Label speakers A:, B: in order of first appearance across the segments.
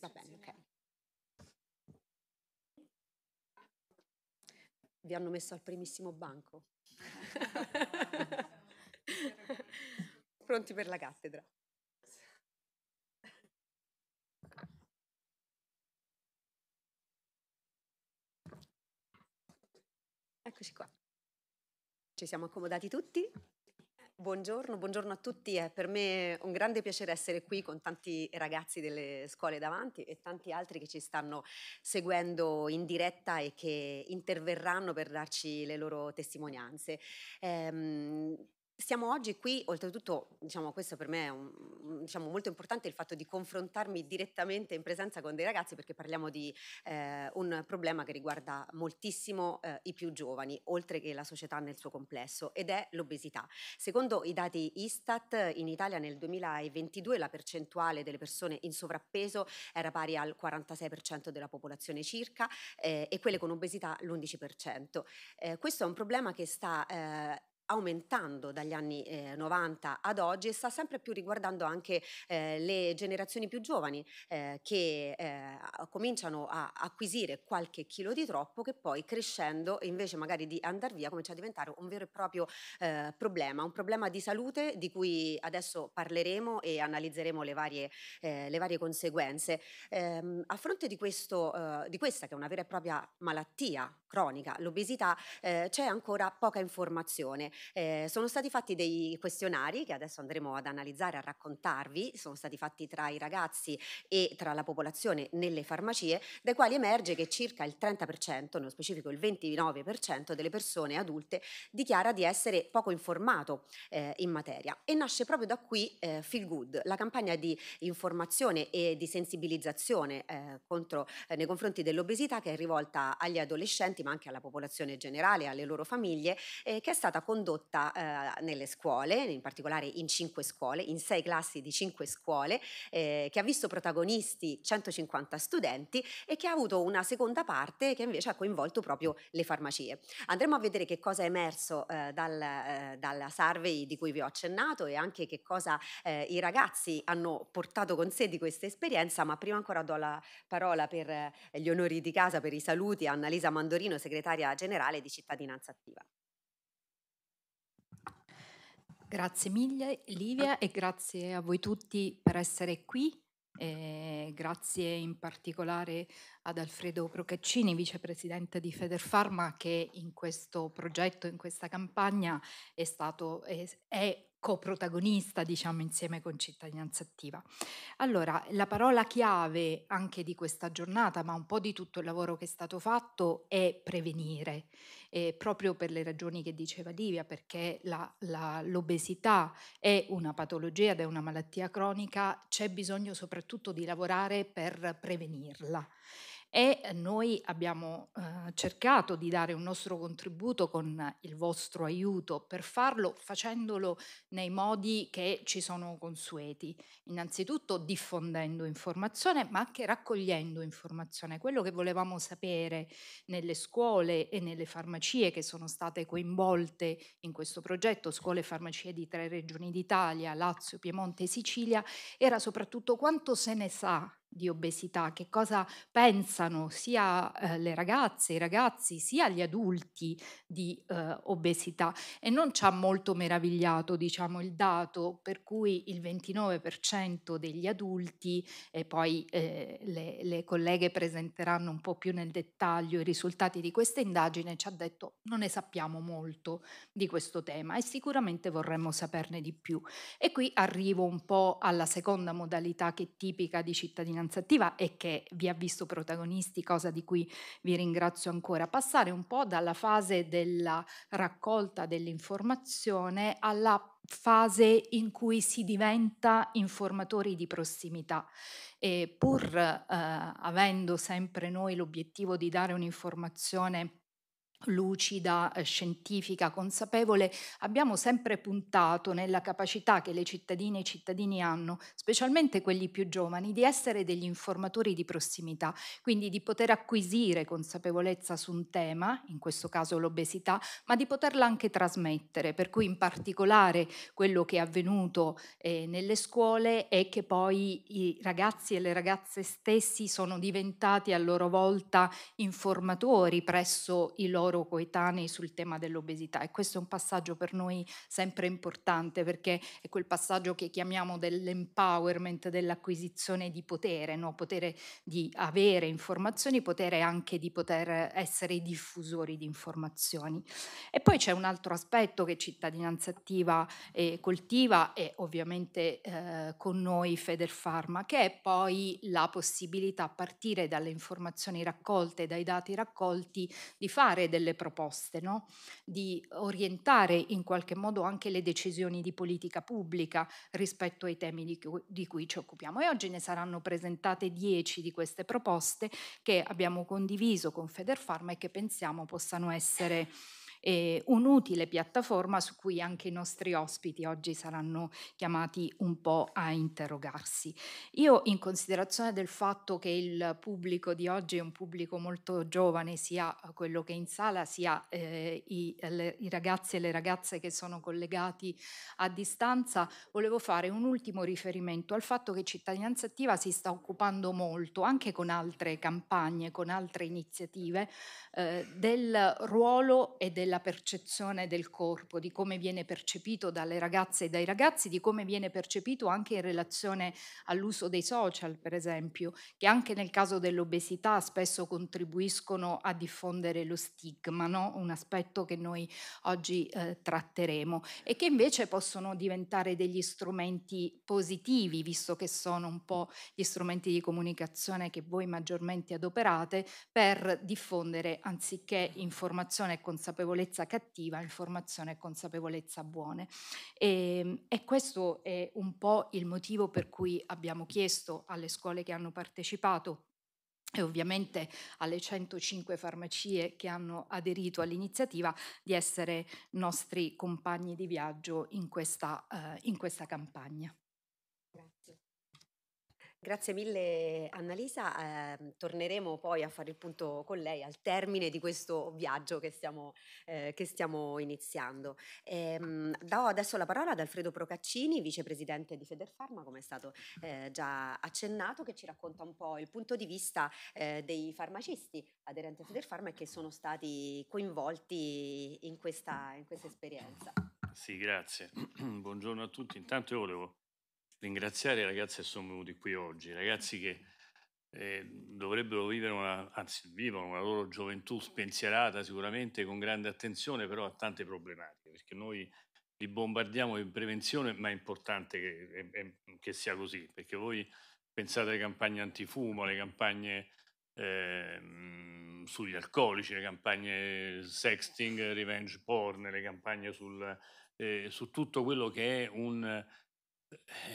A: Va bene, ok.
B: Vi hanno messo al primissimo banco. Pronti per la cattedra. Eccoci qua. Ci siamo accomodati tutti? Buongiorno, buongiorno, a tutti. È eh, per me un grande piacere essere qui con tanti ragazzi delle scuole davanti e tanti altri che ci stanno seguendo in diretta e che interverranno per darci le loro testimonianze. Ehm, siamo oggi qui, oltretutto, diciamo, questo per me è un, diciamo, molto importante il fatto di confrontarmi direttamente in presenza con dei ragazzi perché parliamo di eh, un problema che riguarda moltissimo eh, i più giovani, oltre che la società nel suo complesso, ed è l'obesità. Secondo i dati Istat, in Italia nel 2022 la percentuale delle persone in sovrappeso era pari al 46% della popolazione circa eh, e quelle con obesità l'11%. Eh, questo è un problema che sta eh, aumentando dagli anni eh, 90 ad oggi e sta sempre più riguardando anche eh, le generazioni più giovani eh, che eh, cominciano a acquisire qualche chilo di troppo che poi crescendo invece magari di andare via comincia a diventare un vero e proprio eh, problema, un problema di salute di cui adesso parleremo e analizzeremo le varie, eh, le varie conseguenze. Ehm, a fronte di, questo, di questa che è una vera e propria malattia cronica, l'obesità, c'è ancora poca informazione. Eh, sono stati fatti dei questionari che adesso andremo ad analizzare, a raccontarvi, sono stati fatti tra i ragazzi e tra la popolazione nelle farmacie, dai quali emerge che circa il 30%, nello specifico il 29% delle persone adulte dichiara di essere poco informato eh, in materia e nasce proprio da qui eh, Feel Good, la campagna di informazione e di sensibilizzazione eh, contro, eh, nei confronti dell'obesità che è rivolta agli adolescenti ma anche alla popolazione generale, alle loro famiglie, eh, che è stata condotta introdotta eh, nelle scuole, in particolare in cinque scuole, in sei classi di cinque scuole, eh, che ha visto protagonisti 150 studenti e che ha avuto una seconda parte che invece ha coinvolto proprio le farmacie. Andremo a vedere che cosa è emerso eh, dal, eh, dalla survey di cui vi ho accennato e anche che cosa eh, i ragazzi hanno portato con sé di questa esperienza, ma prima ancora do la parola per eh, gli onori di casa, per i saluti a Annalisa Mandorino, segretaria generale di Cittadinanza Attiva.
C: Grazie mille Livia e grazie a voi tutti per essere qui. E grazie in particolare ad Alfredo Procaccini, vicepresidente di Federfarma, che in questo progetto, in questa campagna è stato è, è coprotagonista, diciamo, insieme con Cittadinanza Attiva. Allora, la parola chiave anche di questa giornata, ma un po' di tutto il lavoro che è stato fatto, è prevenire, eh, proprio per le ragioni che diceva Livia, perché la, la, l'obesità è una patologia ed è una malattia cronica, c'è bisogno soprattutto di lavorare per prevenirla e eh, noi abbiamo eh, cercato di dare un nostro contributo con il vostro aiuto per farlo facendolo nei modi che ci sono consueti, innanzitutto diffondendo informazione ma anche raccogliendo informazione, quello che volevamo sapere nelle scuole e nelle farmacie che sono state coinvolte in questo progetto, scuole e farmacie di tre regioni d'Italia, Lazio, Piemonte e Sicilia, era soprattutto quanto se ne sa di obesità, che cosa pensano sia eh, le ragazze, i ragazzi, sia gli adulti di eh, obesità e non ci ha molto meravigliato diciamo, il dato per cui il 29% degli adulti, e poi eh, le, le colleghe presenteranno un po' più nel dettaglio i risultati di questa indagine, ci ha detto non ne sappiamo molto di questo tema e sicuramente vorremmo saperne di più. E qui arrivo un po' alla seconda modalità che è tipica di cittadinanza cittadinanza attiva e che vi ha visto protagonisti, cosa di cui vi ringrazio ancora, passare un po' dalla fase della raccolta dell'informazione alla fase in cui si diventa informatori di prossimità. E pur eh, avendo sempre noi l'obiettivo di dare un'informazione lucida, eh, scientifica, consapevole, abbiamo sempre puntato nella capacità che le cittadine e i cittadini hanno, specialmente quelli più giovani, di essere degli informatori di prossimità, quindi di poter acquisire consapevolezza su un tema, in questo caso l'obesità, ma di poterla anche trasmettere, per cui in particolare quello che è avvenuto eh, nelle scuole è che poi i ragazzi e le ragazze stessi sono diventati a loro volta informatori presso i loro loro coetanei sul tema dell'obesità e questo è un passaggio per noi sempre importante perché è quel passaggio che chiamiamo dell'empowerment, dell'acquisizione di potere, no? potere di avere informazioni, potere anche di poter essere i diffusori di informazioni. E poi c'è un altro aspetto che cittadinanza attiva eh, coltiva e ovviamente eh, con noi Federpharma, che è poi la possibilità a partire dalle informazioni raccolte, dai dati raccolti, di fare delle delle proposte, no? di orientare in qualche modo anche le decisioni di politica pubblica rispetto ai temi di cui, di cui ci occupiamo. E oggi ne saranno presentate 10 di queste proposte che abbiamo condiviso con Federfarma e che pensiamo possano essere eh, un'utile piattaforma su cui anche i nostri ospiti oggi saranno chiamati un po' a interrogarsi. Io in considerazione del fatto che il pubblico di oggi è un pubblico molto giovane, sia quello che è in sala, sia eh, i, le, i ragazzi e le ragazze che sono collegati a distanza, volevo fare un ultimo riferimento al fatto che Cittadinanza Attiva si sta occupando molto, anche con altre campagne, con altre iniziative, eh, del ruolo e della della percezione del corpo, di come viene percepito dalle ragazze e dai ragazzi, di come viene percepito anche in relazione all'uso dei social, per esempio, che anche nel caso dell'obesità spesso contribuiscono a diffondere lo stigma, no? un aspetto che noi oggi eh, tratteremo e che invece possono diventare degli strumenti positivi, visto che sono un po' gli strumenti di comunicazione che voi maggiormente adoperate per diffondere anziché informazione e consapevolezza consapevolezza cattiva, informazione e consapevolezza buone. E, ehm, e, questo è un po' il motivo per cui abbiamo chiesto alle scuole che hanno partecipato e ovviamente alle 105 farmacie che hanno aderito all'iniziativa di essere nostri compagni di viaggio in questa, eh, in questa campagna.
B: Grazie mille Annalisa, eh, torneremo poi a fare il punto con lei al termine di questo viaggio che stiamo, eh, che stiamo iniziando. E, ehm, do adesso la parola ad Alfredo Procaccini, vicepresidente di Federfarma, come è stato eh, già accennato, che ci racconta un po' il punto di vista eh, dei farmacisti aderenti a Federfarma e che sono stati coinvolti in questa, in questa esperienza.
D: Sì, grazie. Buongiorno a tutti. Intanto io volevo ringraziare i ragazzi che sono venuti qui oggi, ragazzi che eh, dovrebbero vivere una, anzi vivono una loro gioventù spensierata sicuramente con grande attenzione, però a tante problematiche, perché noi li bombardiamo in prevenzione, ma è importante che, è, che sia così, perché voi pensate alle campagne antifumo, alle campagne eh, sugli alcolici, le campagne sexting, revenge porn, le campagne sul, eh, su tutto quello che è un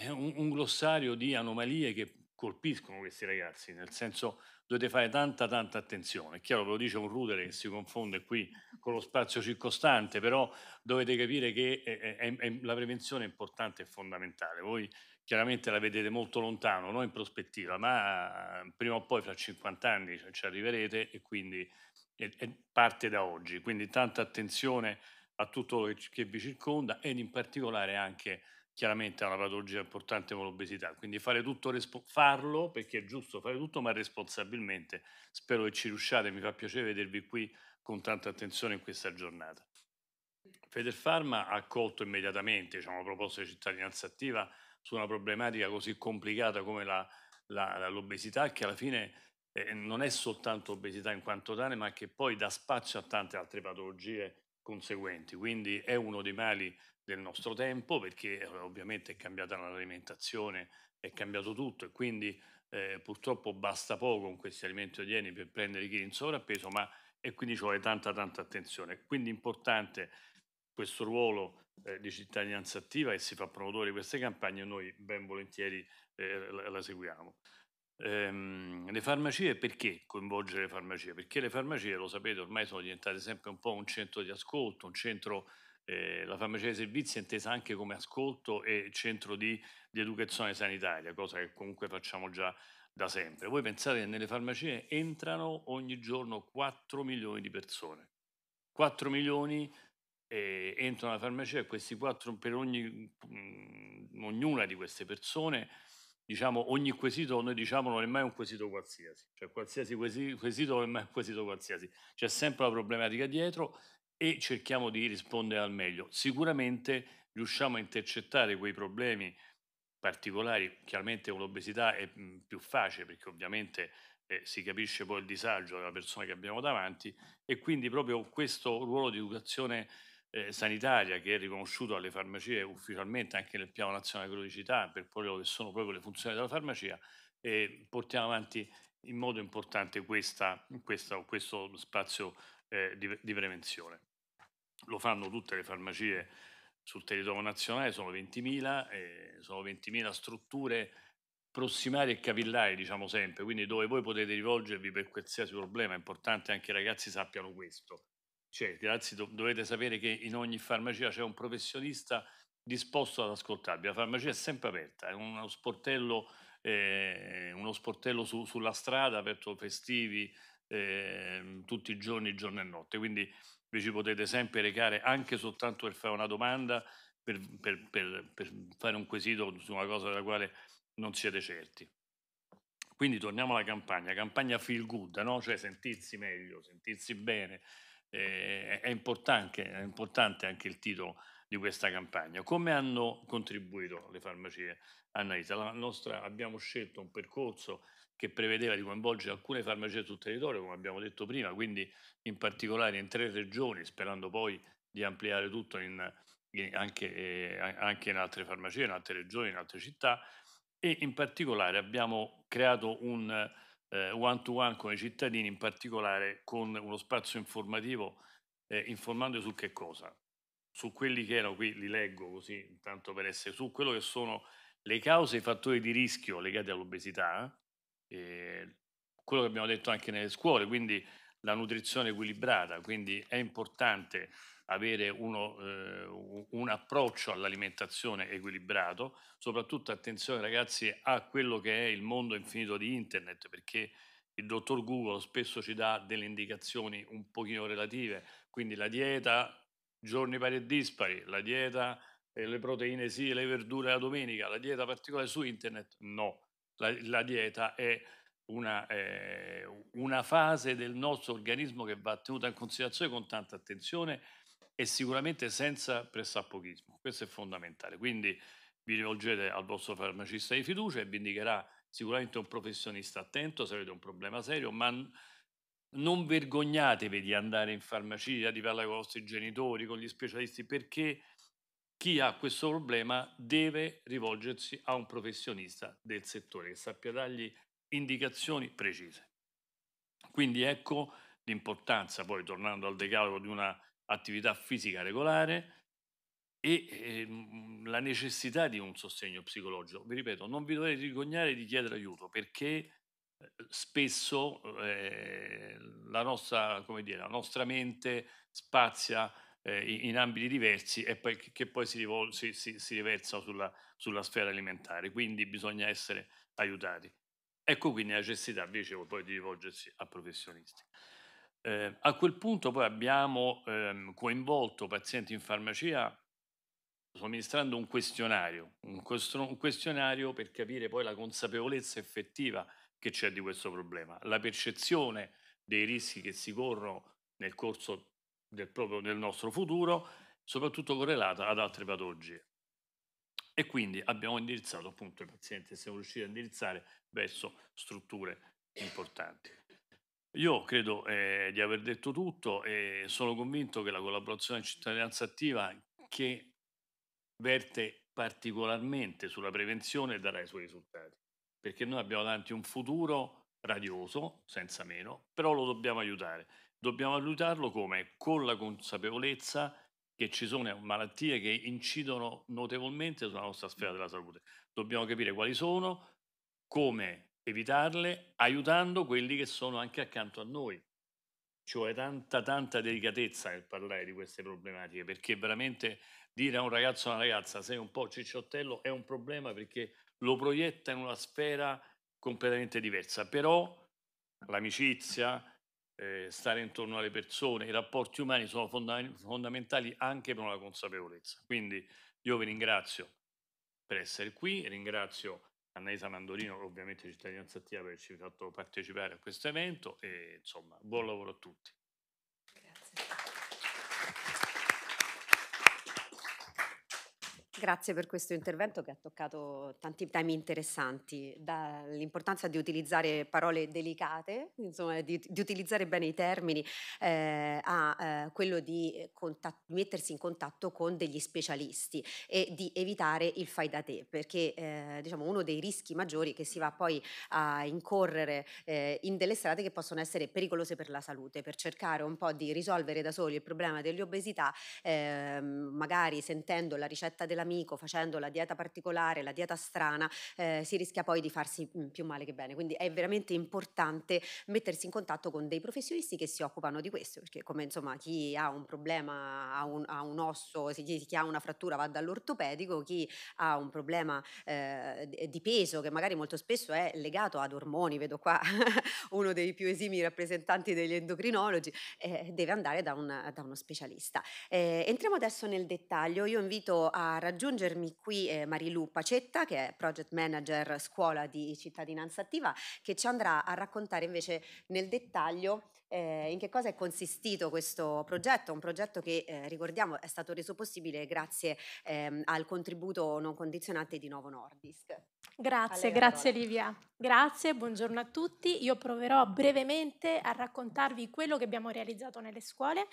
D: è un, un glossario di anomalie che colpiscono questi ragazzi, nel senso dovete fare tanta tanta attenzione. È chiaro ve lo dice un rudere che si confonde qui con lo spazio circostante, però dovete capire che è, eh, eh, è, è, la prevenzione è importante e fondamentale. Voi chiaramente la vedete molto lontano, non in prospettiva, ma eh, prima o poi fra 50 anni ci arriverete e quindi è, parte da oggi. Quindi tanta attenzione a tutto che vi circonda ed in particolare anche chiaramente ha una patologia importante come l'obesità, quindi fare tutto, respo- farlo perché è giusto fare tutto, ma responsabilmente. Spero che ci riusciate, mi fa piacere vedervi qui con tanta attenzione in questa giornata. Federfarma ha accolto immediatamente diciamo, la proposta di cittadinanza attiva su una problematica così complicata come la, la, la, l'obesità, che alla fine eh, non è soltanto obesità in quanto tale, ma che poi dà spazio a tante altre patologie conseguenti. Quindi è uno dei mali del nostro tempo perché eh, ovviamente è cambiata l'alimentazione, è cambiato tutto e quindi eh, purtroppo basta poco con questi alimenti odierni per prendere chili in sovrappeso, ma e quindi ci vuole tanta tanta attenzione. Quindi importante questo ruolo eh, di cittadinanza attiva che si fa promotore di queste campagne e noi ben volentieri eh, la, la, seguiamo. Ehm, le farmacie, perché coinvolgere le farmacie? Perché le farmacie, lo sapete, ormai sono diventate sempre un po' un centro di ascolto, un centro eh, la farmacia dei servizi è intesa anche come ascolto e centro di, di educazione sanitaria, cosa che comunque facciamo già da sempre. Voi pensate che nelle farmacie entrano ogni giorno 4 milioni di persone. 4 milioni eh, entrano alla farmacia e questi 4 per ogni, mh, mm, ognuna di queste persone, diciamo ogni quesito, noi diciamo non è mai un quesito qualsiasi, cioè qualsiasi quesito, quesito non è mai un quesito qualsiasi, c'è sempre la problematica dietro e cerchiamo di rispondere al meglio. Sicuramente riusciamo a intercettare quei problemi particolari, chiaramente con l'obesità è mm, più facile perché ovviamente eh, si capisce poi il disagio della persona che abbiamo davanti e quindi proprio questo ruolo di educazione eh, sanitaria che è riconosciuto alle farmacie ufficialmente anche nel piano nazionale di cronicità per quello che sono proprio le funzioni della farmacia, eh, portiamo avanti in modo importante questa, questa, questo spazio eh, di, di, prevenzione. Lo fanno tutte le farmacie sul territorio nazionale, sono 20.000, eh, sono 20.000 strutture prossimari e capillari, diciamo sempre, quindi dove voi potete rivolgervi per qualsiasi problema, è importante anche i ragazzi sappiano questo. Cioè, ragazzi, do, dovete sapere che in ogni farmacia c'è un professionista disposto ad ascoltarvi. La farmacia è sempre aperta, è uno sportello, eh, uno sportello su, sulla strada aperto festivi, eh, tutti i giorni, giorno e notte. Quindi vi ci potete sempre recare anche soltanto per fare una domanda, per, per, per, per fare un quesito su una cosa della quale non siete certi. Quindi torniamo alla campagna, campagna feel good, no? cioè sentirsi meglio, sentirsi bene. Eh, è, importante, è importante anche il titolo di questa campagna. Come hanno contribuito le farmacie a La nostra, abbiamo scelto un percorso che prevedeva di coinvolgere alcune farmacie sul territorio, come abbiamo detto prima, quindi in particolare in tre regioni, sperando poi di ampliare tutto in, in, anche, eh, anche, in altre farmacie, in altre regioni, in altre città. E in particolare abbiamo creato un eh, one-to-one con i cittadini, in particolare con uno spazio informativo, eh, informando su che cosa? Su quelli che erano, qui li leggo così, intanto per essere, su quello che sono le cause e i fattori di rischio legati all'obesità, eh, quello che abbiamo detto anche nelle scuole, quindi la nutrizione equilibrata, quindi è importante avere uno, eh, un approccio all'alimentazione equilibrato, soprattutto attenzione ragazzi a quello che è il mondo infinito di internet, perché il dottor Google spesso ci dà delle indicazioni un pochino relative, quindi la dieta giorni pari e dispari, la dieta, eh, le proteine sì, le verdure la domenica, la dieta particolare su internet no. La, la dieta è una, eh, una, fase del nostro organismo che va tenuta in considerazione con tanta attenzione e sicuramente senza pressappochismo. Questo è fondamentale. Quindi vi rivolgete al vostro farmacista di fiducia e vi indicherà sicuramente un professionista attento se avete un problema serio, ma non vergognatevi di andare in farmacia, di parlare con i vostri genitori, con gli specialisti, perché chi ha questo problema deve rivolgersi a un professionista del settore che sappia dargli indicazioni precise. Quindi ecco l'importanza, poi tornando al decalogo, di una attività fisica regolare e eh, la necessità di un sostegno psicologico. Vi ripeto, non vi dovete rigognare di chiedere aiuto perché eh, spesso eh, la, nostra, dire, la nostra mente spazia eh, in ambiti diversi e poi, che poi si, rivol- si, si, si riversa sulla, sulla, sfera alimentare, quindi bisogna essere aiutati. Ecco quindi la necessità, dicevo, poi di rivolgersi a professionisti. Eh, a quel punto poi abbiamo ehm, coinvolto pazienti in farmacia somministrando un questionario, un, un questionario per capire poi la consapevolezza effettiva che c'è di questo problema, la percezione dei rischi che si corrono nel corso del, proprio, nel nostro futuro, soprattutto correlata ad altre patologie. E quindi abbiamo indirizzato appunto i pazienti, siamo riusciti a indirizzare verso strutture importanti. Io credo eh, di aver detto tutto e sono convinto che la collaborazione in cittadinanza attiva che verte particolarmente sulla prevenzione darà i suoi risultati, perché noi abbiamo davanti un futuro radioso, senza meno, però lo dobbiamo aiutare dobbiamo aiutarlo come con la consapevolezza che ci sono malattie che incidono notevolmente sulla nostra sfera della salute. Dobbiamo capire quali sono, come evitarle, aiutando quelli che sono anche accanto a noi. Ci vuole tanta, tanta delicatezza nel parlare di queste problematiche, perché veramente dire a un ragazzo o a una ragazza sei un po' cicciottello è un problema perché lo proietta in una sfera completamente diversa. Però l'amicizia, eh, stare intorno alle persone, i rapporti umani sono fonda- fondamentali anche per una consapevolezza. Quindi io vi ringrazio per essere qui, ringrazio Annaisa Mandorino, ovviamente Cittadinanza Attiva, per averci fatto partecipare a questo evento e insomma buon lavoro a tutti.
B: Grazie per questo intervento che ha toccato tanti temi interessanti, dall'importanza di utilizzare parole delicate, insomma, di, di utilizzare bene i termini, eh, a eh, quello di contat- mettersi in contatto con degli specialisti e di evitare il fai da te, perché eh, diciamo, uno dei rischi maggiori che si va poi a incorrere eh, in delle strade che possono essere pericolose per la salute, per cercare un po' di risolvere da soli il problema dell'obesità, ehm, magari sentendo la ricetta della mia amico facendo la dieta particolare, la dieta strana, eh, si rischia poi di farsi mm, più male che bene. Quindi è veramente importante mettersi in contatto con dei professionisti che si occupano di questo, perché come insomma chi ha un problema, ha un, ha un osso, chi ha una frattura va dall'ortopedico, chi ha un problema eh, di peso che magari molto spesso è legato ad ormoni, vedo qua uno dei più esimi rappresentanti degli endocrinologi, eh, deve andare da, un, da uno specialista. Eh, entriamo adesso nel dettaglio, io invito a raggiungere raggiungermi qui eh, Marilu Pacetta, che è Project Manager Scuola di Cittadinanza Attiva, che ci andrà a raccontare invece nel dettaglio eh, in che cosa è consistito questo progetto? Un progetto che, eh, ricordiamo, è stato reso possibile grazie ehm, al contributo non condizionante di Novo Nordisk.
E: Grazie, grazie Livia. Grazie, buongiorno a tutti. Io proverò brevemente a raccontarvi quello che abbiamo realizzato nelle scuole.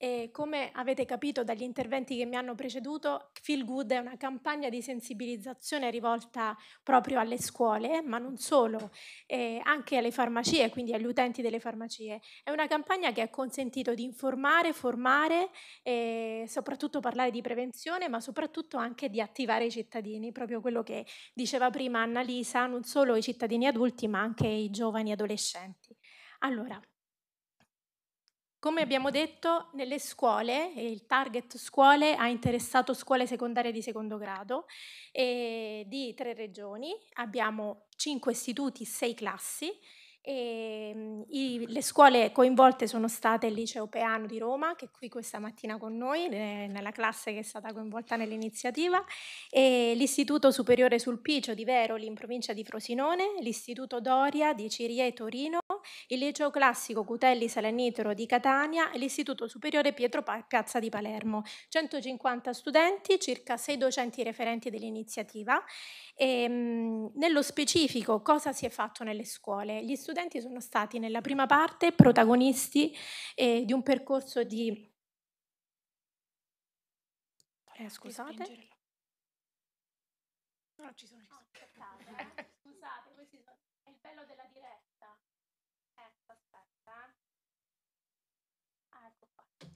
E: E come avete capito dagli interventi che mi hanno preceduto, Feel Good è una campagna di sensibilizzazione rivolta proprio alle scuole, ma non solo, eh, anche alle farmacie, quindi agli utenti delle farmacie. È una campagna che ha consentito di informare, formare e eh, soprattutto parlare di prevenzione, ma soprattutto anche di attivare i cittadini, proprio quello che diceva prima Annalisa, non solo i cittadini adulti, ma anche i giovani adolescenti. Allora, come abbiamo detto, nelle scuole, il target scuole ha interessato scuole secondarie di secondo grado eh, di tre regioni, abbiamo cinque istituti, sei classi e, ehm, i, le scuole coinvolte sono state il liceo Peano di Roma, che è qui questa mattina con noi, nella classe che è stata coinvolta nell'iniziativa, l'Istituto Superiore Sulpicio di Veroli in provincia di Frosinone, l'Istituto Doria di Cirie Torino il Liceo Classico Cutelli Salenitero di Catania e l'Istituto Superiore Pietro Piazza di Palermo. 150 studenti, circa 6 docenti referenti dell'iniziativa. E, ehm, nello specifico cosa si è fatto nelle scuole? Gli studenti sono stati nella prima parte protagonisti eh, di un percorso di... Eh, scusate. No, ah, ci sono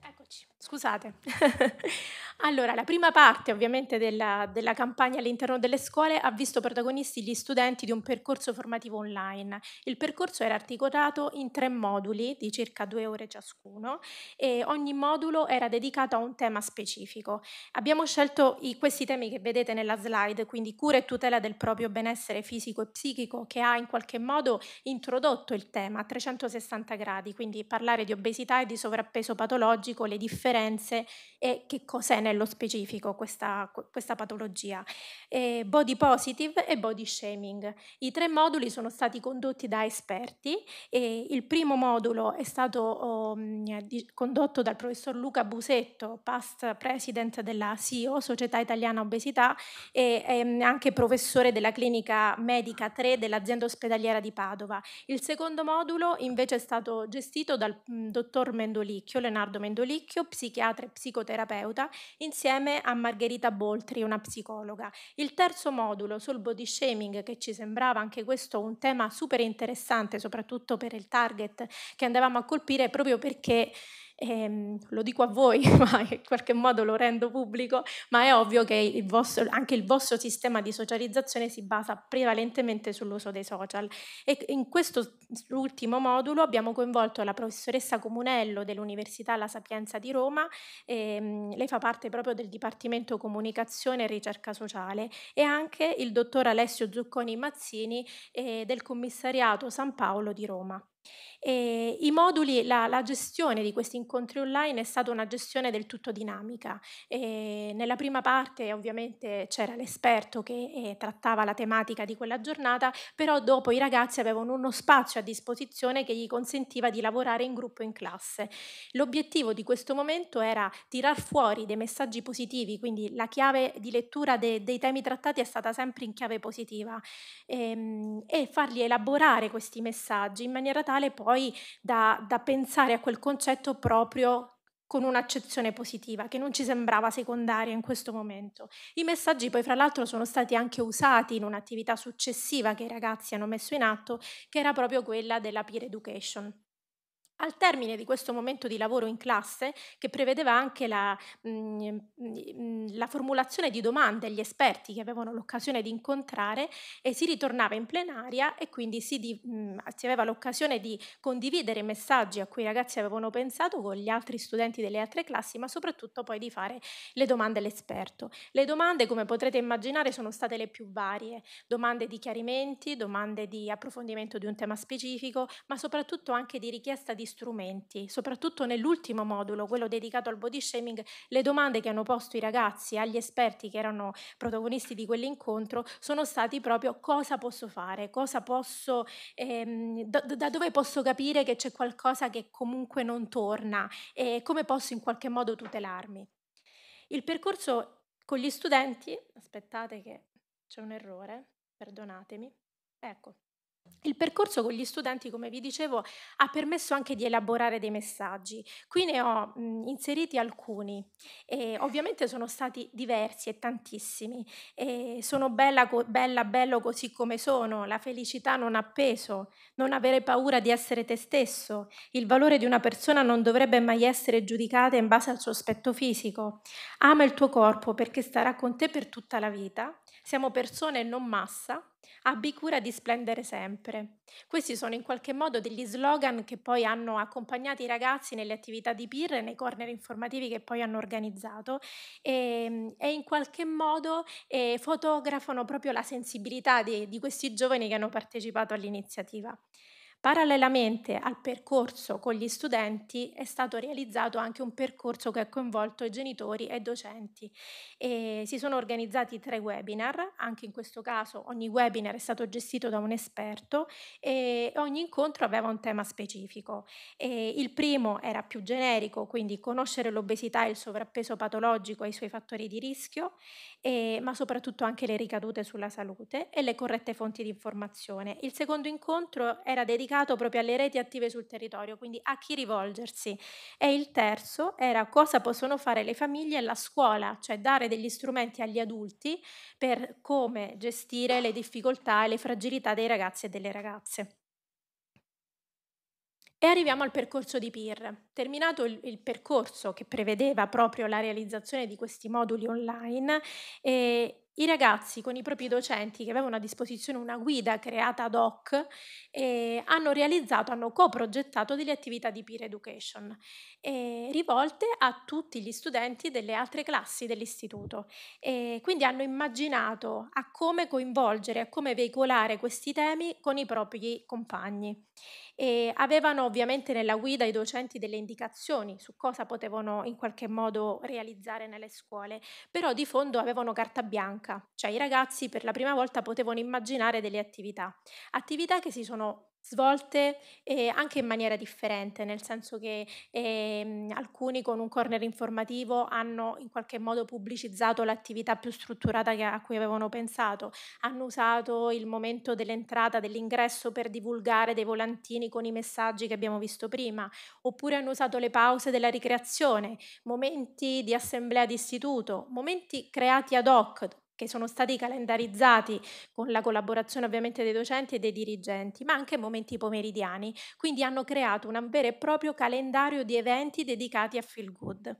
E: Eccoci, scusate. Allora, la prima parte ovviamente della, della, campagna all'interno delle scuole ha visto protagonisti gli studenti di un percorso formativo online. Il percorso era articolato in tre moduli di circa due ore ciascuno e ogni modulo era dedicato a un tema specifico. Abbiamo scelto i, questi temi che vedete nella slide, quindi cura e tutela del proprio benessere fisico e psichico, che ha in qualche modo introdotto il tema a 360 gradi, quindi parlare di obesità e di sovrappeso patologico, le differenze e che cos'è nel nello specifico questa, questa patologia, eh, body positive e body shaming. I tre moduli sono stati condotti da esperti, eh, il primo modulo è stato oh, mm, condotto dal professor Luca Busetto, past president della CIO, Società Italiana Obesità, e ehm, anche professore della clinica medica 3 dell'azienda ospedaliera di Padova. Il secondo modulo invece è stato gestito dal mh, mm, dottor Mendolicchio, Leonardo Mendolicchio, psichiatra e psicoterapeuta, insieme a Margherita Boltri, una psicologa. Il terzo modulo sul body shaming, che ci sembrava anche questo un tema super interessante, soprattutto per il target che andavamo a colpire, proprio perché ehm, lo dico a voi, ma in qualche modo lo rendo pubblico, ma è ovvio che il vostro, anche il vostro sistema di socializzazione si basa prevalentemente sull'uso dei social. E in questo ultimo modulo abbiamo coinvolto la professoressa Comunello dell'Università La Sapienza di Roma, ehm, lei fa parte proprio del Dipartimento Comunicazione e Ricerca Sociale, e anche il dottor Alessio Zucconi Mazzini eh, del Commissariato San Paolo di Roma. E I moduli, la, la, gestione di questi incontri online è stata una gestione del tutto dinamica. E nella prima parte ovviamente c'era l'esperto che eh, trattava la tematica di quella giornata, però dopo i ragazzi avevano uno spazio a disposizione che gli consentiva di lavorare in gruppo in classe. L'obiettivo di questo momento era tirar fuori dei messaggi positivi, quindi la chiave di lettura de, dei temi trattati è stata sempre in chiave positiva ehm, e fargli elaborare questi messaggi in maniera tale tale poi da, da pensare a quel concetto proprio con un'accezione positiva che non ci sembrava secondaria in questo momento. I messaggi poi fra l'altro sono stati anche usati in un'attività successiva che i ragazzi hanno messo in atto, che era proprio quella della peer education. Al termine di questo momento di lavoro in classe, che prevedeva anche la, mh, mhmm, mh, mhmm, la formulazione di domande agli esperti che avevano l'occasione di incontrare, si ritornava in plenaria e quindi si, di, mh, mhmm, si aveva l'occasione di condividere i messaggi a cui i ragazzi avevano pensato con gli altri studenti delle altre classi, ma soprattutto poi di fare le domande all'esperto. Le domande, come potrete immaginare, sono state le più varie, domande di chiarimenti, domande di approfondimento di un tema specifico, ma soprattutto anche di richiesta di strumenti, soprattutto nell'ultimo modulo, quello dedicato al body shaming, le domande che hanno posto i ragazzi agli esperti che erano protagonisti di quell'incontro sono stati proprio cosa posso fare, cosa posso, ehm, da, da, dove posso capire che c'è qualcosa che comunque non torna e come posso in qualche modo tutelarmi. Il percorso con gli studenti, aspettate che c'è un errore, perdonatemi, ecco, il percorso con gli studenti, come vi dicevo, ha permesso anche di elaborare dei messaggi. Qui ne ho mh, mhmm, inseriti alcuni. E ovviamente sono stati diversi e tantissimi. E sono bella, bella, bello così come sono, la felicità non ha peso, non avere paura di essere te stesso, il valore di una persona non dovrebbe mai essere giudicata in base al suo aspetto fisico. Ama il tuo corpo perché starà con te per tutta la vita. Siamo persone e non massa Abbi cura di splendere sempre. Questi sono in qualche modo degli slogan che poi hanno accompagnato i ragazzi nelle attività di PIR, nei corner informativi che poi hanno organizzato e, ehm, e in qualche modo eh, fotografano proprio la sensibilità di, di questi giovani che hanno partecipato all'iniziativa. Parallelamente al percorso con gli studenti è stato realizzato anche un percorso che ha coinvolto genitori e docenti. E si sono organizzati tre webinar, anche in questo caso ogni webinar è stato gestito da un esperto e ogni incontro aveva un tema specifico. E il primo era più generico, quindi conoscere l'obesità e il sovrappeso patologico e i suoi fattori di rischio, e, ma soprattutto anche le ricadute sulla salute e le corrette fonti di informazione. Il secondo incontro era dedicato dedicato proprio alle reti attive sul territorio, quindi a chi rivolgersi. E il terzo era cosa possono fare le famiglie e la scuola, cioè dare degli strumenti agli adulti per come gestire le difficoltà e le fragilità dei ragazzi e delle ragazze. E arriviamo al percorso di PIR. Terminato il, il, percorso che prevedeva proprio la realizzazione di questi moduli online, eh, i ragazzi con i propri docenti che avevano a disposizione una guida creata ad hoc eh, hanno realizzato, hanno coprogettato delle attività di peer education eh, rivolte a tutti gli studenti delle altre classi dell'istituto. Eh, quindi hanno immaginato a come coinvolgere, a come veicolare questi temi con i propri compagni e avevano ovviamente nella guida i docenti delle indicazioni su cosa potevano in qualche modo realizzare nelle scuole, però di fondo avevano carta bianca, cioè i ragazzi per la prima volta potevano immaginare delle attività, attività che si sono svolte eh, anche in maniera differente, nel senso che ehm, alcuni con un corner informativo hanno in qualche modo pubblicizzato l'attività più strutturata che, a cui avevano pensato, hanno usato il momento dell'entrata, dell'ingresso per divulgare dei volantini con i messaggi che abbiamo visto prima, oppure hanno usato le pause della ricreazione, momenti di assemblea d'istituto, momenti creati ad hoc che sono stati calendarizzati con la collaborazione ovviamente dei docenti e dei dirigenti, ma anche momenti pomeridiani, quindi hanno creato un vero e proprio calendario di eventi dedicati a Feel Good.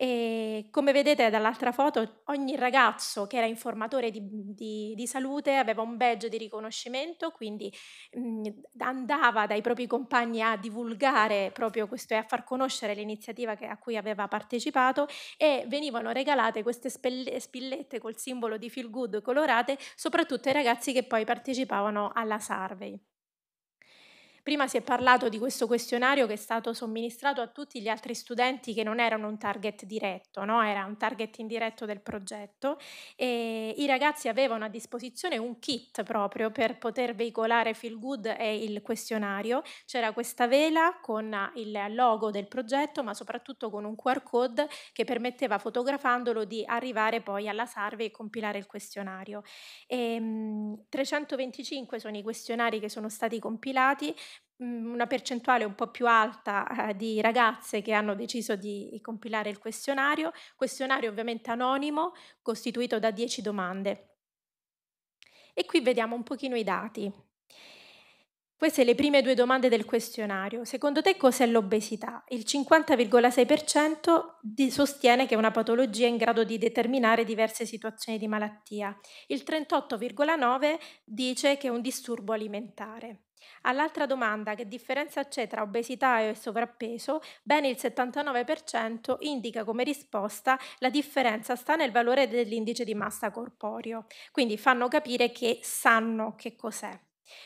E: E come vedete dall'altra foto, ogni ragazzo che era informatore di, di, di salute aveva un badge di riconoscimento, quindi mh, mm, andava dai propri compagni a divulgare proprio questo e a far conoscere l'iniziativa che, a cui aveva partecipato e venivano regalate queste spelle, spillette col simbolo di feel good colorate soprattutto ai ragazzi che poi partecipavano alla survey. Prima si è parlato di questo questionario che è stato somministrato a tutti gli altri studenti che non erano un target diretto, no? era un target indiretto del progetto e i ragazzi avevano a disposizione un kit proprio per poter veicolare Feel Good e il questionario. C'era questa vela con il logo del progetto ma soprattutto con un QR code che permetteva fotografandolo di arrivare poi alla survey e compilare il questionario. Ehm, e, 325 sono i questionari che sono stati compilati Mm, una percentuale un po' più alta eh, di ragazze che hanno deciso di compilare il questionario, questionario ovviamente anonimo, costituito da 10 domande. E qui vediamo un pochino i dati. Queste le prime due domande del questionario. Secondo te cos'è l'obesità? Il 50,6% sostiene che è una patologia in grado di determinare diverse situazioni di malattia. Il 38,9% dice che è un disturbo alimentare. All'altra domanda, che differenza c'è tra obesità e sovrappeso, ben il 79% indica come risposta la differenza sta nel valore dell'indice di massa corporeo, quindi fanno capire che sanno che cos'è.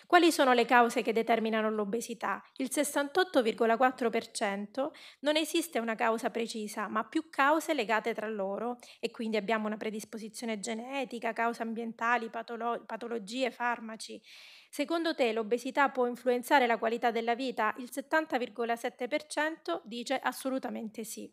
E: Quali sono le cause che determinano l'obesità? Il 68,4% non esiste una causa precisa, ma più cause legate tra loro e quindi abbiamo una predisposizione genetica, cause ambientali, patolo- patologie, farmaci. Secondo te l'obesità può influenzare la qualità della vita? Il 70,7% dice assolutamente sì.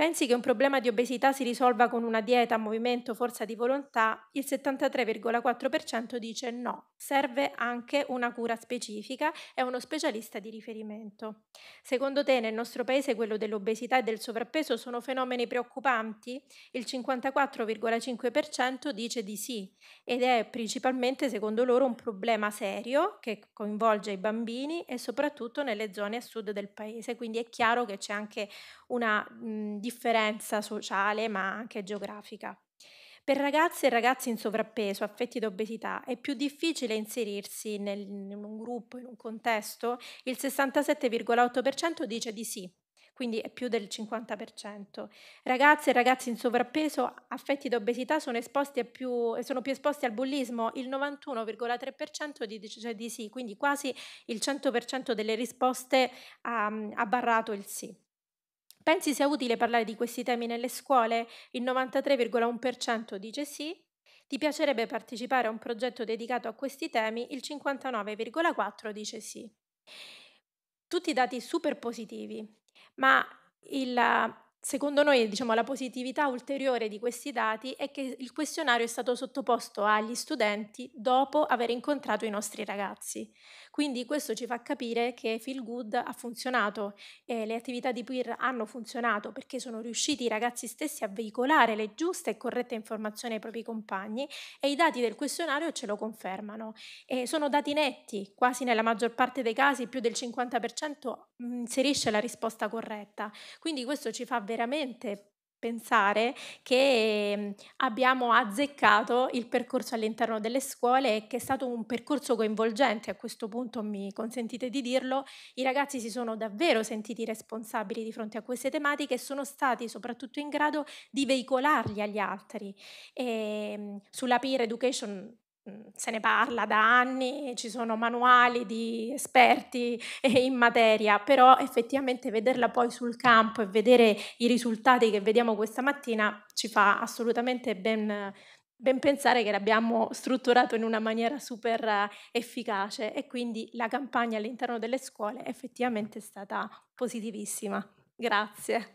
E: Pensi che un problema di obesità si risolva con una dieta, movimento, forza di volontà? Il 73,4% dice no. Serve anche una cura specifica e uno specialista di riferimento. Secondo te nel nostro paese quello dell'obesità e del sovrappeso sono fenomeni preoccupanti? Il 54,5% dice di sì ed è principalmente secondo loro un problema serio che coinvolge i bambini e soprattutto nelle zone a sud del paese, quindi è chiaro che c'è anche una mh, differenza sociale ma anche geografica. Per ragazze e ragazzi in sovrappeso, affetti da obesità, è più difficile inserirsi nel, in un gruppo, in un contesto. Il 67,8% dice di sì, quindi è più del 50%. Ragazze e ragazzi in sovrappeso affetti da obesità sono, più, sono più esposti al bullismo, il 91,3% dice di sì, quindi quasi il 100% delle risposte ha, ha barrato il sì. Pensi sia utile parlare di questi temi nelle scuole? Il 93,1% dice sì. Ti piacerebbe partecipare a un progetto dedicato a questi temi? Il 59,4% dice sì. Tutti dati super positivi, ma il Secondo noi, diciamo, la positività ulteriore di questi dati è che il questionario è stato sottoposto agli studenti dopo aver incontrato i nostri ragazzi. Quindi questo ci fa capire che Feel Good ha funzionato, eh, le attività di peer hanno funzionato perché sono riusciti i ragazzi stessi a veicolare le giuste e corrette informazioni ai propri compagni e i dati del questionario ce lo confermano. Eh, sono dati netti, quasi nella maggior parte dei casi più del 50% inserisce la risposta corretta. Quindi questo ci fa veramente pensare che ehm, abbiamo azzeccato il percorso all'interno delle scuole e che è stato un percorso coinvolgente, a questo punto mi consentite di dirlo, i ragazzi si sono davvero sentiti responsabili di fronte a queste tematiche e sono stati soprattutto in grado di veicolarli agli altri. E ehm, sulla peer education se ne parla da anni, ci sono manuali di esperti in materia, però effettivamente vederla poi sul campo e vedere i risultati che vediamo questa mattina ci fa assolutamente ben, ben pensare che l'abbiamo strutturato in una maniera super efficace e quindi la campagna all'interno delle scuole è effettivamente stata positivissima. Grazie.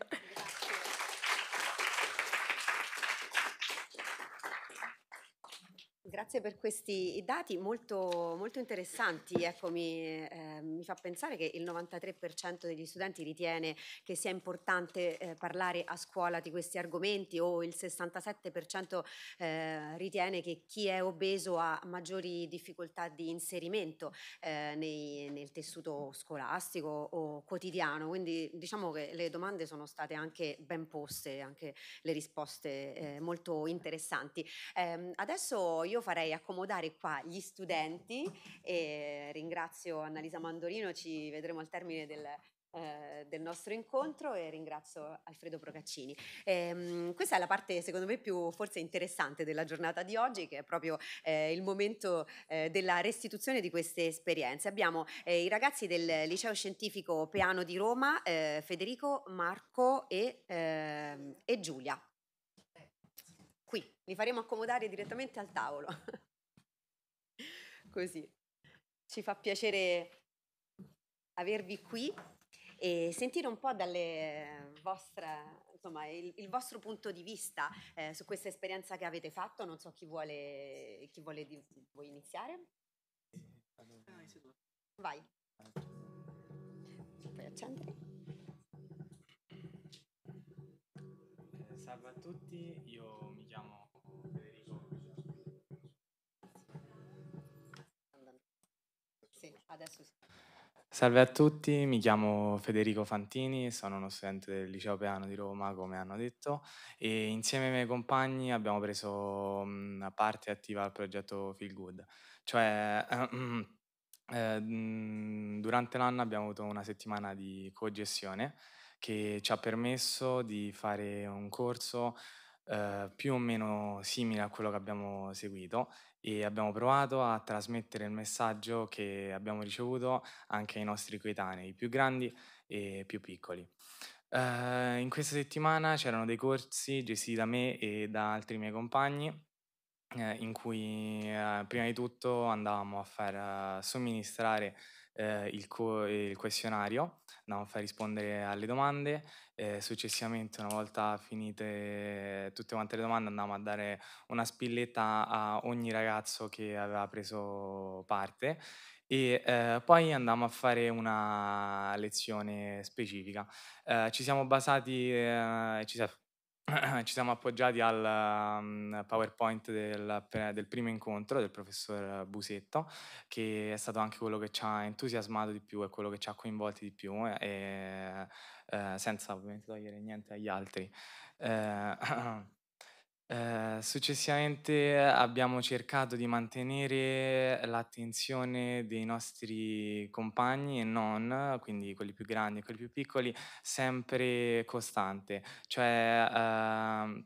B: grazie per questi dati molto, molto interessanti. Ecco, mi, eh, mi, fa pensare che il 93% degli studenti ritiene che sia importante eh, parlare a scuola di questi argomenti o il 67% eh, ritiene che chi è obeso ha maggiori difficoltà di inserimento eh, nei, nel tessuto scolastico o quotidiano. Quindi diciamo che le domande sono state anche ben poste, anche le risposte eh, molto interessanti. Ehm, adesso io farei accomodare qua gli studenti e ringrazio Annalisa Mandorino, ci vedremo al termine del, eh, del nostro incontro e ringrazio Alfredo Procaccini. Ehm, questa è la parte secondo me più forse interessante della giornata di oggi che è proprio eh, il momento eh, della restituzione di queste esperienze. Abbiamo eh, i ragazzi del liceo scientifico Peano di Roma, eh, Federico, Marco e, ehm, e Giulia. Vi faremo accomodare direttamente al tavolo. Così. Ci fa piacere avervi qui e sentire un po' dalle vostre, insomma, il, il vostro punto di vista eh, su questa esperienza che avete fatto. Non so chi vuole, chi vuole di, vuoi iniziare.
F: Ah, Vai. Puoi accendere. Salve a tutti, mi chiamo Federico Fantini, sono uno studente del Liceo Peano di Roma, come hanno detto, e insieme ai miei compagni abbiamo preso mm, parte attiva al progetto Feel Good, cioè eh, mm, eh mm, durante l'anno abbiamo avuto una settimana di cogestione che ci ha permesso di fare un corso eh, più o meno simile a quello che abbiamo seguito e abbiamo provato a trasmettere il messaggio che abbiamo ricevuto anche ai nostri coetanei, più grandi e più piccoli. Eh, in questa settimana c'erano dei corsi gestiti da me e da altri miei compagni eh, in cui eh, prima di tutto andavamo a far eh, somministrare eh, il, co- il questionario, andavamo a far rispondere alle domande e successivamente, una volta finite tutte quante le domande, andavamo a dare una spilletta a ogni ragazzo che aveva preso parte e eh, poi andammo a fare una lezione specifica. Eh, ci siamo basati, eh, ci, siamo eh, eh, ci siamo appoggiati al um, PowerPoint del, del, primo incontro del professor Busetto, che è stato anche quello che ci ha entusiasmato di più e quello che ci ha coinvolti di più, eh, e, eh, senza ovviamente togliere niente agli altri. Eh, Ehm, successivamente eh, abbiamo cercato di mantenere l'attenzione dei nostri compagni e non, quindi quelli più grandi e quelli più piccoli, sempre costante. Cioè, ehm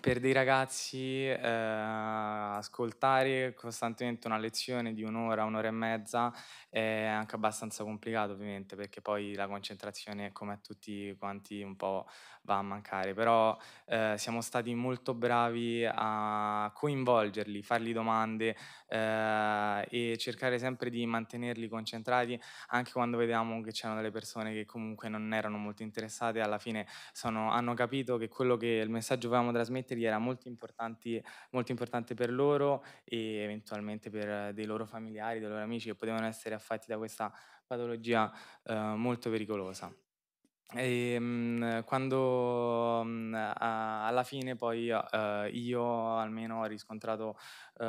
F: per dei ragazzi eh, ascoltare costantemente una lezione di un'ora, un'ora e mezza è anche abbastanza complicato ovviamente perché poi la concentrazione come a tutti quanti un po' va a mancare, però eh, siamo stati molto bravi a coinvolgerli, fargli domande, eh, e cercare sempre di mantenerli concentrati anche quando vediamo che c'erano delle persone che comunque non erano molto interessate, alla fine sono, hanno capito che quello che il messaggio volevamo trasmettergli era molto, importante, molto importante per loro e eventualmente per dei loro familiari, dei loro amici che potevano essere affetti da questa patologia eh, molto pericolosa. E, ehm, quando mm, alla fine poi eh, io almeno ho riscontrato uh,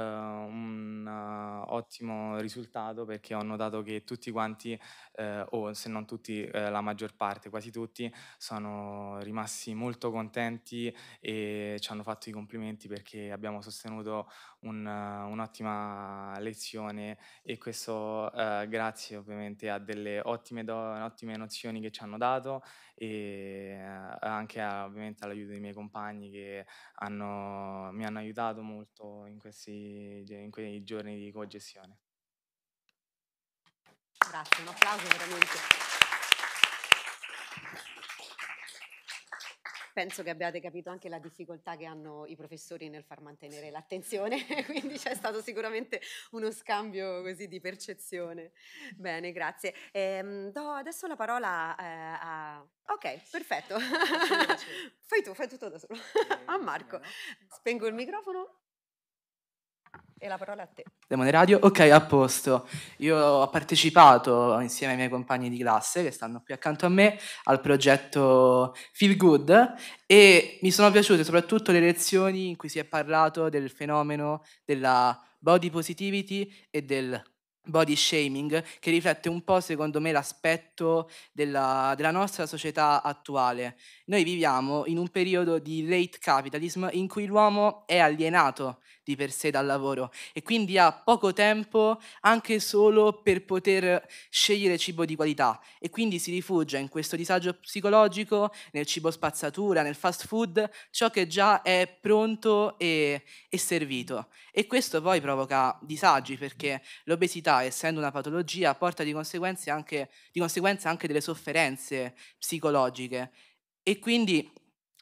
F: un uh, ottimo risultato perché ho notato che tutti quanti, uh, o se non tutti, la maggior parte, quasi tutti, sono rimasti molto contenti e ci hanno fatto i complimenti perché abbiamo sostenuto un, un'ottima lezione e questo grazie ovviamente a delle ottime, do- ottime nozioni che ci hanno dato e anche ovviamente all'aiuto dei miei compagni che hanno, mi hanno aiutato molto in questi in quei giorni di cogestione.
B: Grazie, un applauso veramente. penso che abbiate capito anche la difficoltà che hanno i professori nel far mantenere l'attenzione, quindi c'è stato sicuramente uno scambio così di percezione. Bene, grazie. Ehm, do adesso la parola eh, a... Ok, perfetto. fai tu, fai tutto da solo. Eh, a Marco. Spengo il microfono e la parola a te.
G: Demone Radio? Ok, a posto. Io ho partecipato insieme ai miei compagni di classe che stanno qui accanto a me al progetto Feel Good e mi sono piaciute soprattutto le lezioni in cui si è parlato del fenomeno della body positivity e del body shaming che riflette un po' secondo me l'aspetto della, della, nostra società attuale. Noi viviamo in un periodo di late capitalism in cui l'uomo è alienato di per sé dal lavoro e quindi ha poco tempo anche solo per poter scegliere cibo di qualità e quindi si rifugia in questo disagio psicologico, nel cibo spazzatura, nel fast food, ciò che già è pronto e, e servito. E questo poi provoca disagi perché l'obesità, essendo una patologia, porta di conseguenza anche, di conseguenza anche delle sofferenze psicologiche. E quindi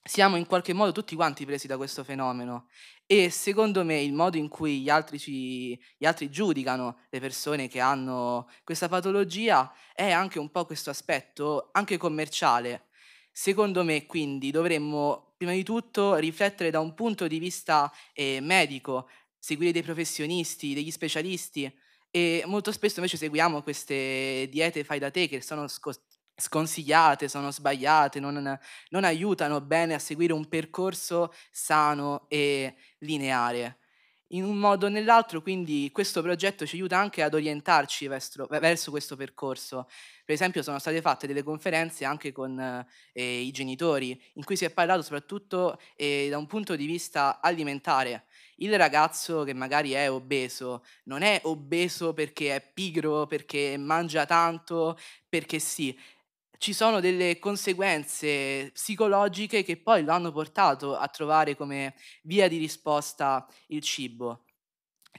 G: siamo in qualche modo tutti quanti presi da questo fenomeno e secondo me il modo in cui gli altri, ci, gli altri, giudicano le persone che hanno questa patologia è anche un po' questo aspetto, anche commerciale. Secondo me quindi dovremmo prima di tutto riflettere da un punto di vista eh, medico, seguire dei professionisti, degli specialisti e molto spesso invece seguiamo queste diete fai da te che sono scostate sconsigliate, sono sbagliate, non, non aiutano bene a seguire un percorso sano e lineare in un modo o nell'altro, quindi questo progetto ci aiuta anche ad orientarci verso, verso questo percorso. Per esempio sono state fatte delle conferenze anche con eh, i genitori, in cui si è parlato soprattutto eh, da un punto di vista alimentare. Il ragazzo che magari è obeso non è obeso perché è pigro, perché mangia tanto, perché sì, ci sono delle conseguenze psicologiche che poi lo hanno portato a trovare come via di risposta il cibo.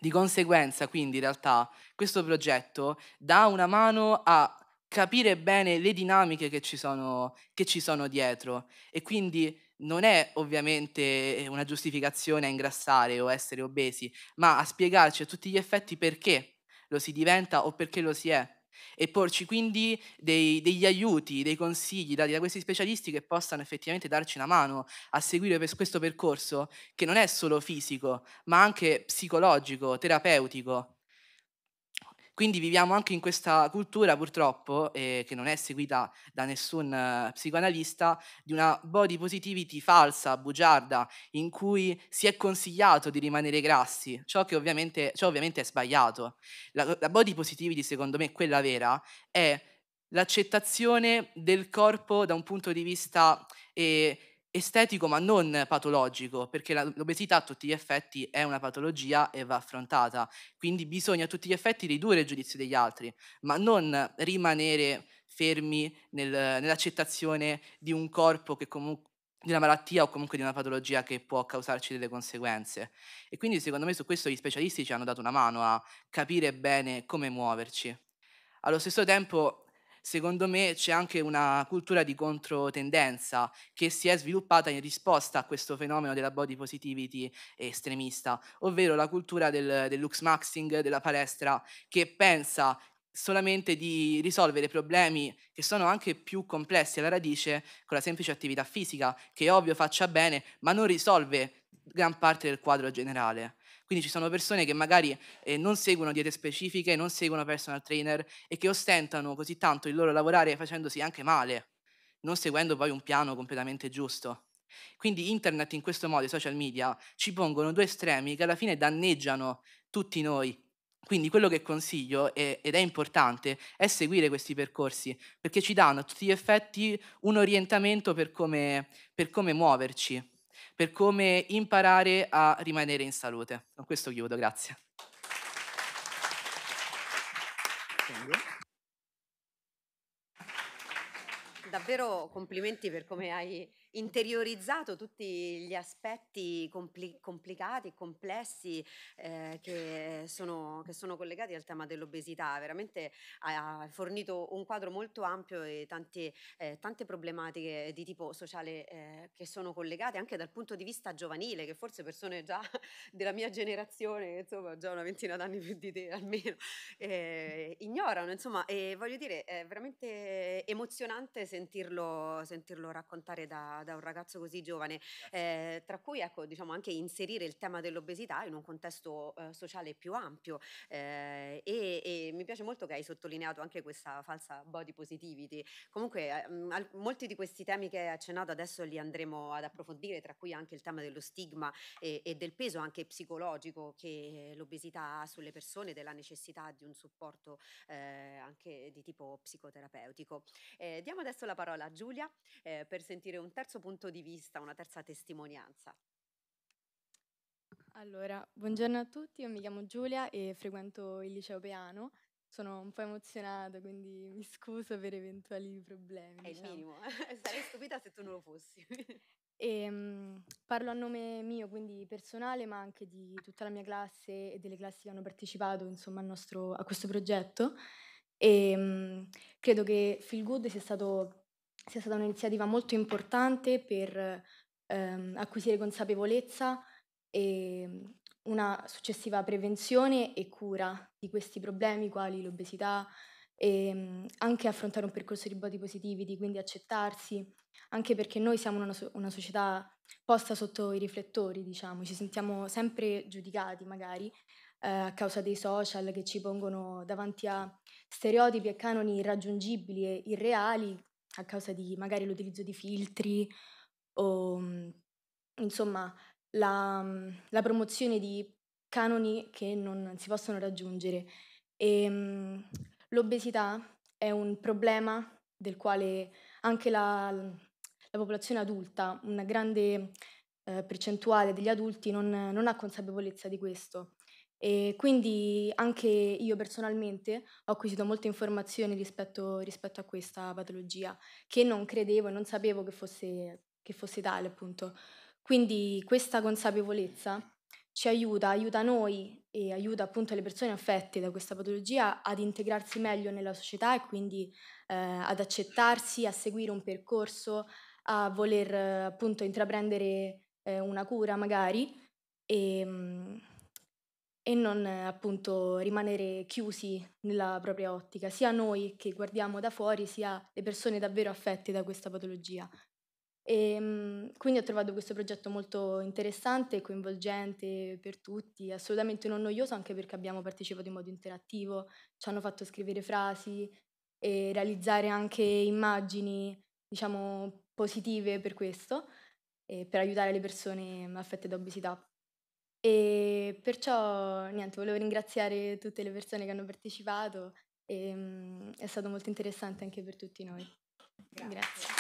G: Di conseguenza, quindi, in realtà, questo progetto dà una mano a capire bene le dinamiche che ci sono, che ci sono dietro e quindi non è ovviamente una giustificazione a ingrassare o essere obesi, ma a spiegarci a tutti gli effetti perché lo si diventa o perché lo si è e porci quindi dei, degli aiuti, dei consigli dati da questi specialisti che possano effettivamente darci una mano a seguire questo percorso che non è solo fisico, ma anche psicologico, terapeutico, quindi viviamo anche in questa cultura purtroppo, eh, che non è seguita da nessun eh, psicoanalista, di una body positivity falsa, bugiarda, in cui si è consigliato di rimanere grassi, ciò che ovviamente, ciò ovviamente è sbagliato. La, la body positivity, secondo me, quella vera, è l'accettazione del corpo da un punto di vista eh, estetico ma non patologico, perché l'obesità a tutti gli effetti è una patologia e va affrontata, quindi bisogna a tutti gli effetti ridurre il giudizio degli altri, ma non rimanere fermi nel, nell'accettazione di un corpo che comunque di una malattia o comunque di una patologia che può causarci delle conseguenze. E quindi secondo me su questo gli specialisti ci hanno dato una mano a capire bene come muoverci. Allo stesso tempo secondo me c'è anche una cultura di controtendenza che si è sviluppata in risposta a questo fenomeno della body positivity estremista, ovvero la cultura del, del looks maxing, della palestra, che pensa solamente di risolvere problemi che sono anche più complessi alla radice con la semplice attività fisica, che ovvio faccia bene, ma non risolve gran parte del quadro generale. Quindi ci sono persone che magari eh, non seguono diete specifiche, non seguono personal trainer e che ostentano così tanto il loro lavorare facendosi anche male, non seguendo poi un piano completamente giusto. Quindi internet in questo modo, i social media, ci pongono due estremi che alla fine danneggiano tutti noi. Quindi quello che consiglio, è, ed è importante, è seguire questi percorsi, perché ci danno a tutti gli effetti un orientamento per come, per come muoverci per come imparare a rimanere in salute. Con questo chiudo, grazie.
B: Davvero complimenti per come hai interiorizzato tutti gli aspetti compli- complicati e complessi eh, che, sono, che, sono, collegati al tema dell'obesità, veramente ha, fornito un quadro molto ampio e tanti, eh, tante problematiche di tipo sociale eh, che sono collegate anche dal punto di vista giovanile, che forse persone già della mia generazione, insomma già una ventina d'anni più di te almeno, eh, ignorano, insomma, e voglio dire è veramente emozionante sentirlo, sentirlo raccontare da da, un ragazzo così giovane, eh, tra cui ecco, diciamo, anche inserire il tema dell'obesità in un contesto eh, sociale più ampio eh, e, e, mi piace molto che hai sottolineato anche questa falsa body positivity. Comunque mh, eh, mm, molti di questi temi che hai accennato adesso li andremo ad approfondire, tra cui anche il tema dello stigma e, e del peso anche psicologico che l'obesità ha sulle persone, della necessità di un supporto eh, anche di tipo psicoterapeutico. Eh, diamo adesso la parola a Giulia per sentire un terzo terzo punto di vista, una terza testimonianza.
H: Allora, buongiorno a tutti, io mi chiamo Giulia e frequento il liceo Peano. Sono un po' emozionata, quindi mi scuso per eventuali problemi. È diciamo. il minimo, eh.
B: sarei stupita se tu non lo fossi.
H: E, ehm, mh, parlo a nome mio, quindi personale, ma anche di tutta la mia classe e delle classi che hanno partecipato insomma, nostro, a questo progetto. E, ehm, mh, credo che Feel Good sia stato sia stata un'iniziativa molto importante per ehm, acquisire consapevolezza e mm, una successiva prevenzione e cura di questi problemi quali l'obesità e mm, anche affrontare un percorso di body positivity, quindi accettarsi, anche perché noi siamo una, una società posta sotto i riflettori, diciamo, ci sentiamo sempre giudicati magari eh, a causa dei social che ci pongono davanti a stereotipi e canoni irraggiungibili e irreali a causa di magari l'utilizzo di filtri o mm, insomma la, mm, la promozione di canoni che non si possono raggiungere. E, ehm, l'obesità è un problema del quale anche la, la popolazione adulta, una grande eh, percentuale degli adulti non, non ha consapevolezza di questo. E quindi anche io personalmente ho acquisito molte informazioni rispetto, rispetto a questa patologia che non credevo e non sapevo che fosse, che fosse tale appunto. Quindi questa consapevolezza ci aiuta, aiuta noi e aiuta appunto le persone affette da questa patologia ad integrarsi meglio nella società e quindi eh, ad accettarsi, a seguire un percorso, a voler appunto intraprendere eh, una cura magari. E, ehm, e non eh, appunto rimanere chiusi nella propria ottica, sia noi che guardiamo da fuori, sia le persone davvero affette da questa patologia. E, ehm, quindi ho trovato questo progetto molto interessante, coinvolgente per tutti, assolutamente non noioso anche perché abbiamo partecipato in modo interattivo, ci hanno fatto scrivere frasi e realizzare anche immagini, diciamo, positive per questo, eh, per aiutare le persone affette da obesità. E perciò, niente, volevo ringraziare tutte le persone che hanno partecipato e, mm, è stato molto interessante anche per tutti noi. Grazie. Grazie.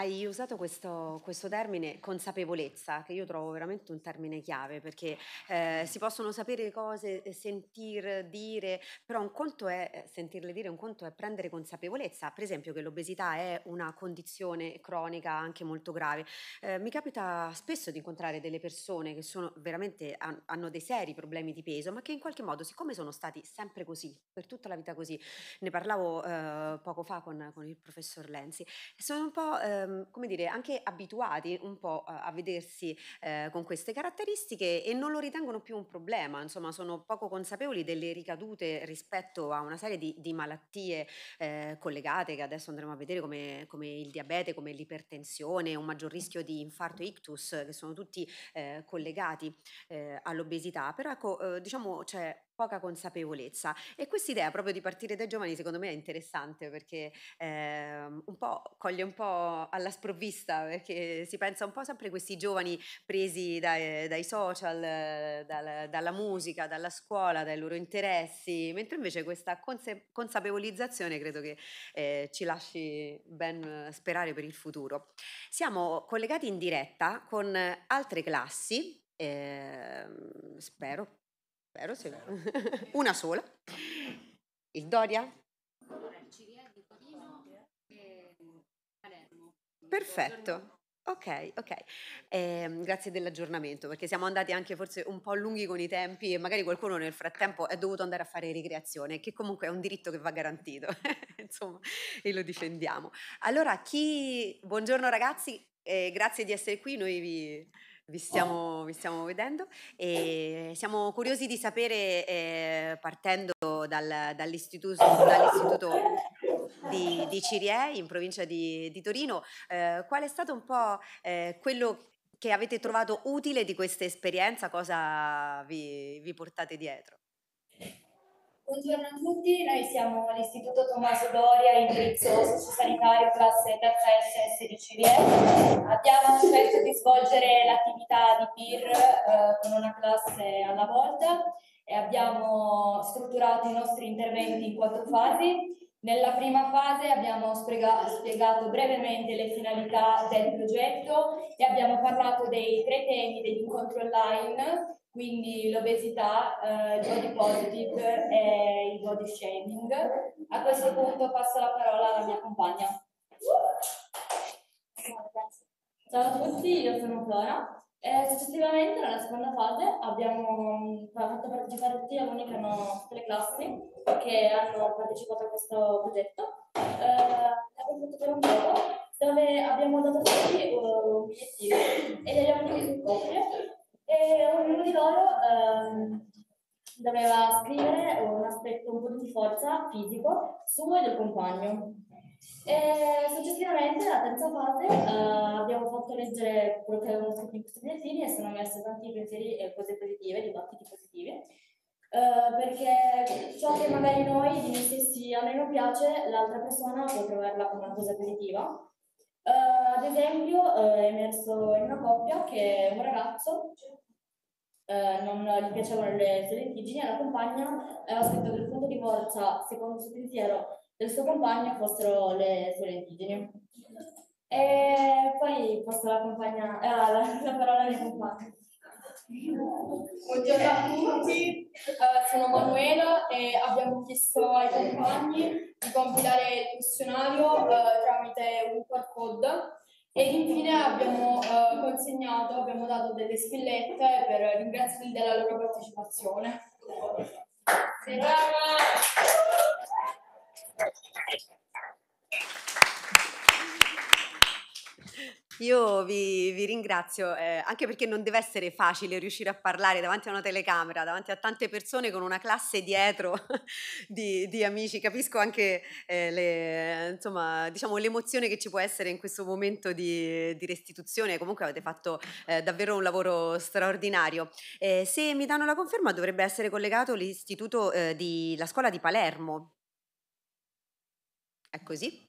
B: Hai usato questo, questo, termine consapevolezza, che io trovo veramente un termine chiave, perché eh, si possono sapere cose, eh, sentir dire, però un conto è eh, sentirle dire, un conto è prendere consapevolezza, per esempio che l'obesità è una condizione cronica anche molto grave. Eh, mi capita spesso di incontrare delle persone che sono, veramente hanno dei seri problemi di peso, ma che in qualche modo, siccome sono stati sempre così, per tutta la vita così, ne parlavo eh, poco fa con, con, il professor Lenzi, sono un po' eh, ehm, come dire, anche abituati un po' a, eh, a vedersi eh, con queste caratteristiche e non lo ritengono più un problema, insomma sono poco consapevoli delle ricadute rispetto a una serie di, di malattie eh, collegate che adesso andremo a vedere come, come, il diabete, come l'ipertensione, un maggior rischio di infarto ictus che sono tutti eh, collegati eh, all'obesità, però ecco eh, diciamo c'è poca consapevolezza e questa idea proprio di partire dai giovani secondo me è interessante perché eh, un po' coglie un po' alla sprovvista perché si pensa un po' sempre a questi giovani presi dai, dai social, dal, dalla musica, dalla scuola, dai loro interessi, mentre invece questa conse- consapevolizzazione credo che eh, ci lasci ben sperare per il futuro. Siamo collegati in diretta con altre classi eh, spero Spero sì. Una sola. Il Doria?
C: Perfetto.
B: Ok, ok. Eh, grazie dell'aggiornamento perché siamo andati anche forse un po' lunghi con i tempi e magari qualcuno nel frattempo è dovuto andare a fare ricreazione, che comunque è un diritto che va garantito, insomma, e lo difendiamo. Allora, chi... Buongiorno ragazzi, eh, grazie di essere qui, noi vi vi stiamo, vi stiamo, vedendo e siamo curiosi di sapere, eh, partendo dal, dall'istituto, dall'istituto di, di Cirie, in provincia di, di Torino, eh, qual è stato un po' eh, quello che avete trovato utile di questa esperienza, cosa vi, vi portate dietro?
I: Buongiorno a tutti, noi siamo all'Istituto Tommaso Doria in Brizzo sociosanitario classe terza SS di CVS. Abbiamo scelto di svolgere l'attività di PIR eh, con una classe alla volta e abbiamo strutturato i nostri interventi in quattro fasi. Nella prima fase abbiamo spiegato brevemente le finalità del progetto e abbiamo parlato dei tre temi dell'incontro online quindi l'obesità, eh, il body positive e il body shaming. A questo punto passo la parola alla mia compagna. Ciao a tutti, io sono Flora. E successivamente, nella seconda fase, abbiamo fatto partecipare tutti gli alunni che hanno tutte le classi che hanno partecipato a questo progetto. Eh, abbiamo fatto un gioco dove abbiamo dato tutti obiettivi eh, e gli abbiamo divisi in coppie e ognuno di loro ehm, doveva scrivere un aspetto, un punto di forza fisico suo e del compagno. E successivamente, alla terza parte, eh, abbiamo fatto leggere quello che avevano scritto in questi bigliettini e sono messi tanti pensieri e cose positive, dibattiti positivi. Uh, perché ciò che magari noi di noi stessi a noi non piace, l'altra persona può trovarla come una cosa positiva. Uh, ad esempio, uh, è emerso in una coppia che un ragazzo eh, non gli piacevano le sue lentiggini e la compagna eh, aveva scritto che il punto di forza, secondo il suo pensiero, del suo compagno fossero le sue lentiggini. E poi posso la compagna, eh, la, la parola mia compagna. Buongiorno a tutti, uh, sono Manuela e abbiamo chiesto ai compagni di compilare il questionario uh, tramite un QR code ed infine abbiamo eh, consegnato, abbiamo dato delle spillette per ringraziarli della loro partecipazione. Grazie.
B: Io vi, vi ringrazio, eh, anche perché non deve essere facile riuscire a parlare davanti a una telecamera, davanti a tante persone con una classe dietro di, di amici. Capisco anche eh, le, insomma, diciamo, l'emozione che ci può essere in questo momento di, di restituzione. Comunque avete fatto eh, davvero un lavoro straordinario. Eh, se mi danno la conferma dovrebbe essere collegato l'istituto eh, della scuola di Palermo. È così?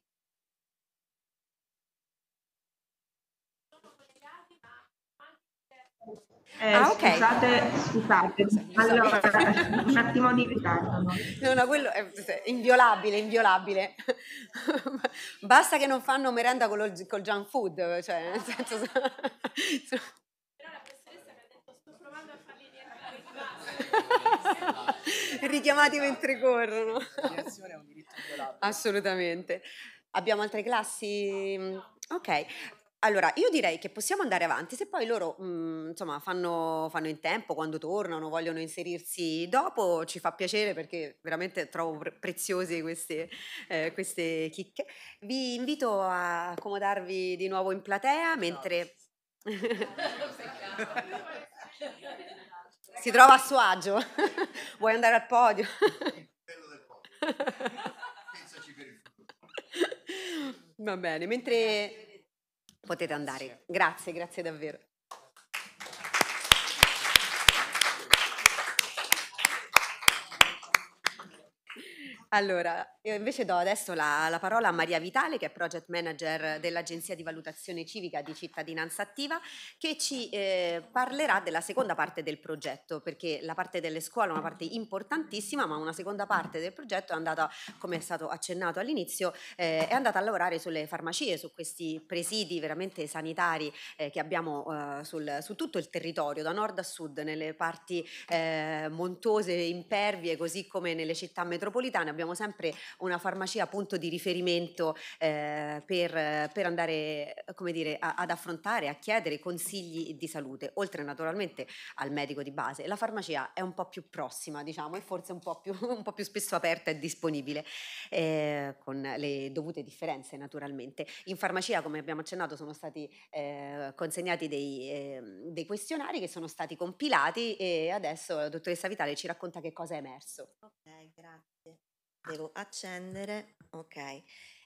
J: Eh, ah, ok. Scusate, scusate. Allora,
B: un attimo di ritardo. No, no, quello è inviolabile, inviolabile. Basta che non fanno merenda con lo, col junk food, cioè, nel senso... Però la professoressa
E: mi ha detto sto provando a farli rientrare. Richiamati mentre corrono. La è un diritto inviolabile.
B: Assolutamente. Abbiamo altre classi? Ok, allora, io direi che possiamo andare avanti, se poi loro mh, mhmm, insomma, fanno, fanno, in tempo, quando tornano, vogliono inserirsi dopo, ci fa piacere perché veramente trovo pre- preziose queste, eh, queste, chicche. Vi invito a accomodarvi di nuovo in platea mentre... No.
H: si trova a suo agio.
B: Vuoi andare al podio? Va bene, mentre... Potete andare. Grazie, grazie davvero. Allora, io invece do adesso la, la, parola a Maria Vitale, che è project manager dell'Agenzia di Valutazione Civica di Cittadinanza Attiva, che ci eh, parlerà della seconda parte del progetto, perché la parte delle scuole è una parte importantissima, ma una seconda parte del progetto è andata, come è stato accennato all'inizio, eh, è andata a lavorare sulle farmacie, su questi presidi veramente sanitari eh, che abbiamo eh, sul, su tutto il territorio, da nord a sud, nelle parti eh, montose, impervie, così come nelle città metropolitane. Abbiamo sempre una farmacia appunto di riferimento eh, per, per, andare come dire, a, ad affrontare, a chiedere consigli di salute, oltre naturalmente al medico di base. La farmacia è un po' più prossima, diciamo, e forse un po' più, un po più spesso aperta e disponibile, eh, con le dovute differenze naturalmente. In farmacia, come abbiamo accennato, sono stati eh, consegnati dei, ehm, dei questionari che sono stati compilati e adesso la dottoressa Vitale ci racconta che cosa è emerso.
K: Ok, grazie
B: devo accendere. Ok.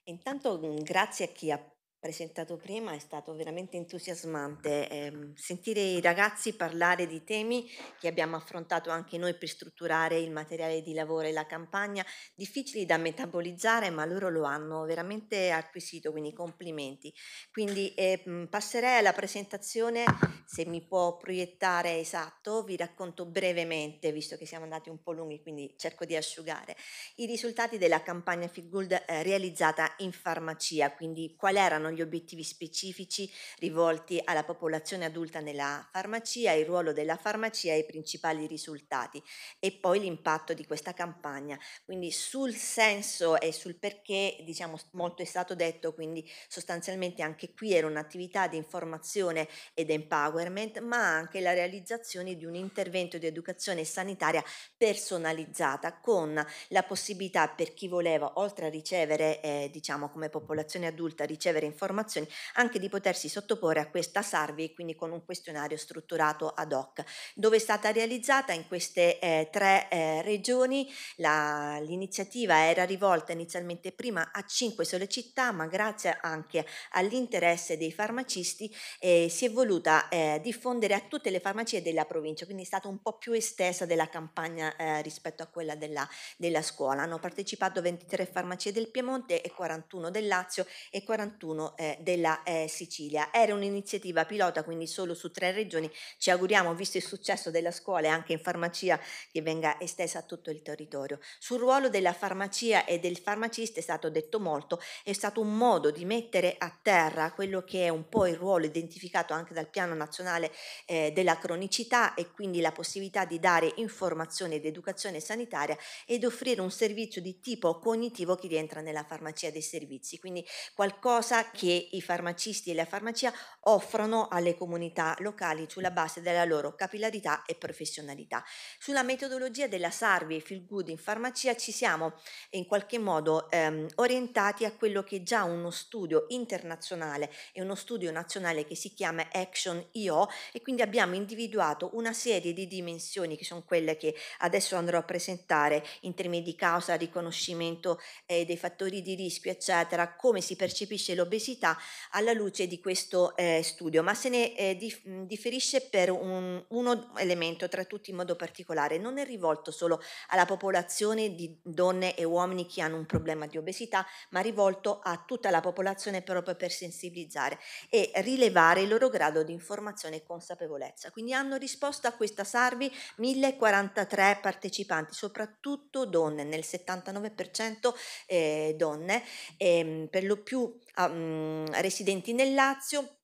K: Intanto mhmm, grazie a chi ha presentato prima è stato veramente entusiasmante eh, sentire i ragazzi parlare di temi che abbiamo affrontato anche noi per strutturare il materiale di lavoro e la campagna, difficili da metabolizzare ma loro lo hanno veramente acquisito, quindi complimenti. Quindi eh, passerei alla presentazione, se mi può proiettare esatto, vi racconto brevemente, visto che siamo andati un po' lunghi, quindi cerco di asciugare, i risultati della campagna Figuld eh, realizzata in farmacia, quindi quali erano gli obiettivi specifici rivolti alla popolazione adulta nella farmacia, il ruolo della farmacia e i principali risultati e poi l'impatto di questa campagna. Quindi sul senso e sul perché diciamo molto è stato detto, quindi sostanzialmente anche qui era un'attività di informazione ed empowerment, ma anche la realizzazione di un intervento di educazione sanitaria personalizzata con la possibilità per chi voleva oltre a ricevere eh, diciamo come popolazione adulta ricevere informazioni informazioni, anche di potersi sottoporre a questa SARVI, quindi con un questionario strutturato ad hoc, dove è stata realizzata in queste eh, tre eh, regioni. La, l'iniziativa era rivolta inizialmente prima a cinque sole città, ma grazie anche all'interesse dei farmacisti eh, si è voluta eh, diffondere a tutte le farmacie della provincia, quindi è stata un po' più estesa della campagna eh, rispetto a quella della, della scuola. Hanno partecipato 23 farmacie del Piemonte e 41 del Lazio e 41 eh, della eh, Sicilia. Era un'iniziativa pilota, quindi solo su tre regioni. Ci auguriamo, visto il successo della scuola e anche in farmacia, che venga estesa a tutto il territorio. Sul ruolo della farmacia e del farmacista è stato detto molto, è stato un modo di mettere a terra quello che è un po' il ruolo identificato anche dal piano nazionale eh, della cronicità e quindi la possibilità di dare informazione ed educazione sanitaria ed offrire un servizio di tipo cognitivo che rientra nella farmacia dei servizi, quindi qualcosa che che i farmacisti e la farmacia offrono alle comunità locali sulla base della loro capillarità e professionalità. Sulla metodologia della Sarvi e Feel Good in farmacia ci siamo eh, in qualche modo ehm, orientati a quello che è già uno studio internazionale e uno studio nazionale che si chiama Action IO e quindi abbiamo individuato una serie di dimensioni che sono quelle che adesso andrò a presentare in termini di causa, riconoscimento eh, dei fattori di rischio, eccetera, come si percepisce l'obesità criticità alla luce di questo eh, studio, ma se ne eh, dif- mm, differisce per un, uno elemento tra tutti in modo particolare. Non è rivolto solo alla popolazione di donne e uomini che hanno un problema di obesità, ma rivolto a tutta la popolazione proprio per sensibilizzare e rilevare il loro grado di informazione e consapevolezza. Quindi hanno risposto a questa Sarvi 1043 partecipanti, soprattutto donne, nel 79% eh, donne, ehm, per lo più um, residenti nel Lazio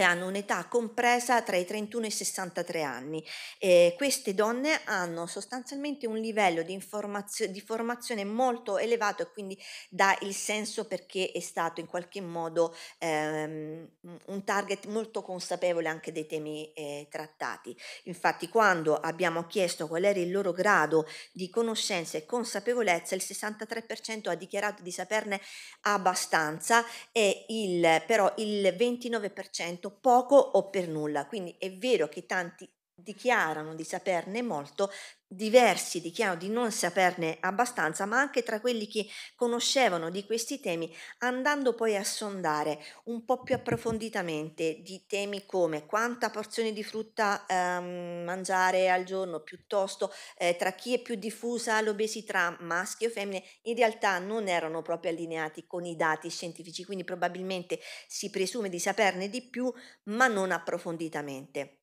K: hanno un'età compresa tra i 31 e i 63 anni. Eh, queste donne hanno sostanzialmente un livello di, informazio- di, formazione molto elevato e quindi dà il senso perché è stato in qualche modo ehm, un target molto consapevole anche dei temi eh, trattati. Infatti quando abbiamo chiesto qual era il loro grado di conoscenza e consapevolezza, il 63% ha dichiarato di saperne abbastanza e il, però il 29% poco o per nulla. Quindi è vero che tanti dichiarano di saperne molto, diversi dichiarano di non saperne abbastanza, ma anche tra quelli che conoscevano di questi temi, andando poi a sondare un po' più approfonditamente di temi come quanta porzione di frutta ehm, mangiare al giorno, piuttosto eh, tra chi è più diffusa l'obesità, maschio o femmine, in realtà non erano proprio allineati con i dati scientifici, quindi probabilmente si presume di saperne di più, ma non approfonditamente.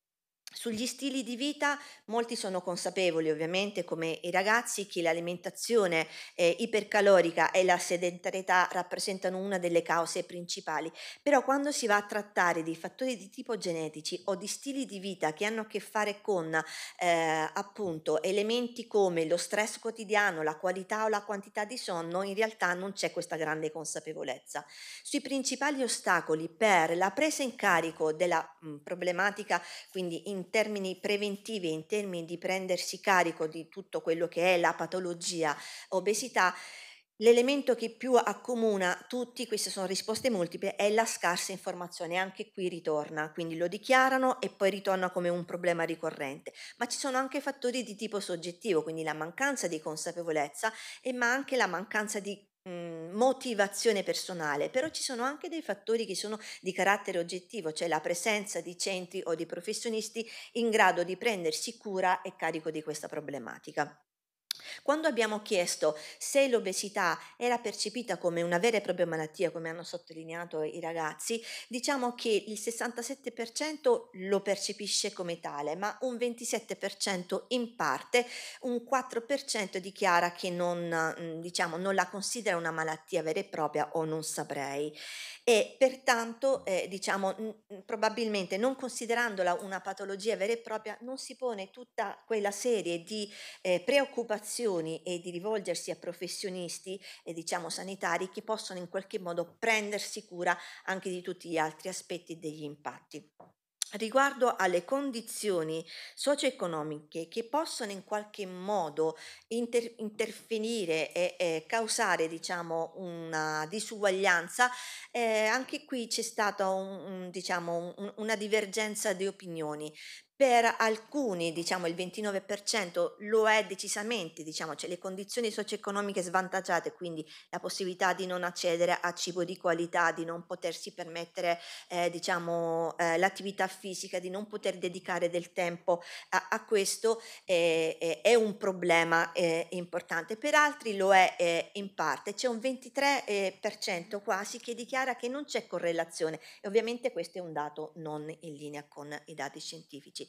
K: Sugli stili di vita molti sono consapevoli ovviamente come i ragazzi che l'alimentazione eh, ipercalorica e la sedentarietà rappresentano una delle cause principali, però quando si va a trattare di fattori di tipo genetici o di stili di vita che hanno a che fare con eh, appunto elementi come lo stress quotidiano, la qualità o la quantità di sonno, in realtà non c'è questa grande consapevolezza. Sui principali ostacoli per la presa in carico della mh, problematica, quindi in in termini preventivi, in termini di prendersi carico di tutto quello che è la patologia obesità, L'elemento che più accomuna tutti, queste sono risposte multiple, è la scarsa informazione, anche qui ritorna, quindi lo dichiarano e poi ritorna come un problema ricorrente, ma ci sono anche fattori di tipo soggettivo, quindi la mancanza di consapevolezza e ma anche la mancanza di Mhmm, motivazione personale, però ci sono anche dei fattori che sono di carattere oggettivo, cioè la presenza di centri o di professionisti in grado di prendersi cura e carico di questa problematica. Quando abbiamo chiesto se l'obesità era percepita come una vera e propria malattia, come hanno sottolineato i ragazzi, diciamo che il 67% lo percepisce come tale, ma un 27% in parte, un 4% dichiara che non, mm, diciamo, non la considera una malattia vera e propria o non saprei e pertanto eh, diciamo probabilmente non considerandola una patologia vera e propria non si pone tutta quella serie di eh, preoccupazioni e di rivolgersi a professionisti eh, diciamo sanitari che possono in qualche modo prendersi cura anche di tutti gli altri aspetti degli impatti riguardo alle condizioni socio-economiche che possono in qualche modo inter- interferire e, e, causare diciamo, una disuguaglianza, eh, anche qui c'è stata un, un, diciamo, un, una divergenza di opinioni, per alcuni, diciamo il 29%, lo è decisamente, diciamo, cioè le condizioni socio-economiche svantaggiate, quindi la possibilità di non accedere a cibo di qualità, di non potersi permettere eh, diciamo, eh, l'attività fisica, di non poter dedicare del tempo a, a questo, eh, è un problema eh, importante. Per altri lo è eh, in parte, c'è un 23% eh, quasi che dichiara che non c'è correlazione e ovviamente questo è un dato non in linea con i dati scientifici.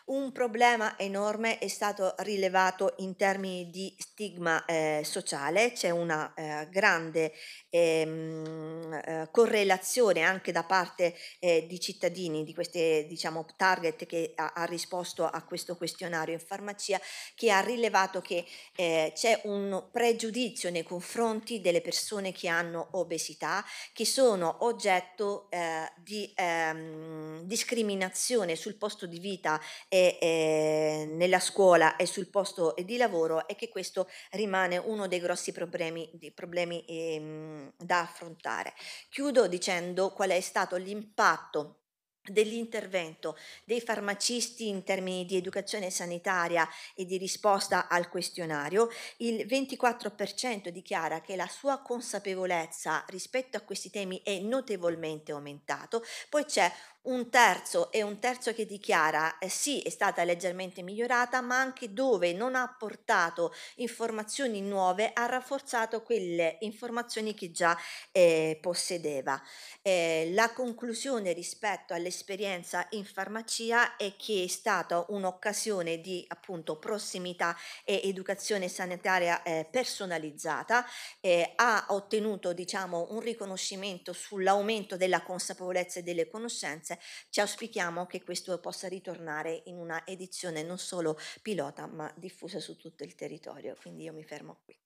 K: Un problema enorme è stato rilevato in termini di stigma eh, sociale, c'è una eh, grande ehm, eh, correlazione anche da parte eh, di cittadini, di queste diciamo, target che ha, ha, risposto a questo questionario in farmacia, che ha rilevato che eh, c'è un pregiudizio nei confronti delle persone che hanno obesità, che sono oggetto eh, di ehm, discriminazione sul posto di vita e, e nella scuola e sul posto di lavoro e che questo rimane uno dei grossi problemi, dei problemi ehm, da affrontare. Chiudo dicendo qual è stato l'impatto dell'intervento dei farmacisti in termini di educazione sanitaria e di risposta al questionario, il 24% dichiara che la sua consapevolezza rispetto a questi temi è notevolmente aumentato, poi c'è un terzo e un terzo che dichiara eh, sì è stata leggermente migliorata, ma anche dove non ha portato informazioni nuove, ha rafforzato quelle informazioni che già eh, possedeva. Eh, la conclusione rispetto all'esperienza in farmacia è che è stata un'occasione di appunto prossimità e educazione sanitaria eh, personalizzata, eh, ha ottenuto diciamo un riconoscimento sull'aumento della consapevolezza e delle conoscenze eccellenze. Ci auspichiamo che questo possa ritornare in una edizione non solo pilota ma diffusa su tutto il territorio.
B: Quindi io mi fermo qui.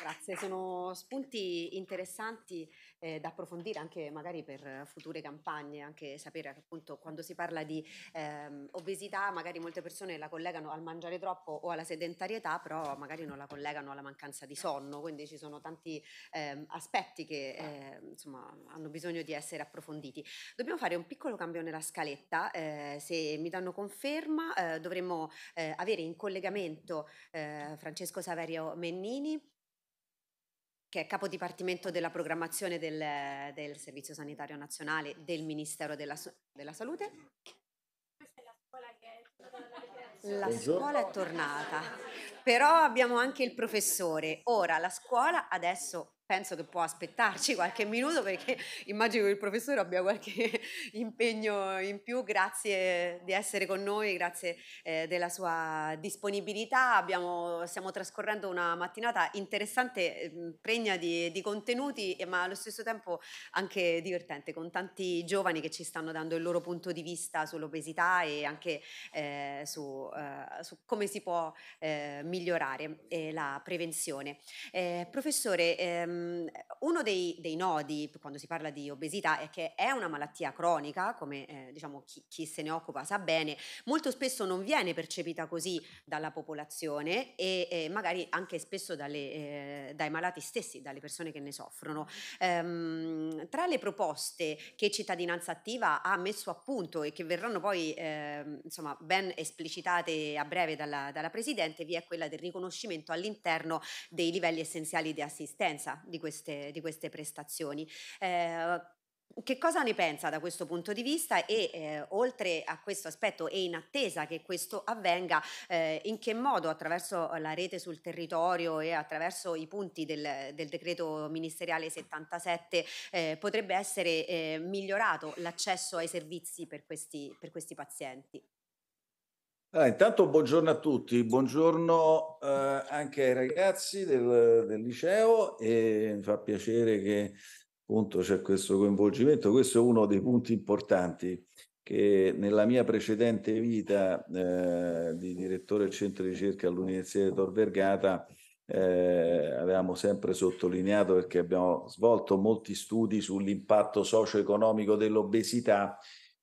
B: Grazie, sono spunti interessanti eh, da approfondire anche magari per future campagne, anche sapere appunto quando si parla di ehm, obesità, magari molte persone la collegano al mangiare troppo o alla sedentarietà, però magari non la collegano alla mancanza di sonno, quindi ci sono tanti ehm, aspetti che eh, insomma, hanno bisogno di essere approfonditi. Dobbiamo fare un piccolo cambio nella scaletta, eh, se mi danno conferma eh, dovremmo eh, avere in collegamento eh, Francesco Saverio Mennini, che è capo dipartimento della programmazione del, del Servizio Sanitario Nazionale del Ministero della, della Salute. la scuola è tornata, però abbiamo anche il professore. Ora la scuola adesso penso che può aspettarci qualche minuto perché immagino che il professore abbia qualche impegno in più. Grazie di essere con noi, grazie eh, della sua disponibilità. Abbiamo, stiamo trascorrendo una mattinata interessante, ehm, pregna di, di, contenuti, ma allo stesso tempo anche divertente, con tanti giovani che ci stanno dando il loro punto di vista sull'obesità e anche eh, su, eh, su, come si può eh, migliorare eh, la prevenzione. Eh, professore, ehm, Ehm, uno dei, dei, nodi quando si parla di obesità è che è una malattia cronica, come eh, diciamo chi, chi, se ne occupa sa bene, molto spesso non viene percepita così dalla popolazione e, e magari anche spesso dalle, eh, dai malati stessi, dalle persone che ne soffrono. Ehm, tra le proposte che Cittadinanza Attiva ha messo a punto e che verranno poi eh, insomma, ben esplicitate a breve dalla, dalla Presidente, vi è quella del riconoscimento all'interno dei livelli essenziali di assistenza di queste, di queste prestazioni. Eh, che cosa ne pensa da questo punto di vista e eh, oltre a questo aspetto e in attesa che questo avvenga, eh, in che modo attraverso la rete sul territorio e attraverso i punti del, del decreto ministeriale 77 eh, potrebbe essere eh, migliorato l'accesso ai servizi per questi, per questi pazienti?
L: Allora, ah, intanto buongiorno a tutti, buongiorno eh, anche ai ragazzi del, del, liceo e mi fa piacere che appunto c'è questo coinvolgimento, questo è uno dei punti importanti che nella mia precedente vita eh, di direttore del centro di ricerca all'Università di Tor Vergata eh, avevamo sempre sottolineato perché abbiamo svolto molti studi sull'impatto socio-economico dell'obesità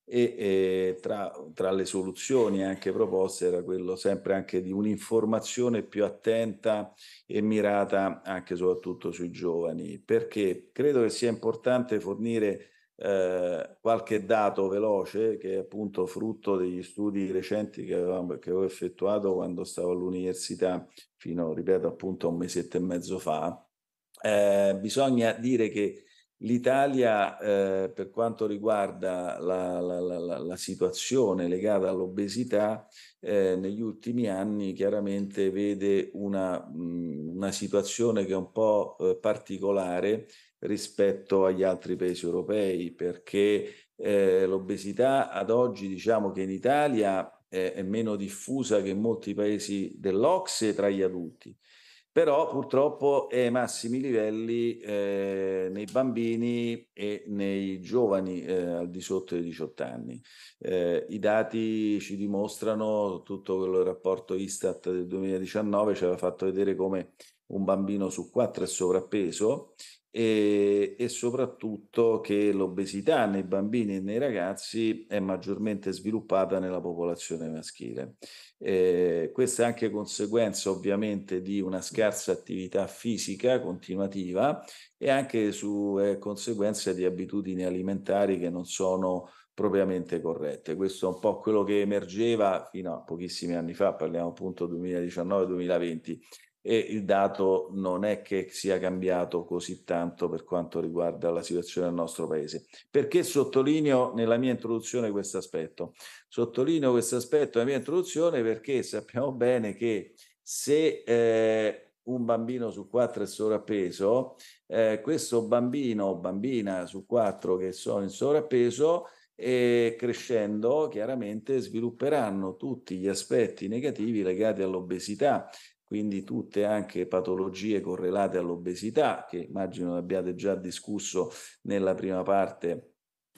L: e eh, tra, tra, le soluzioni anche proposte era quello sempre anche di un'informazione più attenta e mirata anche soprattutto sui giovani, perché credo che sia importante fornire eh, qualche dato veloce che è appunto frutto degli studi recenti che, avevamo, che avevo effettuato quando stavo all'università fino, ripeto, appunto a un mesetto e mezzo fa. Eh, bisogna dire che L'Italia, eh, per quanto riguarda la, la, la, la situazione legata all'obesità, eh, negli ultimi anni chiaramente vede una, una situazione che è un po' eh, particolare rispetto agli altri paesi europei, perché eh, l'obesità ad oggi, diciamo che in Italia è meno diffusa che in molti paesi dell'Ocse tra gli adulti però purtroppo è ai massimi livelli eh, nei bambini e nei giovani eh, al di sotto dei 18 anni. Eh, I dati ci dimostrano, tutto quel rapporto Istat del 2019 ci aveva fatto vedere come un bambino su quattro è sovrappeso e, e, soprattutto che l'obesità nei bambini e nei ragazzi è maggiormente sviluppata nella popolazione maschile. Eh, questa è anche conseguenza ovviamente di una scarsa attività fisica continuativa e anche su eh, conseguenza di abitudini alimentari che non sono propriamente corrette. Questo è un po' quello che emergeva fino a pochissimi anni fa, parliamo appunto 2019-2020 e il dato non è che sia cambiato così tanto per quanto riguarda la situazione del nostro paese. Perché sottolineo nella mia introduzione questo aspetto? Sottolineo questo aspetto nella mia introduzione perché sappiamo bene che se eh, un bambino su quattro è sovrappeso, eh, questo bambino o bambina su quattro che sono in sovrappeso, e crescendo chiaramente svilupperanno tutti gli aspetti negativi legati all'obesità quindi tutte anche patologie correlate all'obesità, che immagino abbiate già discusso nella prima parte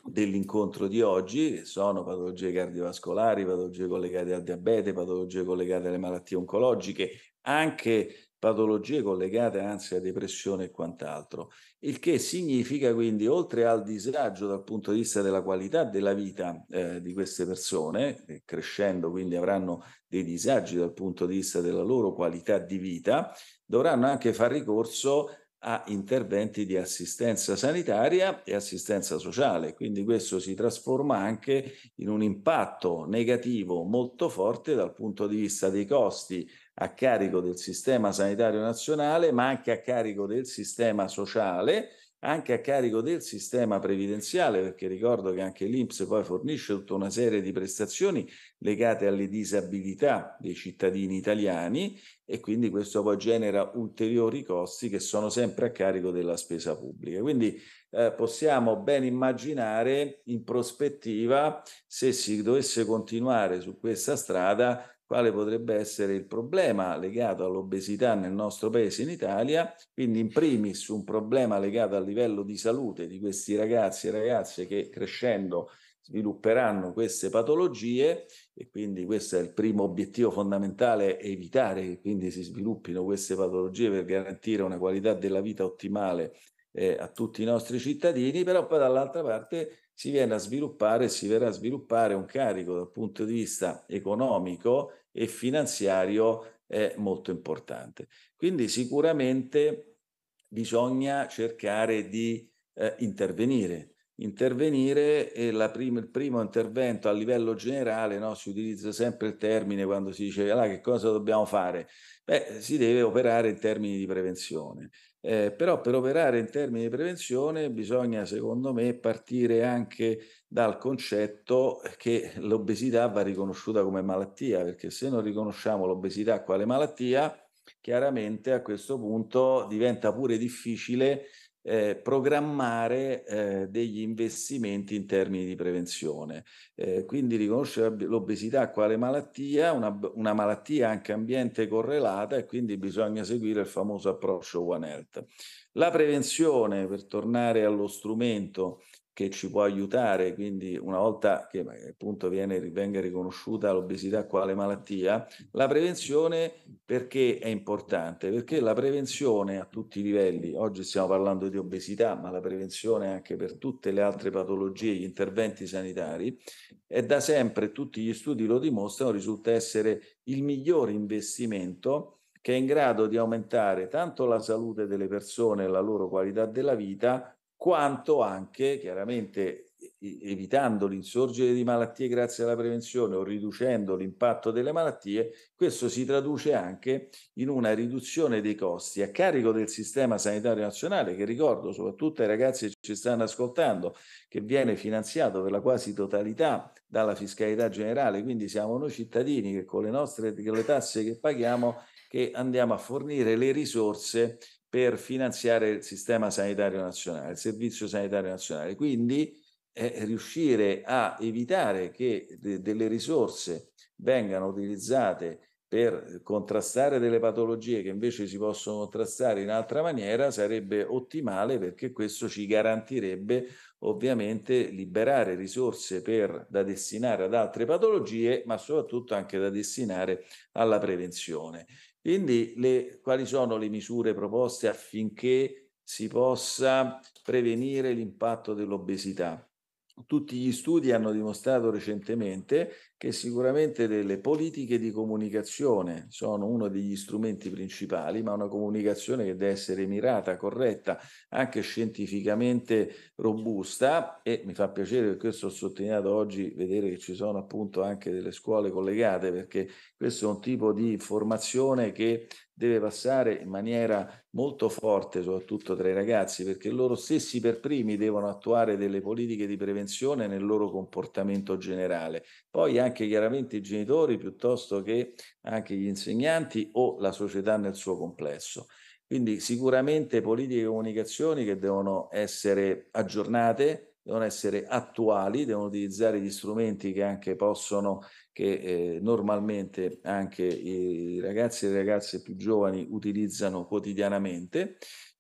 L: dell'incontro di oggi sono patologie cardiovascolari, patologie collegate al diabete, patologie collegate alle malattie oncologiche, anche patologie collegate anzi a depressione e quant'altro, il che significa quindi oltre al disagio dal punto di vista della qualità della vita eh, di queste persone, crescendo quindi avranno dei disagi dal punto di vista della loro qualità di vita, dovranno anche far ricorso a interventi di assistenza sanitaria e assistenza sociale. Quindi questo si trasforma anche in un impatto negativo molto forte dal punto di vista dei costi a carico del sistema sanitario nazionale, ma anche a carico del sistema sociale, anche a carico del sistema previdenziale, perché ricordo che anche l'INPS poi fornisce tutta una serie di prestazioni legate alle disabilità dei cittadini italiani e quindi questo poi genera ulteriori costi che sono sempre a carico della spesa pubblica. Quindi eh, possiamo ben immaginare in prospettiva, se si dovesse continuare su questa strada, quale potrebbe essere il problema legato all'obesità nel nostro paese in Italia, quindi in primis un problema legato al livello di salute di questi ragazzi e ragazze che crescendo svilupperanno queste patologie e quindi questo è il primo obiettivo fondamentale, evitare che quindi si sviluppino queste patologie per garantire una qualità della vita ottimale eh, a tutti i nostri cittadini, però poi dall'altra parte si viene a sviluppare, si verrà a sviluppare un carico dal punto di vista economico e finanziario eh, molto importante. Quindi sicuramente bisogna cercare di eh, intervenire. Intervenire e prim- il primo intervento a livello generale, no? si utilizza sempre il termine quando si dice allora, ah, che cosa dobbiamo fare? Beh, si deve operare in termini di prevenzione. Eh, però per operare in termini di prevenzione bisogna, secondo me, partire anche dal concetto che l'obesità va riconosciuta come malattia, perché se non riconosciamo l'obesità quale malattia, chiaramente a questo punto diventa pure difficile eh, programmare eh, degli investimenti in termini di prevenzione. Eh, quindi riconoscere l'obesità quale malattia, una, una, malattia anche ambiente correlata e quindi bisogna seguire il famoso approccio One Health. La prevenzione, per tornare allo strumento, che ci può aiutare, quindi una volta che appunto viene, venga riconosciuta l'obesità quale malattia, la prevenzione perché è importante? Perché la prevenzione a tutti i livelli, oggi stiamo parlando di obesità, ma la prevenzione anche per tutte le altre patologie, gli interventi sanitari, è da sempre, tutti gli studi lo dimostrano, risulta essere il miglior investimento che è in grado di aumentare tanto la salute delle persone e la loro qualità della vita, quanto anche chiaramente evitando l'insorgere di malattie grazie alla prevenzione o riducendo l'impatto delle malattie, questo si traduce anche in una riduzione dei costi a carico del sistema sanitario nazionale, che ricordo soprattutto ai ragazzi che ci stanno ascoltando, che viene finanziato per la quasi totalità dalla fiscalità generale, quindi siamo noi cittadini che con le nostre con le tasse che paghiamo che andiamo a fornire le risorse per finanziare il sistema sanitario nazionale, il servizio sanitario nazionale. Quindi eh, riuscire a evitare che de- delle risorse vengano utilizzate per contrastare delle patologie che invece si possono contrastare in altra maniera sarebbe ottimale perché questo ci garantirebbe ovviamente liberare risorse per, da destinare ad altre patologie, ma soprattutto anche da destinare alla prevenzione. Quindi le, quali sono le misure proposte affinché si possa prevenire l'impatto dell'obesità? Tutti gli studi hanno dimostrato recentemente che sicuramente le, le, politiche di comunicazione sono uno degli strumenti principali, ma una comunicazione che deve essere mirata, corretta, anche scientificamente robusta e mi fa piacere per questo ho sottolineato oggi vedere che ci sono appunto anche delle scuole collegate perché questo è un tipo di formazione che deve passare in maniera molto forte, soprattutto tra i ragazzi, perché loro stessi per primi devono attuare delle politiche di prevenzione nel loro comportamento generale. Poi anche anche chiaramente i genitori piuttosto che anche gli insegnanti o la società nel suo complesso. Quindi sicuramente politiche e comunicazioni che devono essere aggiornate, devono essere attuali, devono utilizzare gli strumenti che anche possono, che eh, normalmente anche i ragazzi e le ragazze più giovani utilizzano quotidianamente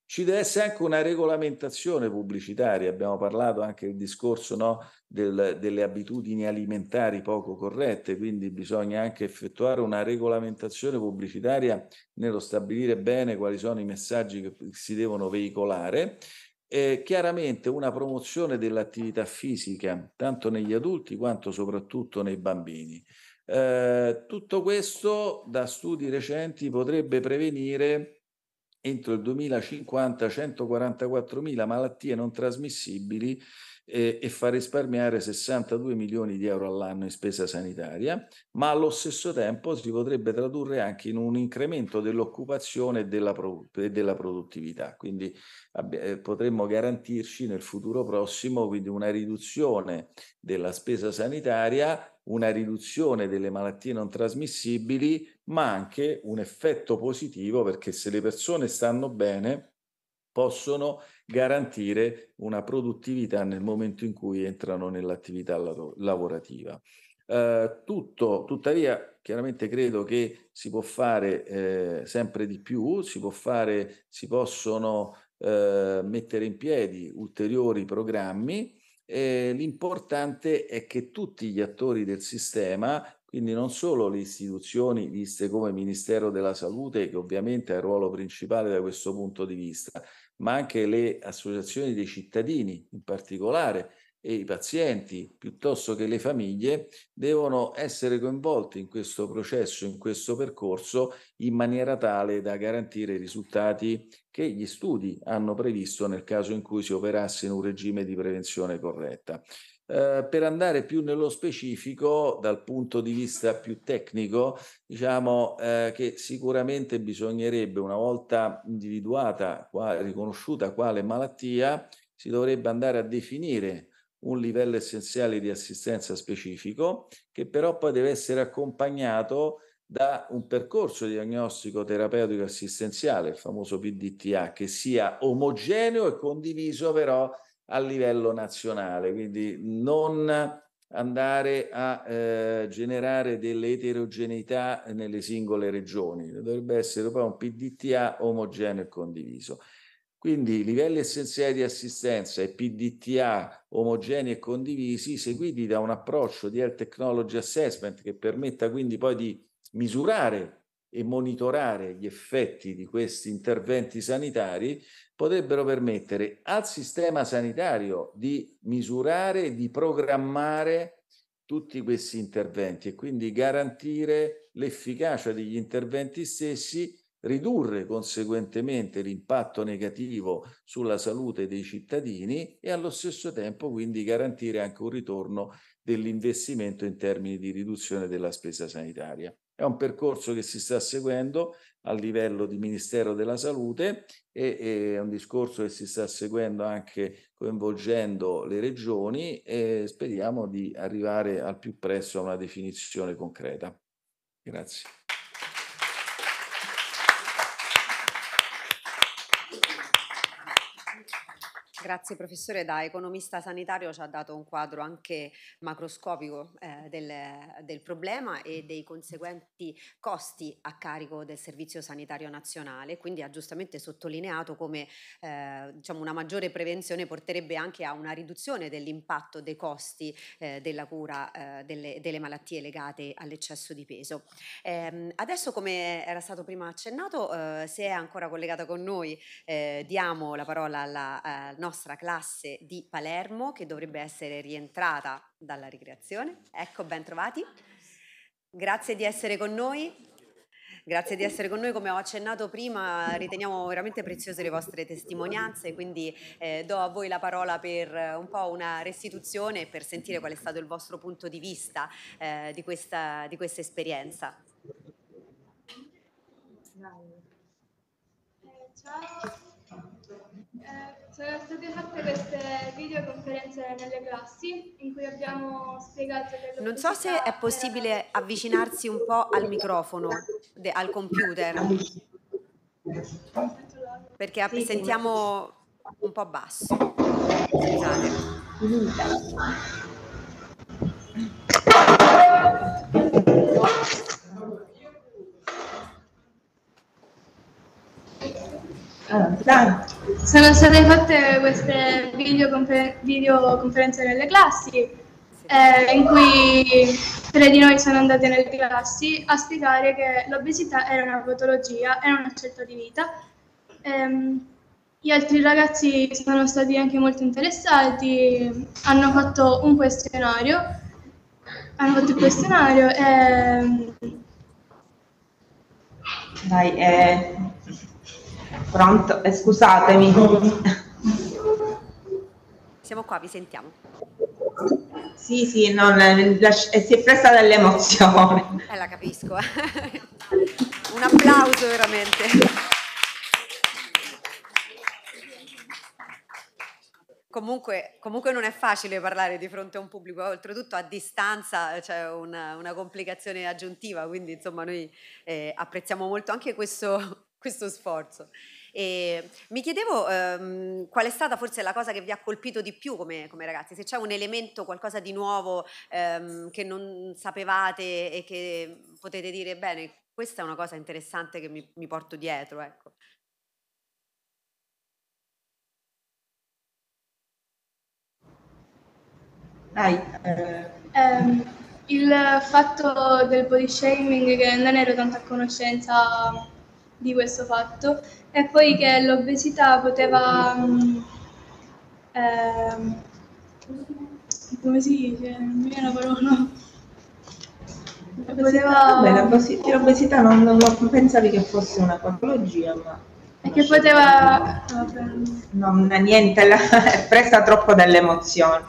L: ci deve essere anche una regolamentazione pubblicitaria, abbiamo parlato anche del discorso no, del, delle abitudini alimentari poco corrette, quindi bisogna anche effettuare una regolamentazione pubblicitaria nello stabilire bene quali sono i messaggi che si devono veicolare. Eh, chiaramente una promozione dell'attività fisica, tanto negli adulti quanto soprattutto nei bambini. Eh, tutto questo, da studi recenti, potrebbe prevenire entro il 2050 144.000 malattie non trasmissibili eh, e fa risparmiare 62 milioni di euro all'anno in spesa sanitaria, ma allo stesso tempo si potrebbe tradurre anche in un incremento dell'occupazione e della, pro- e della produttività. Quindi abbi- eh, potremmo garantirci nel futuro prossimo quindi una riduzione della spesa sanitaria, una riduzione delle malattie non trasmissibili ma anche un effetto positivo perché se le persone stanno bene possono garantire una produttività nel momento in cui entrano nell'attività lavorativa. Eh, tutto, tuttavia, chiaramente credo che si può fare eh, sempre di più, si, può fare, si possono eh, mettere in piedi ulteriori programmi. l'importante è che tutti gli attori del sistema quindi non solo le istituzioni viste come Ministero della Salute, che ovviamente ha il ruolo principale da questo punto di vista, ma anche le associazioni dei cittadini in particolare e i pazienti piuttosto che le famiglie devono essere coinvolti in questo processo, in questo percorso, in maniera tale da garantire i risultati che gli studi hanno previsto nel caso in cui si operasse in un regime di prevenzione corretta. Eh, per andare più nello specifico, dal punto di vista più tecnico, diciamo eh, che sicuramente bisognerebbe, una volta individuata, qua, riconosciuta quale malattia, si dovrebbe andare a definire un livello essenziale di assistenza specifico, che però poi deve essere accompagnato da un percorso diagnostico terapeutico assistenziale, il famoso PDTA, che sia omogeneo e condiviso però a livello nazionale, quindi non andare a eh, generare delle eterogeneità nelle singole regioni, dovrebbe essere proprio un PDTA omogeneo e condiviso. Quindi livelli essenziali di assistenza e PDTA omogenei e condivisi seguiti da un approccio di Health Technology Assessment che permetta quindi poi di misurare e monitorare gli effetti di questi interventi sanitari potrebbero permettere al sistema sanitario di misurare e di programmare tutti questi interventi e quindi garantire l'efficacia degli interventi stessi, ridurre conseguentemente l'impatto negativo sulla salute dei cittadini e allo stesso tempo quindi garantire anche un ritorno dell'investimento in termini di riduzione della spesa sanitaria. È un percorso che si sta seguendo a livello di Ministero della Salute e, è un discorso che si sta seguendo anche coinvolgendo le regioni e speriamo di arrivare al più presto a una definizione concreta. Grazie.
B: Grazie professore, da economista sanitario ci ha dato un quadro anche macroscopico eh, del, del, problema e dei conseguenti costi a carico del Servizio Sanitario Nazionale, quindi ha giustamente sottolineato come eh, diciamo una maggiore prevenzione porterebbe anche a una riduzione dell'impatto dei costi eh, della cura eh, delle, delle, malattie legate all'eccesso di peso. Ehm, adesso come era stato prima accennato, eh, se è ancora collegata con noi eh, diamo la parola alla nostra nostra classe di Palermo che dovrebbe essere rientrata dalla ricreazione. Ecco, ben trovati. Grazie di essere con noi. Grazie di essere con noi, come ho accennato prima riteniamo veramente preziose le vostre testimonianze, quindi eh, do a voi la parola per eh, un po' una restituzione e per sentire qual è stato il vostro punto di vista eh, di, questa, di questa esperienza.
C: Eh,
H: ciao, eh, sono state fatte queste videoconferenze nelle classi in cui abbiamo spiegato
B: che Non so se è possibile era... avvicinarsi un po' al microfono, de, al computer. Perché sì, sentiamo un po' basso. Scusate.
C: Allora, dai
H: sono state fatte queste videoconfer- videoconferenze nelle classi eh, in cui tre di noi sono andate nelle classi a spiegare che l'obesità era una patologia, era una scelta di vita. Ehm, gli altri ragazzi sono stati anche molto interessati, hanno fatto un questionario, hanno fatto il questionario e... Ehm,
J: Dai, eh, Pronto? Eh, scusatemi.
B: Siamo qua, vi sentiamo.
J: Sì, sì, non, la, si è presa dall'emozione. Eh, la capisco.
B: Un applauso veramente. Comunque, comunque, non è facile parlare di fronte a un pubblico, oltretutto a distanza eh, c'è una, una complicazione aggiuntiva, quindi insomma noi eh, apprezziamo molto anche questo, questo sforzo. E mi chiedevo ehm, qual è stata forse la cosa che vi ha colpito di più come, come ragazzi, se c'è un elemento, qualcosa di nuovo ehm, che non sapevate e che potete dire, bene, questa è una cosa interessante che mi, mi porto dietro.
J: Ecco. Dai.
H: Um, il fatto del body shaming che non ero tanto a conoscenza di questo fatto e poi che l'obesità poteva... Mh, mm, ehm, come si dice? Non viene la parola. Poteva... Vabbè,
M: l'obesità non, non, non pensavi che fosse una patologia,
J: ma
I: che poteva
J: non, niente la, è presa troppo dalle emozioni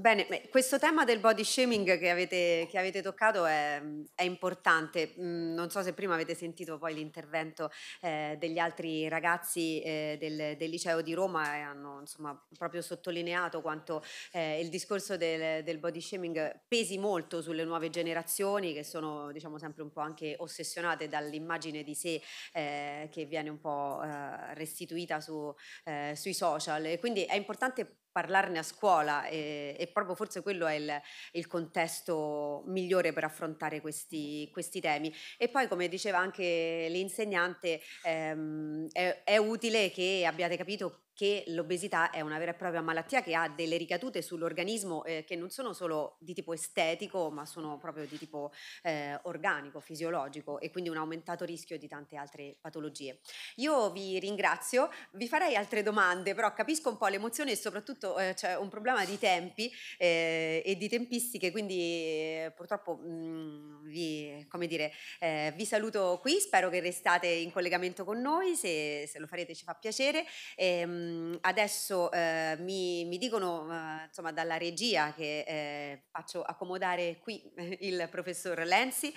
B: Bene, questo tema del body shaming che avete, che avete toccato è, è, importante. Mm, non so se prima avete sentito poi l'intervento eh, degli altri ragazzi eh, del, del, liceo di Roma e hanno insomma, proprio sottolineato quanto eh, il discorso del, del, body shaming pesi molto sulle nuove generazioni che sono diciamo, sempre un po' anche ossessionate dall'immagine di sé eh, che viene un po' eh, restituita su, eh, sui social. E quindi è importante parlarne a scuola e, e, proprio forse quello è il, il contesto migliore per affrontare questi, questi, temi. E poi come diceva anche l'insegnante ehm, è, è, utile che abbiate capito che l'obesità è una vera e propria malattia che ha delle ricadute sull'organismo eh, che non sono solo di tipo estetico, ma sono proprio di tipo eh, organico, fisiologico e quindi un aumentato rischio di tante altre patologie. Io vi ringrazio, vi farei altre domande, però capisco un po' l'emozione e soprattutto eh, c'è un problema di tempi eh, e di tempistiche, quindi eh, purtroppo mh, mm, vi, dire, eh, vi, saluto qui, spero che restate in collegamento con noi, se, se lo farete ci fa piacere. E, ehm, Ehm, adesso eh, mi, mi, dicono eh, insomma, dalla regia che eh, faccio accomodare qui il professor Lenzi,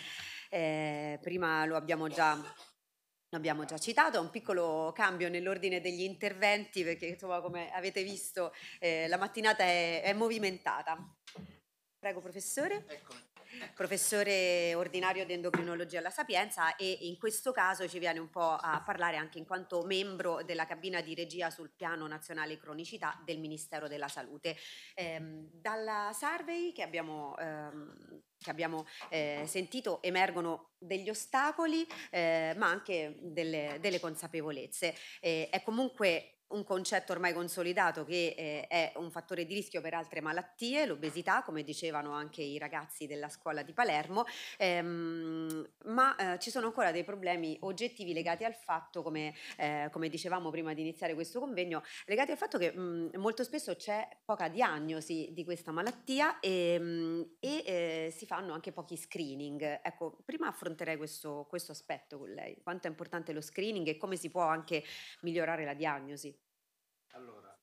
B: eh, prima lo abbiamo già Abbiamo già citato, un piccolo cambio nell'ordine degli interventi perché insomma, come avete visto eh, la mattinata è, è movimentata. Prego professore. Eccomi professore ordinario di endocrinologia alla Sapienza e in questo caso ci viene un po' a parlare anche in quanto membro della cabina di regia sul piano nazionale cronicità del Ministero della Salute. Ehm, dalla survey che abbiamo ehm, che abbiamo eh, sentito emergono degli ostacoli eh, ma anche delle, delle consapevolezze. Eh, è comunque un concetto ormai consolidato che eh, è un fattore di rischio per altre malattie, l'obesità, come dicevano anche i ragazzi della scuola di Palermo, ehm, ma eh, ci sono ancora dei problemi oggettivi legati al fatto, come, eh, come, dicevamo prima di iniziare questo convegno, legati al fatto che mh, mm, molto spesso c'è poca diagnosi di questa malattia ehm, e, mh, eh, e si fanno anche pochi screening. Ecco, prima affronterei questo, questo aspetto con lei, quanto è importante lo screening e come si può anche migliorare la diagnosi.
N: Allora,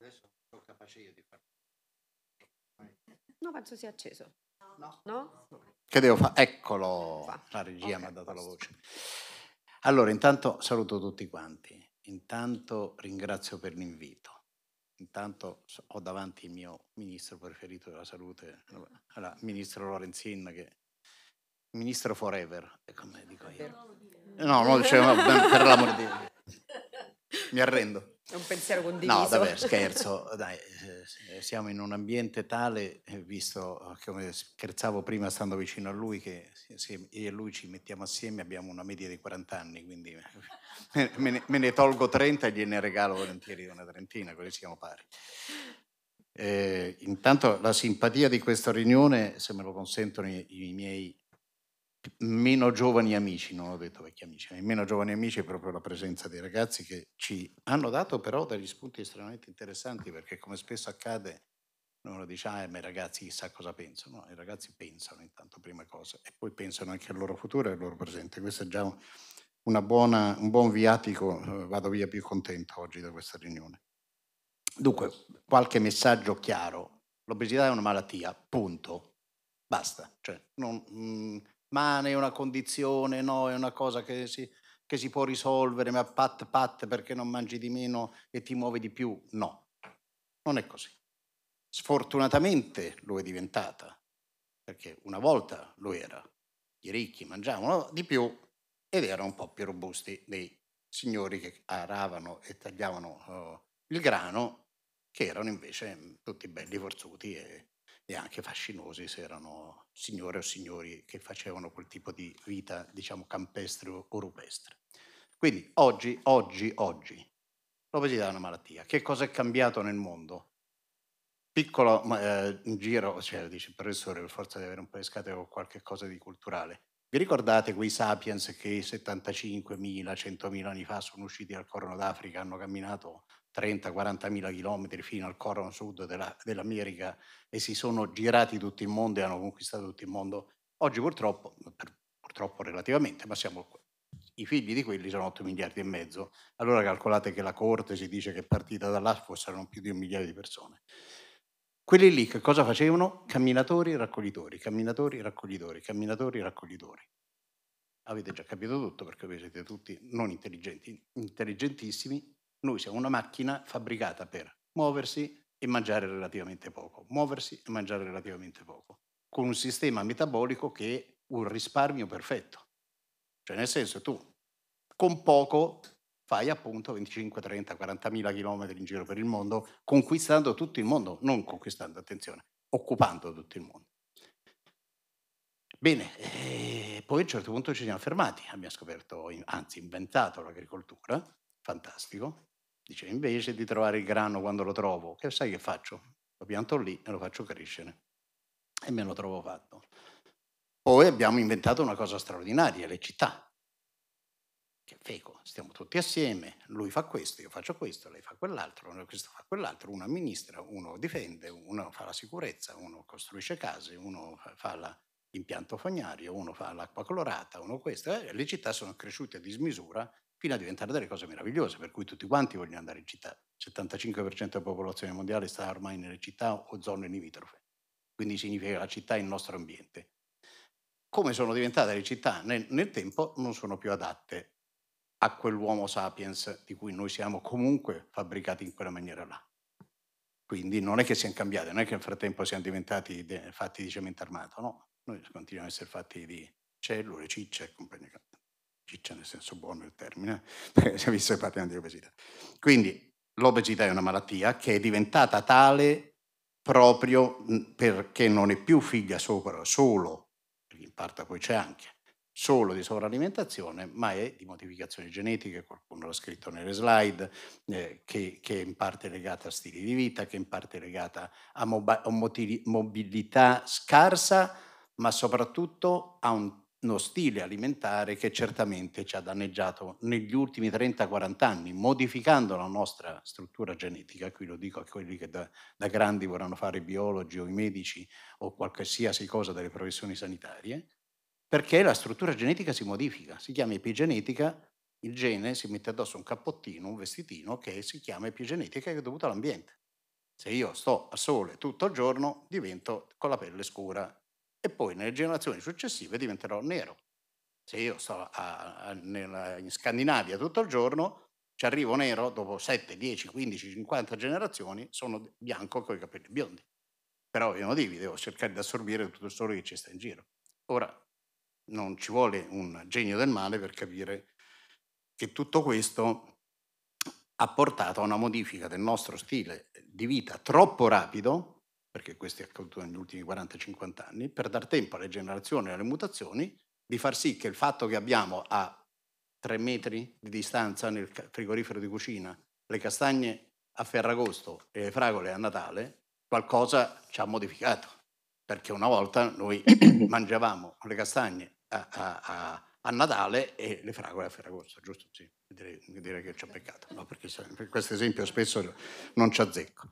O: adesso sono capace io di farlo.
B: No, penso sia acceso.
M: No? no?
O: Che devo fare? Eccolo, Fa. la regia okay, mi ha dato la voce. Allora, intanto saluto tutti quanti. Intanto ringrazio per l'invito. Intanto ho davanti il mio ministro preferito della salute, allora, ministro Lorenzin, che ministro forever, come dico io. No, non dicevo, per l'amor di Dio. Mi arrendo. È un pensiero condiviso. No, davvero, scherzo. Dai, eh, siamo in un ambiente tale, eh, visto eh, come scherzavo prima stando vicino a lui, che se io e lui ci mettiamo assieme abbiamo una media di 40 anni, quindi me ne, me ne tolgo 30 e gliene regalo volentieri una trentina, così siamo pari. Eh, intanto la simpatia di questa riunione, se me lo consentono i, i miei meno giovani amici, non ho detto vecchi amici, i meno giovani amici è proprio la presenza dei ragazzi che ci hanno dato però degli spunti estremamente interessanti perché come spesso accade uno dice ah ma i ragazzi chissà cosa pensano, no, i ragazzi pensano intanto prima cosa e poi pensano anche al loro futuro e al loro presente, questo è già un, buona, un buon viatico, eh, vado via più contento oggi da questa riunione. Dunque, qualche messaggio chiaro, l'obesità è una malattia, punto, basta, cioè, non, mh, mm, mano è una condizione, no, è una cosa che si, che si può risolvere, ma pat pat perché non mangi di meno e ti muovi di più. No, non è così. Sfortunatamente lo è diventata, perché una volta lo era. I ricchi mangiavano di più ed erano un po' più robusti dei signori che aravano e tagliavano eh, il grano, che erano invece mm, tutti belli forzuti e e anche fascinosi se erano signore o signori che facevano quel tipo di vita, diciamo, campestre o rupestre. Quindi oggi, oggi, oggi, l'obesità è una malattia. Che cosa è cambiato nel mondo? Piccolo eh, giro, cioè dice il professore, per forza di avere un pescate o qualche cosa di culturale. Vi ricordate quei sapiens che 75.000, 100.000 anni fa sono usciti dal Corno d'Africa, hanno camminato 30-40 mila chilometri fino al corno sud della, dell'America e si sono girati tutto il mondo e hanno conquistato tutto il mondo. Oggi purtroppo, purtroppo relativamente, ma siamo i figli di quelli sono 8 miliardi e mezzo. Allora calcolate che la corte si dice che partita da là fossero più di un migliaio di persone. Quelli lì che cosa facevano? Camminatori, raccoglitori, camminatori, raccoglitori, camminatori, raccoglitori. Avete già capito tutto perché voi siete tutti non intelligenti, intelligentissimi, noi siamo una macchina fabbricata per muoversi e mangiare relativamente poco, muoversi e mangiare relativamente poco, con un sistema metabolico che è un risparmio perfetto. Cioè nel senso tu con poco fai appunto 25, 30, 40 mila chilometri in giro per il mondo, conquistando tutto il mondo, non conquistando, attenzione, occupando tutto il mondo. Bene, eh, poi a un certo punto ci siamo fermati, abbiamo scoperto, anzi inventato l'agricoltura, fantastico, Dice, invece di trovare il grano quando lo trovo, che sai che faccio? Lo pianto lì e lo faccio crescere. E me lo trovo fatto. Poi abbiamo inventato una cosa straordinaria, le città. Che feco, stiamo tutti assieme, lui fa questo, io faccio questo, lei fa quell'altro, questo fa quell'altro, uno amministra, uno difende, uno fa la sicurezza, uno costruisce case, uno fa l'impianto fognario, uno fa l'acqua colorata, uno questo. Eh, le città sono cresciute a dismisura fino a diventare delle cose meravigliose, per cui tutti quanti vogliono andare in città. Il 75% della popolazione mondiale sta ormai nelle città o zone limitrofe, quindi significa che la città è il nostro ambiente. Come sono diventate le città nel, nel tempo non sono più adatte a quell'uomo sapiens di cui noi siamo comunque fabbricati in quella maniera là. Quindi non è che siamo cambiati, non è che nel frattempo siamo diventati fatti di cemento armato, no? Noi continuiamo a essere fatti di cellule, ciccia e compagnia ciccia nel senso buono del termine, visto che parliamo di obesità. Quindi l'obesità è una malattia che è diventata tale proprio perché non è più figlia sopra, solo, in parte poi c'è anche, solo di sovralimentazione, ma è di modificazioni genetiche, qualcuno l'ha scritto nelle slide, eh, che, che, è in parte legata a stili di vita, che è in parte legata a moba- mobilità scarsa, ma soprattutto a un uno stile alimentare che certamente ci ha danneggiato negli ultimi 30-40 anni, modificando la nostra struttura genetica. Qui lo dico a quelli che da, da grandi vorranno fare i biologi o i medici o qualsiasi cosa delle professioni sanitarie, perché la struttura genetica si modifica, si chiama epigenetica, il gene si mette addosso un cappottino, un vestitino che si chiama epigenetica che è dovuto all'ambiente. Se io sto a sole tutto il giorno divento con la pelle scura e poi nelle generazioni successive diventerò nero. Se io sto a, a, nella, in Scandinavia tutto il giorno, ci arrivo nero, dopo 7, 10, 15, 50 generazioni sono bianco con i capelli biondi. Però io non devi, devo cercare di assorbire tutto il sole che ci sta in giro. Ora, non ci vuole un genio del male per capire che tutto questo ha portato a una modifica del nostro stile di vita troppo rapido perché questo è accaduto negli ultimi 40-50 anni, per dar tempo alle generazioni e alle mutazioni di far sì che il fatto che abbiamo a 3 metri di distanza nel frigorifero di cucina le castagne a Ferragosto e le fragole a Natale, qualcosa ci ha modificato, perché una volta noi mangiavamo le castagne a, a, a, a, Natale e le fragole a Ferragosto, giusto? Sì, direi, dire che ci ha peccato, no? perché questo esempio spesso non ci azzecco.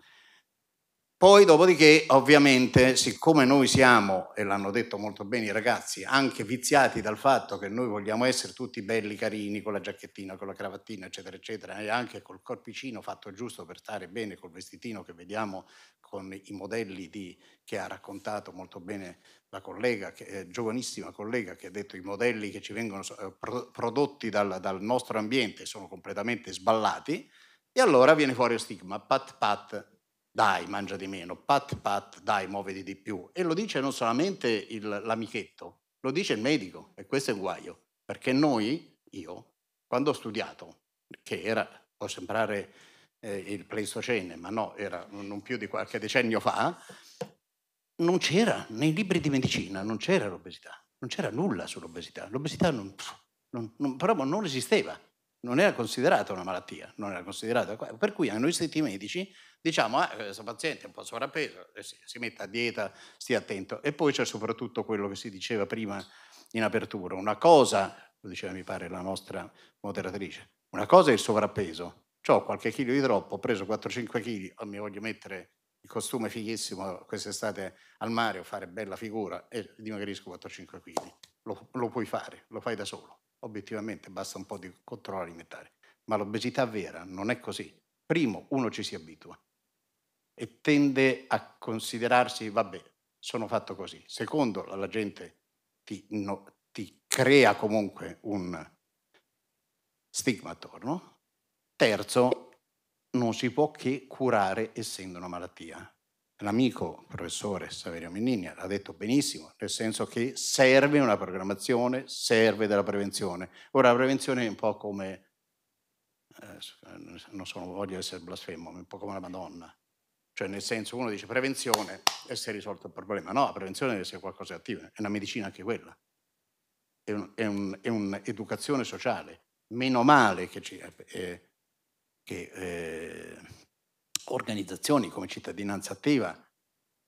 O: Poi dopodiché, ovviamente, siccome noi siamo, e l'hanno detto molto bene i ragazzi, anche viziati dal fatto che noi vogliamo essere tutti belli, carini, con la giacchettina, con la cravattina, eccetera, eccetera, e anche col corpicino fatto giusto per stare bene, col vestitino che vediamo con i modelli di, che ha raccontato molto bene la collega, che, eh, giovanissima collega, che ha detto i modelli che ci vengono eh, pro, prodotti dal, dal nostro ambiente sono completamente sballati, e allora viene fuori lo stigma, pat pat, dai, mangia di meno, pat pat, dai, muoviti di più. E lo dice non solamente il, l'amichetto, lo dice il medico, e questo è un guaio, perché noi, io, quando ho studiato, che era, può sembrare eh, il Pleistocene, ma no, era non più di qualche decennio fa, non c'era, nei libri di medicina non c'era l'obesità, non c'era nulla sull'obesità, l'obesità non, non, non, proprio non esisteva, non era considerata una malattia, non era considerata, per cui hanno noi stessi medici diciamo, ah, questo eh, paziente è un po' sovrappeso, eh, si, si metta a dieta, stia attento. E poi c'è soprattutto quello che si diceva prima in apertura, una cosa, lo diceva mi pare la nostra moderatrice, una cosa è il sovrappeso, ho qualche chilo di troppo, ho preso 4-5 chili, oh, mi voglio mettere il costume fighissimo quest'estate al mare o fare bella figura e dimagrisco 4-5 chili. Lo, lo puoi fare, lo fai da solo. Obiettivamente basta un po' di controllo alimentare. Ma l'obesità vera non è così. Primo, uno ci si abitua e tende a considerarsi, vabbè, sono fatto così. Secondo, la gente ti, no, ti crea comunque un stigma attorno. Terzo, non si può che curare essendo una malattia. L'amico professore Saverio Minnini l'ha detto benissimo, nel senso che serve una programmazione, serve della prevenzione. Ora la prevenzione è un po' come, eh, non sono, voglio essere blasfemo, è un po' come la Madonna. Cioè, nel senso, uno dice prevenzione e si è risolto il problema. No, la prevenzione deve essere qualcosa di attivo, è una medicina anche quella. È, un'educazione un, sociale. Meno male che, ci, eh, che eh, organizzazioni come Cittadinanza Attiva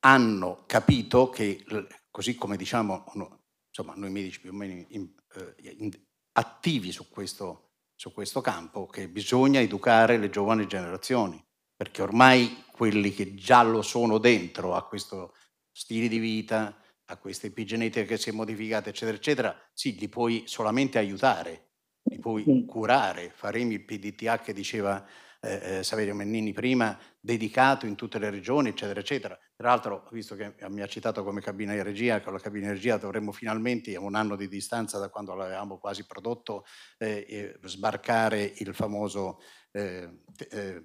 O: hanno capito che, così come diciamo, no, insomma, noi medici più o meno in, eh, in, attivi su questo, su questo campo, che bisogna educare le giovani generazioni perché ormai quelli che già lo sono dentro a questo stile di vita, a questa epigenetica che si è modificata, eccetera, eccetera, sì, li puoi solamente aiutare, li puoi curare. Faremi il PDTA che diceva eh, eh, Saverio Mennini prima, dedicato in tutte le regioni, eccetera, eccetera. Tra l'altro, visto che mi ha citato come cabina di regia, con la cabina di regia dovremmo finalmente, a un anno di distanza da quando l'avevamo quasi prodotto, eh, eh sbarcare il famoso eh, eh,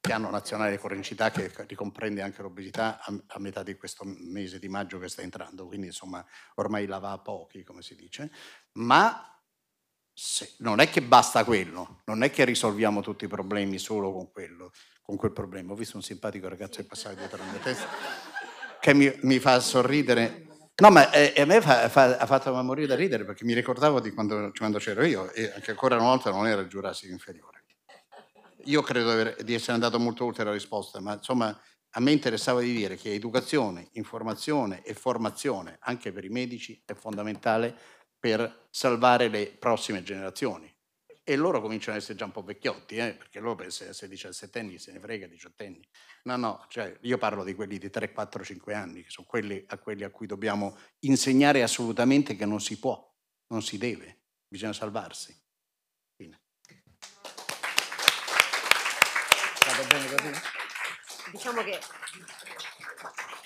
O: piano nazionale di cronicità che ricomprende anche l'obesità a, a, metà di questo mese di maggio che sta entrando, quindi insomma ormai la va a pochi, come si dice, ma se, non è che basta quello, non è che risolviamo tutti i problemi solo con quello, con quel problema. Ho visto un simpatico ragazzo che passava dietro la mia testa che mi, mi fa sorridere. No, ma eh, a me fa, fa, ha fatto morire da ridere perché mi ricordavo di quando, quando, c'ero io e anche ancora una volta non era il Giurassico inferiore. Io credo di essere andato molto oltre la risposta, ma insomma a me interessava di dire che educazione, informazione e formazione anche per i medici è fondamentale per salvare le prossime generazioni. E loro cominciano ad essere già un po' vecchiotti, eh, perché loro pensano se 17 anni se ne frega 18 anni. No, no, cioè io parlo di quelli di 3, 4, 5 anni, che sono quelli a, quelli a cui dobbiamo insegnare assolutamente che non si può, non si deve, bisogna salvarsi. Fine.
P: Stato bene così?
B: Diciamo che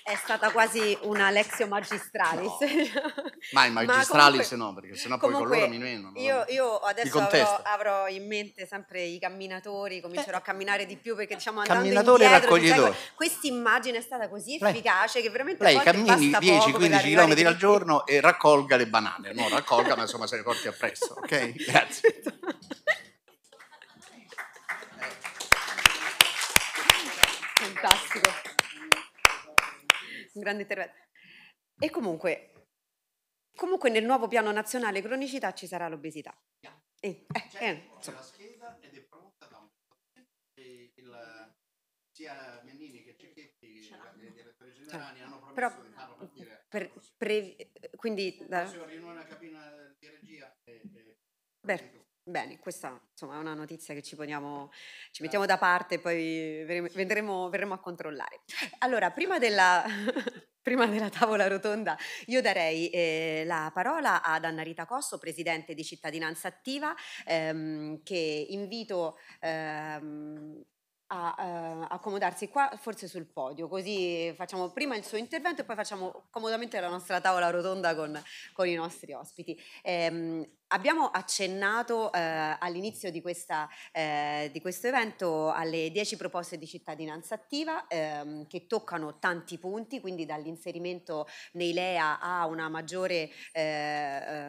B: è stata quasi una lezio magistralis. No.
O: Ma il magistralis comunque, no, perché sennò poi con loro mi menano. Io,
B: io, adesso avrò, avrò, in mente sempre i camminatori, comincerò a camminare di più perché diciamo andando Camminatori indietro, e diciamo, raccoglitori. questa immagine è stata così efficace lei, che veramente Lei cammini 10-15 km
O: al giorno e raccolga le banane, no raccolga ma insomma se le porti appresso, ok? Grazie.
B: Fantastico un grande intervento. E comunque, comunque nel nuovo piano nazionale cronicità ci sarà l'obesità. Eh, eh,
O: eh, la scheda ed è pronta da un po' sia Mennini che Cecchetti che i direttori generali hanno promesso Però, di farlo partire per, pre, eh, quindi da... riunione alla cabina di regia e, e
B: Beh, Bene, questa insomma, è una notizia che ci, poniamo, ci mettiamo da parte, e poi vedremo, verremo a controllare. Allora, prima della, prima della tavola rotonda, io darei eh, la parola ad Anna Rita Cosso, presidente di Cittadinanza Attiva, ehm, che invito ehm, a eh, accomodarsi qua, forse sul podio, così facciamo prima il suo intervento e poi facciamo comodamente la nostra tavola rotonda con, con i nostri ospiti. Eh, Abbiamo accennato eh, all'inizio di, eh, di, questo evento alle 10 proposte di cittadinanza attiva ehm, che toccano tanti punti, quindi dall'inserimento nei LEA a una maggiore eh,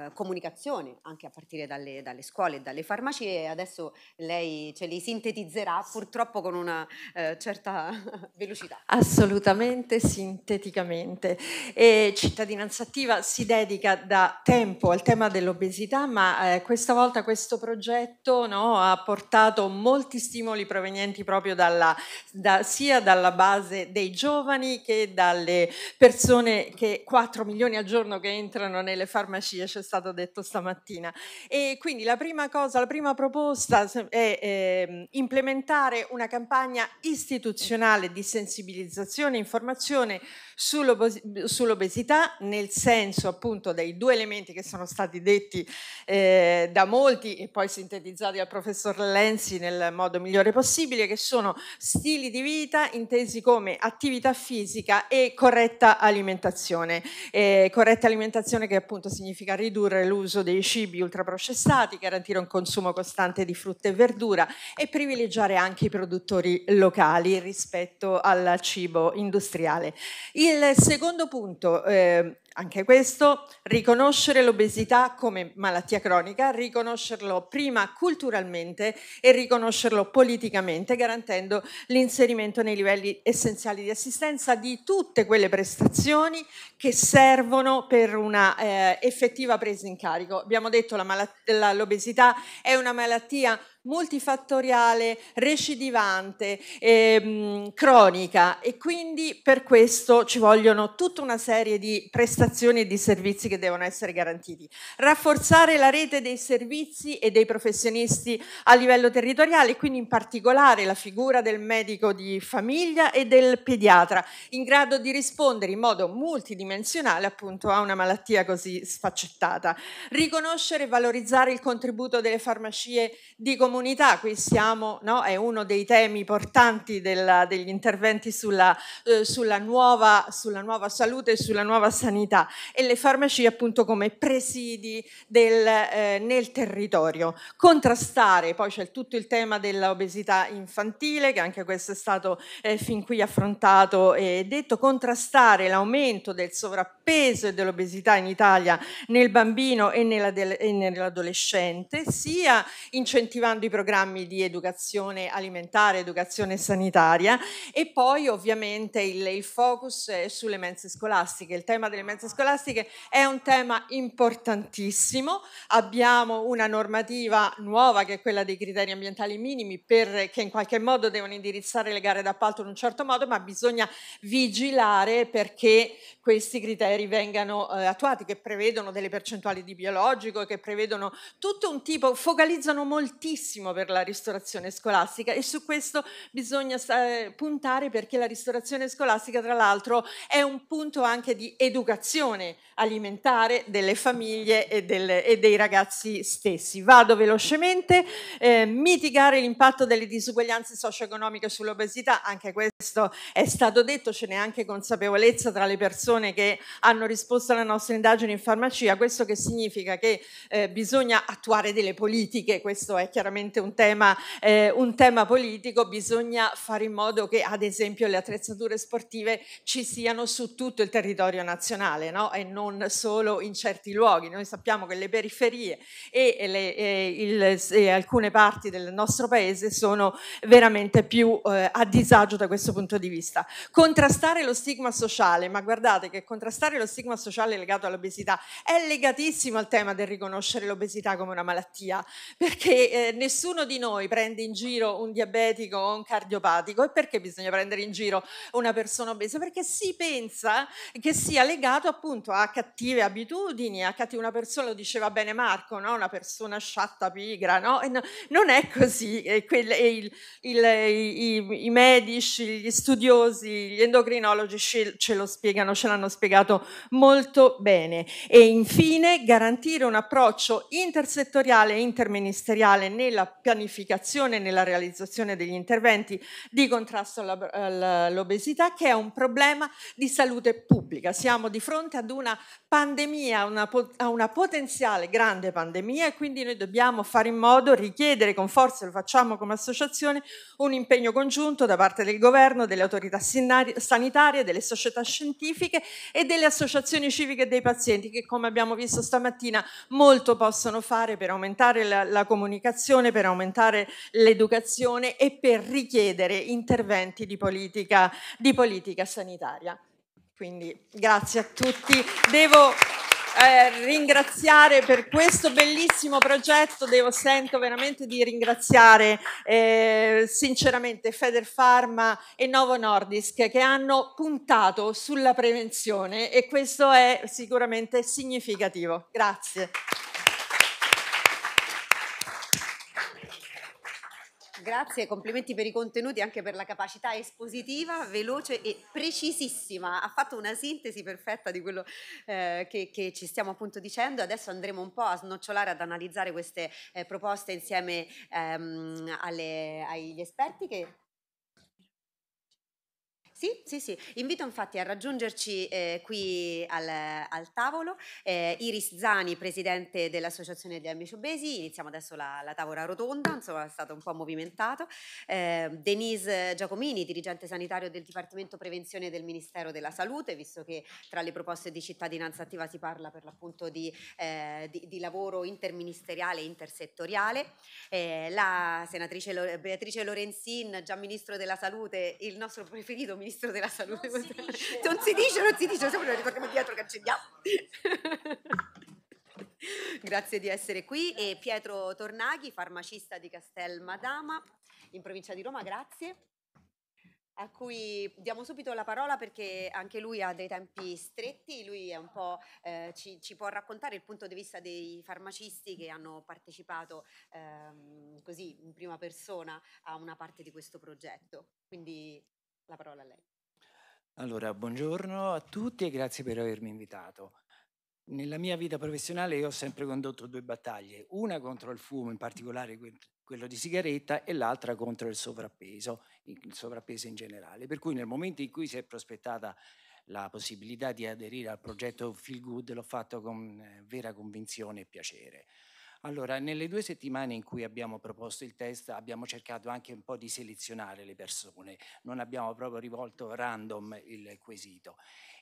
B: eh, comunicazione anche a partire dalle, dalle scuole e dalle farmacie. Adesso lei ce li sintetizzerà purtroppo con una eh, certa
M: velocità. Assolutamente, sinteticamente. E cittadinanza attiva si dedica da tempo al tema dell'obesità ma eh, questa volta questo progetto no, ha portato molti stimoli provenienti proprio dalla, da, sia dalla base dei giovani che dalle persone che 4 milioni al giorno che entrano nelle farmacie, ci è stato detto stamattina. E quindi la prima cosa, la prima proposta è eh, implementare una campagna istituzionale di sensibilizzazione e informazione sull'obesità nel senso appunto dei due elementi che sono stati detti eh, da molti e poi sintetizzati dal professor Lenzi nel modo migliore possibile, che sono stili di vita intesi come attività fisica e corretta alimentazione. Eh, corretta alimentazione che appunto significa ridurre l'uso dei cibi ultraprocessati, garantire un consumo costante di frutta e verdura e privilegiare anche i produttori locali rispetto al cibo industriale. Il secondo punto, eh, anche questo, riconoscere l'obesità come malattia cronica, riconoscerlo prima culturalmente e riconoscerlo politicamente, garantendo l'inserimento nei livelli essenziali di assistenza di tutte quelle prestazioni che servono per una eh, effettiva presa in carico. Abbiamo detto che l'obesità è una malattia multifattoriale, recidivante, ehm, cronica e quindi per questo ci vogliono tutta una serie di prestazioni e di servizi che devono essere garantiti. Rafforzare la rete dei servizi e dei professionisti a livello territoriale, quindi in particolare la figura del medico di famiglia e del pediatra, in grado di rispondere in modo multidimensionale appunto a una malattia così sfaccettata. Riconoscere e valorizzare il contributo delle farmacie di comunità comunità, qui siamo, no? è uno dei temi portanti della, degli interventi sulla, eh, sulla, nuova, sulla, nuova, salute e sulla nuova sanità e le farmacie appunto come presidi del, eh, nel territorio. Contrastare, poi c'è tutto il tema dell'obesità infantile, che anche questo è stato eh, fin qui affrontato e detto, contrastare l'aumento del sovrappeso e dell'obesità in Italia nel bambino e, nell'adolescente, sia incentivando di programmi di educazione alimentare, educazione sanitaria e poi ovviamente il, il focus è sulle mense scolastiche. Il tema delle mense scolastiche è un tema importantissimo. Abbiamo una normativa nuova che è quella dei criteri ambientali minimi per, che in qualche modo devono indirizzare le gare d'appalto in un certo modo, ma bisogna vigilare perché questi criteri vengano eh, attuati, che prevedono delle percentuali di biologico, che prevedono tutto un tipo, focalizzano moltissimo utilissimo per la ristorazione scolastica e su questo bisogna puntare perché la ristorazione scolastica tra l'altro è un punto anche di educazione alimentare delle famiglie e, del, e dei ragazzi stessi. Vado velocemente, eh, mitigare l'impatto delle disuguaglianze socio-economiche sull'obesità, anche questo è stato detto, ce n'è anche consapevolezza tra le persone che hanno risposto alla nostra indagine in farmacia, questo che significa che eh, bisogna attuare delle politiche, questo è chiaramente ovviamente un tema, eh, un tema politico, bisogna fare in modo che ad esempio le attrezzature sportive ci siano su tutto il territorio nazionale no? e non solo in certi luoghi. Noi sappiamo che le periferie e, le, e, il, e alcune parti del nostro paese sono veramente più eh, a disagio da questo punto di vista. Contrastare lo stigma sociale, ma guardate che contrastare lo stigma sociale legato all'obesità è legatissimo al tema del riconoscere l'obesità come una malattia, perché eh, nessuno nessuno di noi prende in giro un diabetico o un cardiopatico. E perché bisogna prendere in giro una persona obesa? Perché si pensa che sia legato appunto a cattive abitudini, a cattive, una persona, lo diceva bene Marco, no? una persona sciatta, pigra, no? no non è così. E quel, e il, il, i, i, medici, gli studiosi, gli endocrinologi ce, ce lo spiegano, ce l'hanno spiegato molto bene. E infine garantire un approccio intersettoriale e interministeriale nella nella pianificazione e nella realizzazione degli interventi di contrasto all'obesità, che è un problema di salute pubblica. Siamo di fronte ad una pandemia, una, a una potenziale grande pandemia e quindi noi dobbiamo fare in modo, richiedere con forza, lo facciamo come associazione, un impegno congiunto da parte del governo, delle autorità sanitarie, delle società scientifiche e delle associazioni civiche dei pazienti che come abbiamo visto stamattina molto possono fare per aumentare la, la comunicazione formazione, per aumentare l'educazione e per richiedere interventi di politica, di politica sanitaria. Quindi grazie a tutti. Devo eh, ringraziare per questo bellissimo progetto, devo sento veramente di ringraziare eh, sinceramente Feder Pharma e Novo Nordisk che hanno puntato sulla prevenzione e questo è sicuramente significativo. Grazie.
B: grazie, complimenti per i contenuti, anche per la capacità espositiva, veloce e precisissima. Ha fatto una sintesi perfetta di quello eh, che, che, ci stiamo appunto dicendo. Adesso andremo un po' a snocciolare, ad analizzare queste eh, proposte insieme ehm, alle, agli esperti che sì, sì, sì. Invito infatti a raggiungerci eh, qui al, al tavolo eh, Iris Zani, presidente dell'Associazione degli Amici Obesi. Iniziamo adesso la, la tavola rotonda, insomma è stato un po' movimentato. Eh, Denise Giacomini, dirigente sanitario del Dipartimento Prevenzione del Ministero della Salute, visto che tra le proposte di cittadinanza attiva si parla per l'appunto di, eh, di, di lavoro interministeriale e intersettoriale. Eh, la senatrice Lo Beatrice Lorenzin, già ministro della Salute, il nostro preferito ministro ministro della salute. Non si dice, non si dice, non si dice, sempre lo ricordiamo dietro, cancelliamo. Grazie di essere qui e Pietro Tornaghi, farmacista di Castel Madama in provincia di Roma, grazie. A cui diamo subito la parola perché anche lui ha dei tempi stretti, lui è eh, ci, ci, può raccontare il punto di vista dei farmacisti che hanno partecipato ehm, così in prima persona a una parte di questo progetto. Quindi la parola a lei.
P: Allora, buongiorno a tutti e grazie per avermi invitato. Nella mia vita professionale io ho sempre condotto due battaglie, una contro il fumo, in particolare quello di sigaretta, e l'altra contro il sovrappeso, il sovrappeso in generale. Per cui nel momento in cui si è prospettata la possibilità di aderire al progetto Feel Good l'ho fatto con eh, vera convinzione e piacere. Allora, nelle due settimane in cui abbiamo proposto il test abbiamo cercato anche un po' di selezionare le persone, non abbiamo proprio rivolto random il quesito.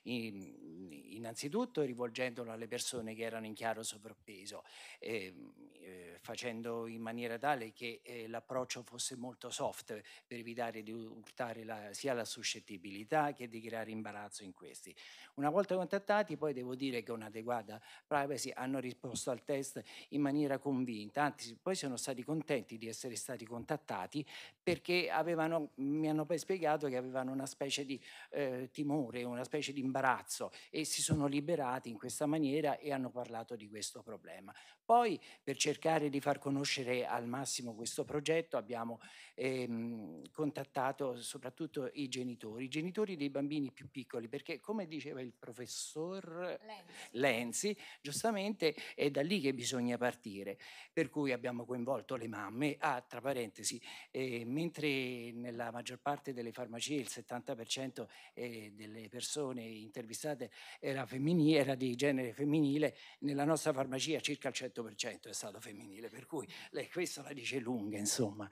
P: innanzitutto rivolgendolo alle persone che erano in chiaro sovrappeso, ehm, eh, facendo in maniera tale che eh, l'approccio fosse molto soft per evitare di urtare sia la suscettibilità che di creare imbarazzo in questi. Una volta contattati poi devo dire che un'adeguata privacy hanno risposto al test in maniera era convinta, anzi poi sono stati contenti di essere stati contattati perché avevano, mi hanno poi spiegato che avevano una specie di eh, timore, una specie di imbarazzo e si sono liberati in questa maniera e hanno parlato di questo problema. Poi per cercare di far conoscere al massimo questo progetto abbiamo ehm, contattato soprattutto i genitori, i genitori dei bambini più piccoli perché come diceva il professor Lenzi, Lenzi giustamente è da lì che bisogna partire sapere, per cui abbiamo coinvolto le mamme. Ah, tra parentesi, eh, mentre nella maggior parte delle farmacie il 70% eh, delle persone intervistate era, femminile, era di genere femminile, nella nostra farmacia circa il 100% è stato femminile, per cui lei, questo la dice lunga, insomma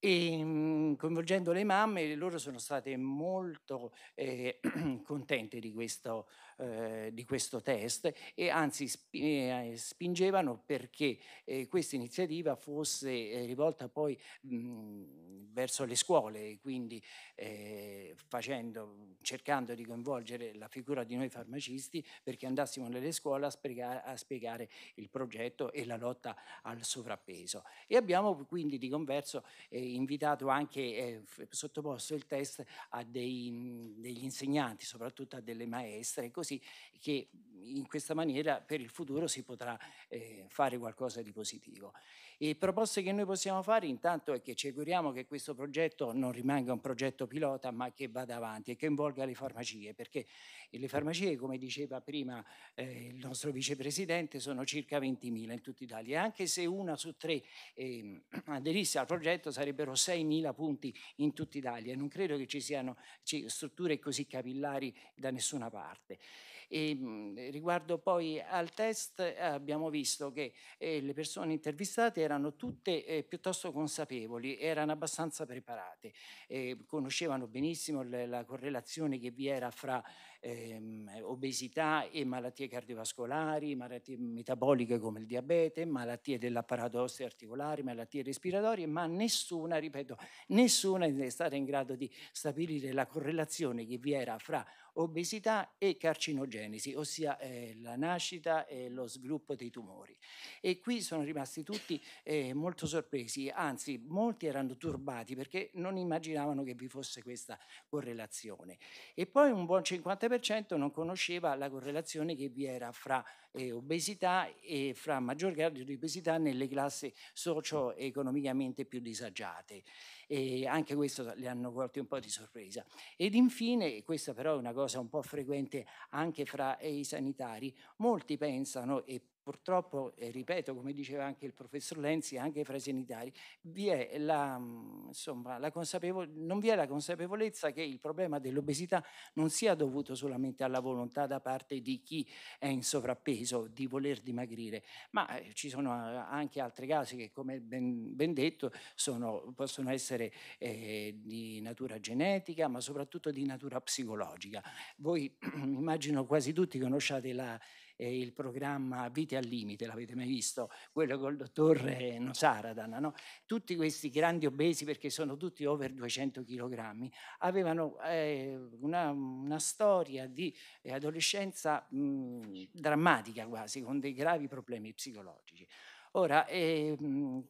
P: e ehm, coinvolgendo le mamme, loro sono state molto eh, contente di questo eh, di questo test e anzi eh, spingevano perché eh, questa iniziativa fosse eh, rivolta poi mh, verso le scuole, quindi facendo, cercando di coinvolgere la figura di noi farmacisti perché andassimo nelle scuole a, spiegare, a spiegare il progetto e la lotta al sovrappeso. E abbiamo quindi di converso invitato anche, sottoposto il test a dei, degli insegnanti, soprattutto a delle maestre, così così che in questa maniera per il futuro si potrà eh, fare qualcosa di positivo. E proposte che noi possiamo fare intanto è che ci auguriamo che questo progetto non rimanga un progetto pilota ma che vada avanti e che involga le farmacie, perché le farmacie, come diceva prima eh, il nostro vicepresidente, sono circa 20.000 in tutta Italia, anche se una su tre eh, aderisse al progetto sarebbero 6.000 punti in tutta Italia, non credo che ci siano strutture così capillari da nessuna parte. E mhmm, riguardo poi al test abbiamo visto che eh, le persone intervistate erano tutte eh, piuttosto consapevoli, erano abbastanza preparate, eh, conoscevano benissimo la correlazione che vi era fra ehm, obesità e malattie cardiovascolari, malattie metaboliche come il diabete, malattie dell'apparato osseo articolare, malattie respiratorie, ma nessuna, ripeto, nessuna è stata in grado di stabilire la correlazione che vi era fra obesità e carcinogenesi, ossia eh, la nascita e lo sviluppo dei tumori. E qui sono rimasti tutti eh, molto sorpresi, anzi molti erano turbati perché non immaginavano che vi fosse questa correlazione. E poi un buon 50% non conosceva la correlazione che vi era fra eh, obesità e fra maggior grado di obesità nelle classi socio-economicamente più disagiate e anche questo li hanno colti un po' di sorpresa. Ed infine, questa però è una cosa un po' frequente anche fra i sanitari, molti pensano e Purtroppo, eh, ripeto, come diceva anche il professor Lenzi, anche fra i sanitari, vi è la, mm, insomma, la non vi è la consapevolezza che il problema dell'obesità non sia dovuto solamente alla volontà da parte di chi è in sovrappeso di voler dimagrire, ma eh, ci sono eh, anche altri casi che, come ben, ben detto, sono, possono essere eh, di natura genetica, ma soprattutto di natura psicologica. Voi immagino quasi tutti conosciate la eh, il programma Vite al Limite, l'avete mai visto? Quello col dottor eh, Nosaradan, no? Tutti questi grandi obesi, perché sono tutti over 200 kg, avevano eh, una, una, storia di eh, adolescenza mh, drammatica quasi, con dei gravi problemi psicologici. Ora, eh,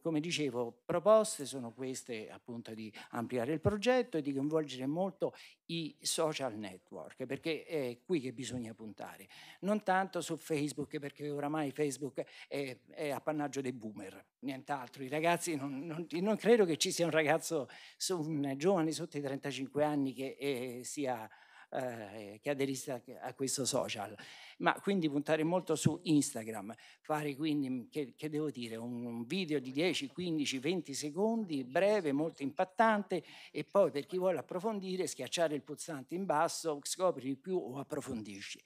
P: come dicevo, proposte sono queste appunto di ampliare il progetto e di coinvolgere molto i social network, perché è qui che bisogna puntare, non tanto su Facebook, perché oramai Facebook è, è appannaggio dei boomer, nient'altro. I ragazzi, non, non, non, credo che ci sia un ragazzo, un giovane sotto i 35 anni che eh, sia eh, che aderisse a, questo social. Ma quindi puntare molto su Instagram, fare quindi, mm, che, che devo dire, un video di 10, 15, 20 secondi, breve, molto impattante e poi per chi vuole approfondire schiacciare il pulsante in basso, scopri di più o approfondisci.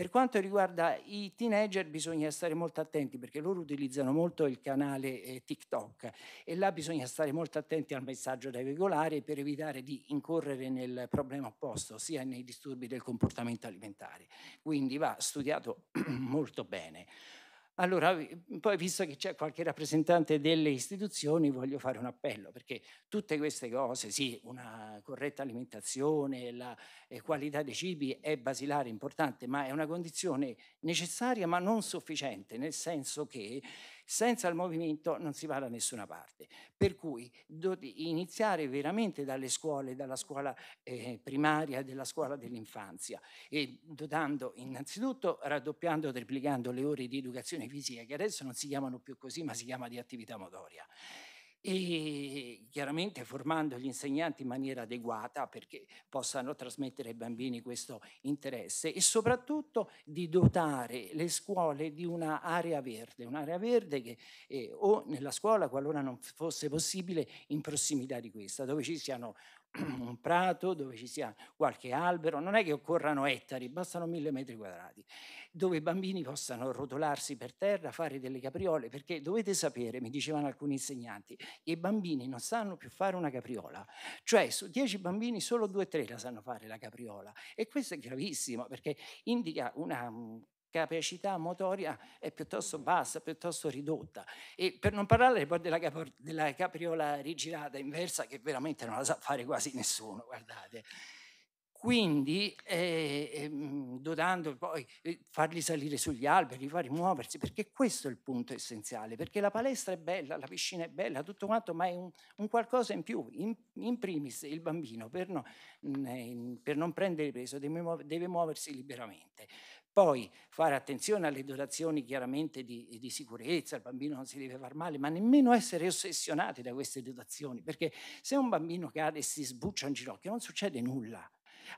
P: Per quanto riguarda i teenager bisogna stare molto attenti perché loro utilizzano molto il canale eh, TikTok e là bisogna stare molto attenti al messaggio da regolare per evitare di incorrere nel problema opposto, ossia nei disturbi del comportamento alimentare. Quindi va studiato molto bene. Allora, poi visto che c'è qualche rappresentante delle istituzioni, voglio fare un appello, perché tutte queste cose, sì, una corretta alimentazione, la eh, qualità dei cibi è basilare, importante, ma è una condizione necessaria ma non sufficiente, nel senso che senza il movimento non si va da nessuna parte. Per cui iniziare veramente dalle scuole, dalla scuola eh, primaria, dalla scuola dell'infanzia e dotando innanzitutto, raddoppiando o triplicando le ore di educazione fisica, che adesso non si chiamano più così ma si chiama di attività motoria e chiaramente formando gli insegnanti in maniera adeguata perché possano trasmettere ai bambini questo interesse e soprattutto di dotare le scuole di un'area verde, un'area verde che eh, o nella scuola qualora non fosse possibile in prossimità di questa, dove ci siano un prato dove ci sia qualche albero, non è che occorrano ettari, bastano mille metri quadrati, dove i bambini possano rotolarsi per terra, fare delle capriole, perché dovete sapere, mi dicevano alcuni insegnanti, che i bambini non sanno più fare una capriola, cioè su dieci bambini solo due o tre la sanno fare la capriola e questo è gravissimo perché indica una mm, capacità motoria è piuttosto bassa, piuttosto ridotta. E per non parlare poi della, capo, della capriola rigirata inversa che veramente non la sa fare quasi nessuno, guardate. Quindi, eh, ehm, dotando poi, eh, farli salire sugli alberi, farli muoversi, perché questo è il punto essenziale, perché la palestra è bella, la piscina è bella, tutto quanto, ma è un, un qualcosa in più. In, in primis il bambino, per, no, eh, per non prendere peso, deve muoversi liberamente poi fare attenzione alle dotazioni chiaramente di, di, sicurezza, il bambino non si deve far male, ma nemmeno essere ossessionati da queste dotazioni, perché se un bambino cade e si sbuccia un ginocchio non succede nulla,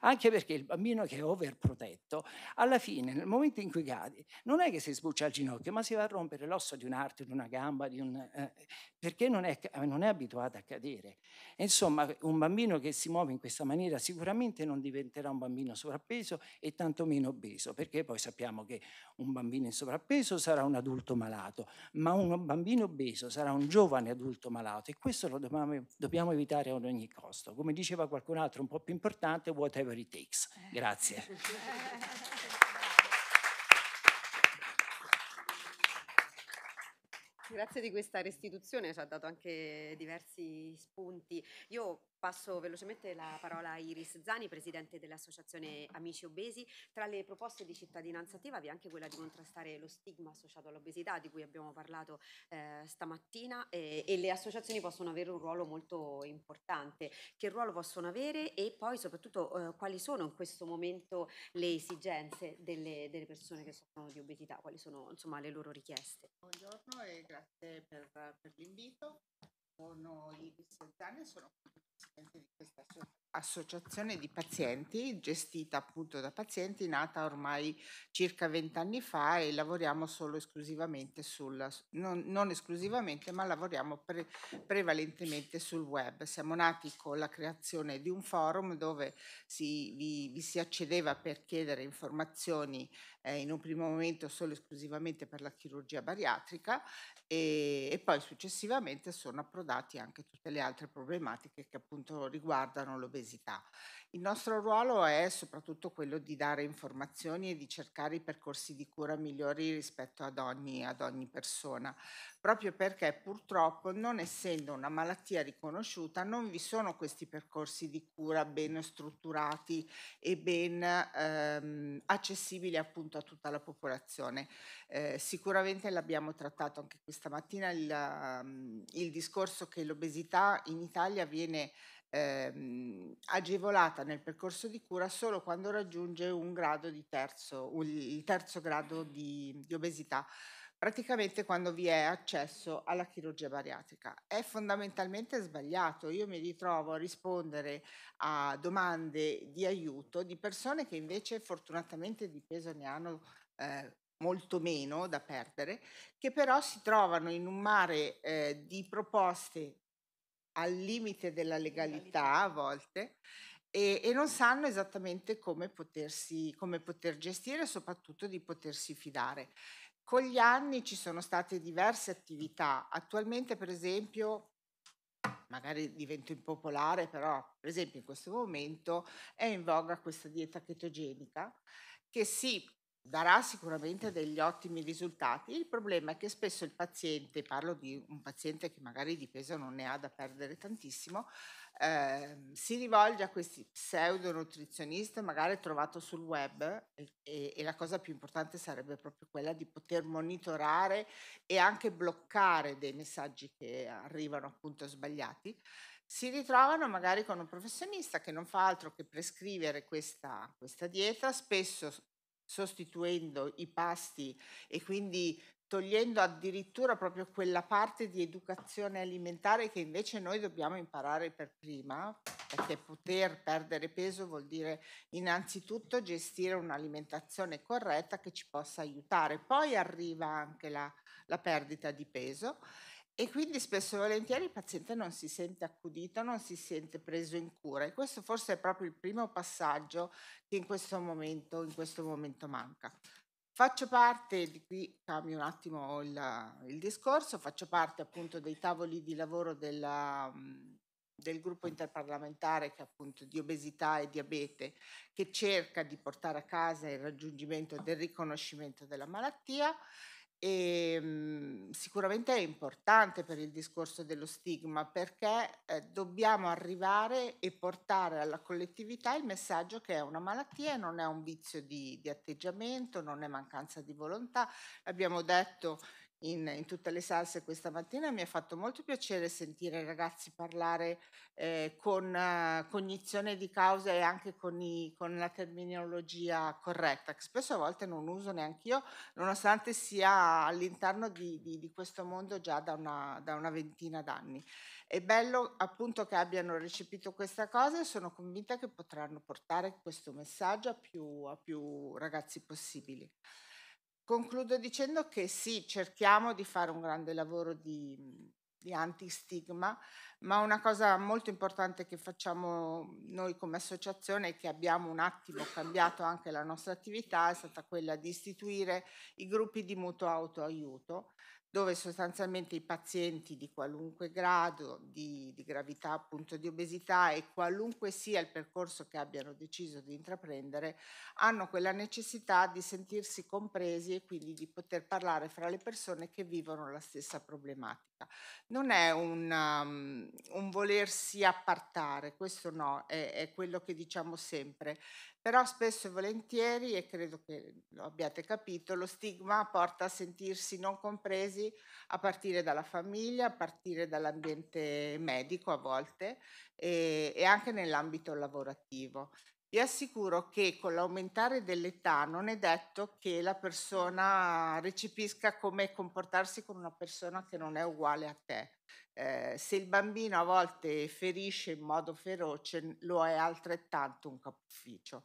P: anche perché il bambino che è overprotetto, alla fine, nel momento in cui cade, non è che si sbuccia al ginocchio, ma si va a rompere l'osso di un arto, di una gamba, di un, eh, perché non è, non è abituato a cadere. Insomma, un bambino che si muove in questa maniera sicuramente non diventerà un bambino sovrappeso e tantomeno obeso, perché poi sappiamo che un bambino in sovrappeso sarà un adulto malato, ma un bambino obeso sarà un giovane adulto malato e questo lo dobbiamo, dobbiamo evitare ad ogni costo. Come diceva qualcun altro un po' più importante, vuota whatever it takes. Grazie.
B: Grazie di questa restituzione, ci ha dato anche diversi spunti. Io Passo velocemente la parola a Iris Zani, presidente dell'associazione Amici Obesi. Tra le proposte di cittadinanza attiva vi è anche quella di contrastare lo stigma associato all'obesità di cui abbiamo parlato eh, stamattina eh, e le associazioni possono avere un ruolo molto importante. Che ruolo possono avere e poi soprattutto eh, quali sono in questo momento le esigenze delle, delle persone che soffrono di obesità, quali sono insomma, le loro richieste?
J: Buongiorno e grazie per, per l'invito. Sono Iris Zani sono qui en su manifestación. associazione di pazienti gestita appunto da pazienti, nata ormai circa vent'anni fa e lavoriamo solo esclusivamente sul, non, non esclusivamente, ma lavoriamo pre, prevalentemente sul web. Siamo nati con la creazione di un forum dove si, vi, vi si accedeva per chiedere informazioni eh, in un primo momento solo esclusivamente per la chirurgia bariatrica e, e poi successivamente sono approdati anche tutte le altre problematiche che appunto riguardano l'obesità obesità. Il nostro ruolo è soprattutto quello di dare informazioni e di cercare i percorsi di cura migliori rispetto ad ogni, ad ogni persona, proprio perché purtroppo non essendo una malattia riconosciuta non vi sono questi percorsi di cura ben strutturati e ben ehm, accessibili appunto a tutta la popolazione. Eh, sicuramente l'abbiamo trattato anche questa mattina il, ehm, il discorso che l'obesità in Italia viene ehm, agevolata nel percorso di cura solo quando raggiunge un grado di terzo, un, il terzo grado di, di obesità praticamente quando vi è accesso alla chirurgia bariatrica. È fondamentalmente sbagliato, io mi ritrovo a rispondere a domande di aiuto di persone che invece fortunatamente di peso ne hanno eh, molto meno da perdere, che però si trovano in un mare eh, di proposte al limite della legalità a volte e, e non sanno esattamente come, potersi, come poter gestire e soprattutto di potersi fidare. Con gli anni ci sono state diverse attività, attualmente per esempio magari divento impopolare, però per esempio in questo momento è in voga questa dieta chetogenica che si darà sicuramente degli ottimi risultati. Il problema è che spesso il paziente, parlo di un paziente che magari di peso non ne ha da perdere tantissimo, eh, si rivolge a questi pseudo nutrizionisti, magari trovato sul web, e, e la cosa più importante sarebbe proprio quella di poter monitorare e anche bloccare dei messaggi che arrivano appunto sbagliati si ritrovano magari con un professionista che non fa altro che prescrivere questa, questa dieta, spesso sostituendo i pasti e quindi togliendo addirittura proprio quella parte di educazione alimentare che invece noi dobbiamo imparare per prima, perché poter perdere peso vuol dire innanzitutto gestire un'alimentazione corretta che ci possa aiutare. Poi arriva anche la, la perdita di peso e quindi spesso e volentieri il paziente non si sente accudito, non si sente preso in cura e questo forse è proprio il primo passaggio che in questo momento, in questo momento manca. Faccio parte, di qui cambio un attimo il, il discorso, faccio parte appunto dei tavoli di lavoro della, mhmm, del gruppo interparlamentare che appunto di obesità e diabete che cerca di portare a casa il raggiungimento del riconoscimento della malattia e ehm, sicuramente è importante per il discorso dello stigma perché eh, dobbiamo arrivare e portare alla collettività il messaggio che è una malattia non è un vizio di, di atteggiamento, non è mancanza di volontà. Abbiamo detto in, in, tutte le salse questa mattina. Mi ha fatto molto piacere sentire i ragazzi parlare eh, con eh, cognizione di causa e anche con, i, con, la terminologia corretta, che spesso a volte non uso neanche io, nonostante sia all'interno di, di, di questo mondo già da una, da una ventina d'anni. È bello appunto che abbiano recepito questa cosa e sono convinta che potranno portare questo messaggio a più, a più ragazzi possibili. Concludo dicendo che sì, cerchiamo di fare un grande lavoro di, di antistigma, ma una cosa molto importante che facciamo noi come associazione e che abbiamo un attimo cambiato anche la nostra attività è stata quella di istituire i gruppi di mutuo autoaiuto dove sostanzialmente i pazienti di qualunque grado di, di, gravità, appunto di obesità e qualunque sia il percorso che abbiano deciso di intraprendere, hanno quella necessità di sentirsi compresi e quindi di poter parlare fra le persone che vivono la stessa problematica. Non è un, um, un volersi appartare, questo no, è, è quello che diciamo sempre, però spesso e volentieri, e credo che lo abbiate capito, lo stigma porta a sentirsi non compresi a partire dalla famiglia, a partire dall'ambiente medico a volte e, e anche nell'ambito lavorativo. Vi assicuro che con l'aumentare dell'età non è detto che la persona recepisca come comportarsi con una persona che non è uguale a te. Eh, se il bambino a volte ferisce in modo feroce, lo è altrettanto un capufficio.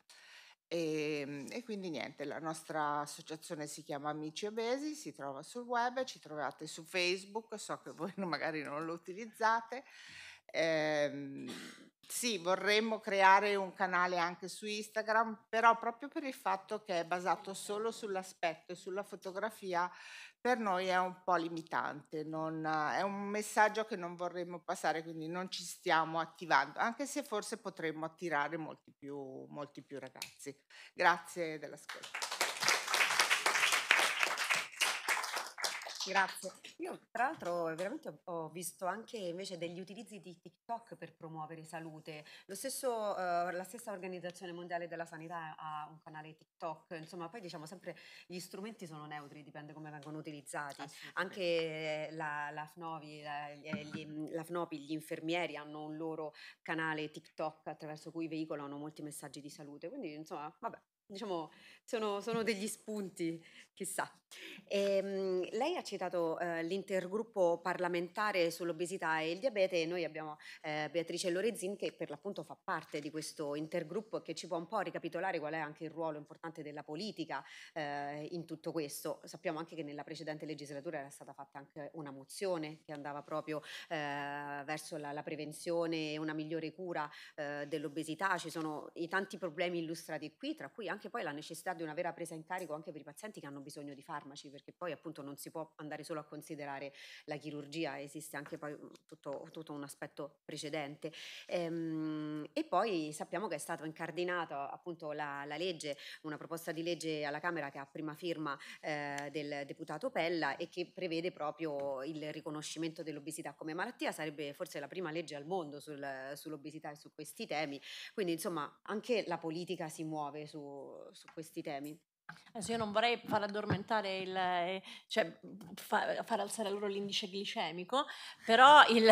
J: E, ehm, e, quindi niente, la nostra associazione si chiama Amici Obesi, si trova sul web, ci trovate su Facebook, so che voi magari non lo utilizzate. Eh, sì, vorremmo creare un canale anche su Instagram, però proprio per il fatto che è basato solo sull'aspetto e sulla fotografia per noi è un po' limitante, non, è un messaggio che non vorremmo passare, quindi non ci stiamo attivando, anche se forse potremmo attirare molti più, molti più ragazzi. Grazie dell'ascolto.
B: Grazie. Io tra l'altro veramente ho visto anche invece degli utilizzi di TikTok per promuovere salute. Stesso, eh, la stessa Organizzazione Mondiale della Sanità ha un canale TikTok, insomma poi diciamo sempre gli strumenti sono neutri, dipende come vengono utilizzati. Anche la, la, FNOVI, la, eh, gli, la FNOPI, gli infermieri hanno un loro canale TikTok attraverso cui veicolano molti messaggi di salute, quindi insomma vabbè diciamo, sono, sono, degli spunti, chissà. E, ehm, lei ha citato eh, l'intergruppo parlamentare sull'obesità e il diabete e noi abbiamo eh, Beatrice Lorenzin che per l'appunto fa parte di questo intergruppo e che ci può un po' ricapitolare qual è anche il ruolo importante della politica eh, in tutto questo. Sappiamo anche che nella precedente legislatura era stata fatta anche una mozione che andava proprio eh, verso la, la, prevenzione e una migliore cura eh, dell'obesità. Ci sono i tanti problemi illustrati qui, tra cui anche anche poi la necessità di una vera presa in carico anche per i pazienti che hanno bisogno di farmaci, perché poi appunto non si può andare solo a considerare la chirurgia, esiste anche poi mhmm, tutto, tutto un aspetto precedente. Ehm, e poi sappiamo che è stata incardinata appunto la, la, legge, una proposta di legge alla Camera che ha prima firma eh, del deputato Pella e che prevede proprio il riconoscimento dell'obesità come malattia, sarebbe forse la prima legge al mondo sul, sull'obesità e su questi temi, quindi insomma anche la politica si muove su,
A: su, questi temi. Adesso io non vorrei far addormentare il, eh, cioè fa, far alzare loro l'indice glicemico, però il,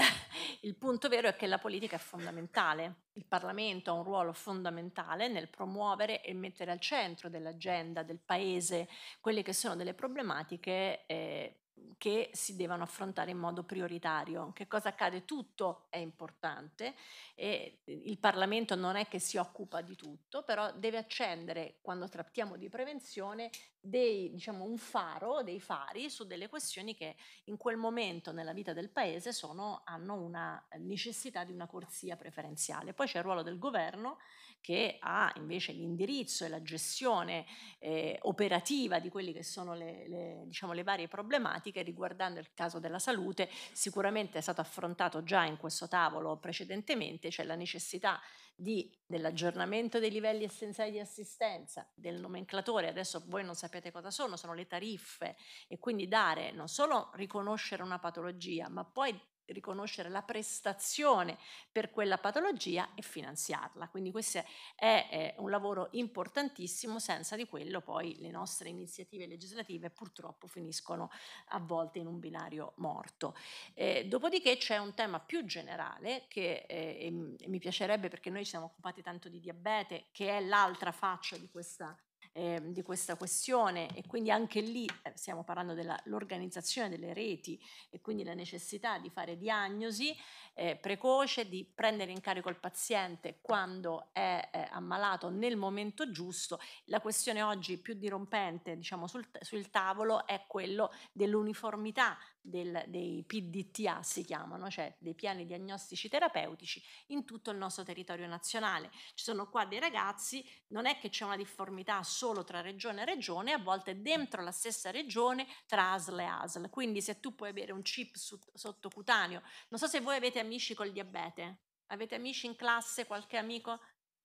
A: il, punto vero è che la politica è fondamentale, il Parlamento ha un ruolo fondamentale nel promuovere e mettere al centro dell'agenda del Paese quelle che sono delle problematiche eh, che si devono affrontare in modo prioritario. Che cosa accade? Tutto è importante e il Parlamento non è che si occupa di tutto, però deve accendere, quando trattiamo di prevenzione, dei, diciamo, un faro, dei fari su delle questioni che in quel momento nella vita del paese sono, hanno una eh, necessità di una corsia preferenziale. Poi c'è il ruolo del governo che ha invece l'indirizzo e la gestione eh, operativa di quelle che sono le, le, diciamo, le varie problematiche riguardando il caso della salute, sicuramente è stato affrontato già in questo tavolo precedentemente, c'è cioè la necessità di, dell'aggiornamento dei livelli essenziali di assistenza, del nomenclatore, adesso voi non sapete cosa sono, sono le tariffe e quindi dare non solo riconoscere una patologia, ma poi riconoscere la prestazione per quella patologia e finanziarla. Quindi questo è, un lavoro importantissimo, senza di quello poi le nostre iniziative legislative purtroppo finiscono a volte in un binario morto. Eh, dopodiché c'è un tema più generale che eh, mi piacerebbe perché noi ci siamo occupati tanto di diabete, che è l'altra faccia di questa eh, di questa questione e quindi anche lì eh, stiamo parlando dell'organizzazione delle reti e quindi la necessità di fare diagnosi eh, precoce, di prendere in carico il paziente quando è eh, ammalato nel momento giusto. La questione oggi più dirompente diciamo, sul, sul tavolo è quello dell'uniformità del, dei PDTA, si chiamano, cioè dei piani diagnostici terapeutici, in tutto il nostro territorio nazionale. Ci sono qua dei ragazzi, non è che c'è una difformità solo tra regione e regione, a volte dentro la stessa regione tra ASL e ASL. Quindi se tu puoi avere un chip sottocutaneo, non so se voi avete amici col diabete? Avete amici in classe, qualche amico?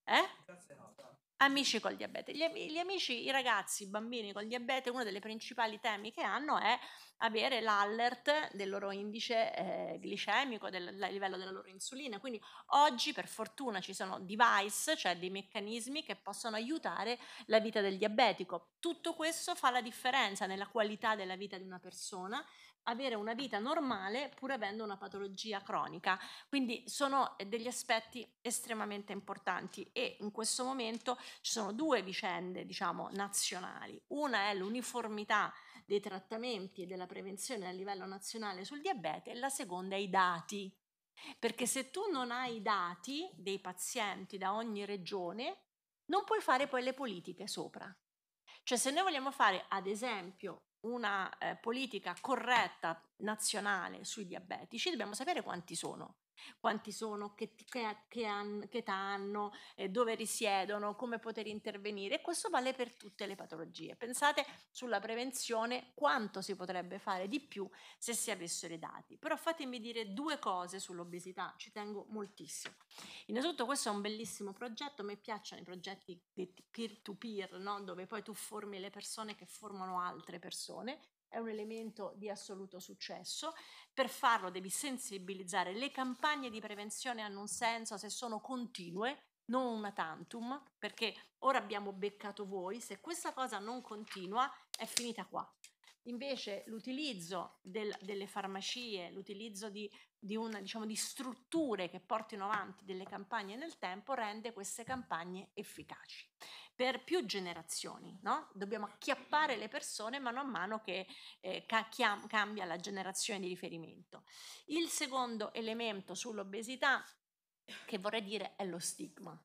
A: Eh? Amici col diabete. Gli, gli amici, i ragazzi, i bambini col diabete, uno dei principali temi che hanno è avere l'alert del loro indice eh, glicemico, del, del, livello della loro insulina. Quindi oggi per fortuna ci sono device, cioè dei meccanismi che possono aiutare la vita del diabetico. Tutto questo fa la differenza nella qualità della vita di una persona avere una vita normale pur avendo una patologia cronica. Quindi sono eh, degli aspetti estremamente importanti e in questo momento ci sono due vicende, diciamo, nazionali. Una è l'uniformità dei trattamenti e della prevenzione a livello nazionale sul diabete e la seconda è i dati. Perché se tu non hai i dati dei pazienti da ogni regione, non puoi fare poi le politiche sopra. Cioè se noi vogliamo fare, ad esempio, una eh, politica corretta nazionale sui diabetici, dobbiamo sapere quanti sono quanti sono, che, che, che, han, che hanno, eh, dove risiedono, come poter intervenire. E questo vale per tutte le patologie. Pensate sulla prevenzione quanto si potrebbe fare di più se si avessero i dati. Però fatemi dire due cose sull'obesità, ci tengo moltissimo. Innanzitutto questo è un bellissimo progetto, mi piacciono i progetti peer-to-peer, no? dove poi tu formi le persone che formano altre persone, è un elemento di assoluto successo. Per farlo devi sensibilizzare. Le campagne di prevenzione hanno un senso se sono continue, non una tantum, perché ora abbiamo beccato voi, se questa cosa non continua è finita qua. Invece l'utilizzo del, delle farmacie, l'utilizzo di, di, una, diciamo, di strutture che portino avanti delle campagne nel tempo rende queste campagne efficaci per più generazioni, no? Dobbiamo acchiappare le persone mano a mano che eh, ca- cambia la generazione di riferimento. Il secondo elemento sull'obesità che vorrei dire è lo stigma.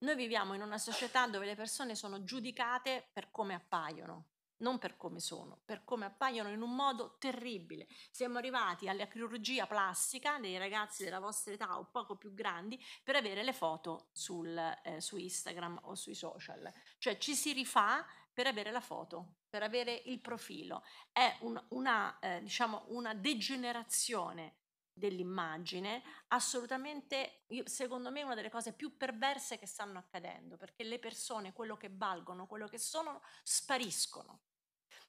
A: Noi viviamo in una società dove le persone sono giudicate per come appaiono, non per come sono, per come appaiono in un modo terribile. Siamo arrivati alla chirurgia plastica dei ragazzi della vostra età o poco più grandi per avere le foto sul, eh, su Instagram o sui social. Cioè ci si rifà per avere la foto, per avere il profilo. È un, una, eh, diciamo una degenerazione dell'immagine, assolutamente, secondo me, una delle cose più perverse che stanno accadendo, perché le persone, quello che valgono, quello che sono, spariscono.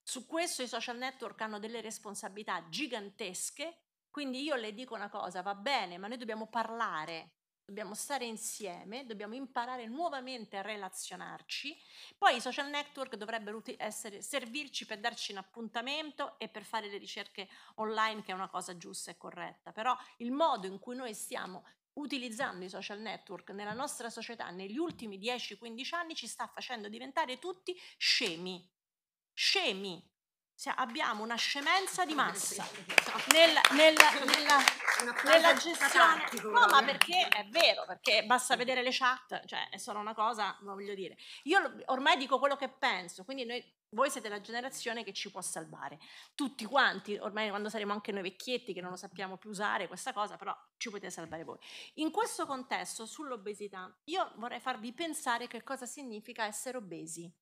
A: Su questo i social network hanno delle responsabilità gigantesche, quindi io le dico una cosa, va bene, ma noi dobbiamo parlare, dobbiamo stare insieme, dobbiamo imparare nuovamente a relazionarci, poi i social network dovrebbero essere, servirci per darci un appuntamento e per fare le ricerche online, che è una cosa giusta e corretta, però il modo in cui noi stiamo utilizzando i social network nella nostra società negli ultimi 10-15 anni ci sta facendo diventare tutti scemi scemi, cioè, abbiamo una scemenza di massa nel, nel, nella, nella, gestione. No, ma perché è vero, perché basta vedere le chat, cioè è solo una cosa, ma voglio dire. Io ormai dico quello che penso, quindi noi, voi siete la generazione che ci può salvare. Tutti quanti, ormai quando saremo anche noi vecchietti che non lo sappiamo più usare questa cosa, però ci potete salvare voi. In questo contesto, sull'obesità, io vorrei farvi pensare che cosa significa essere obesi.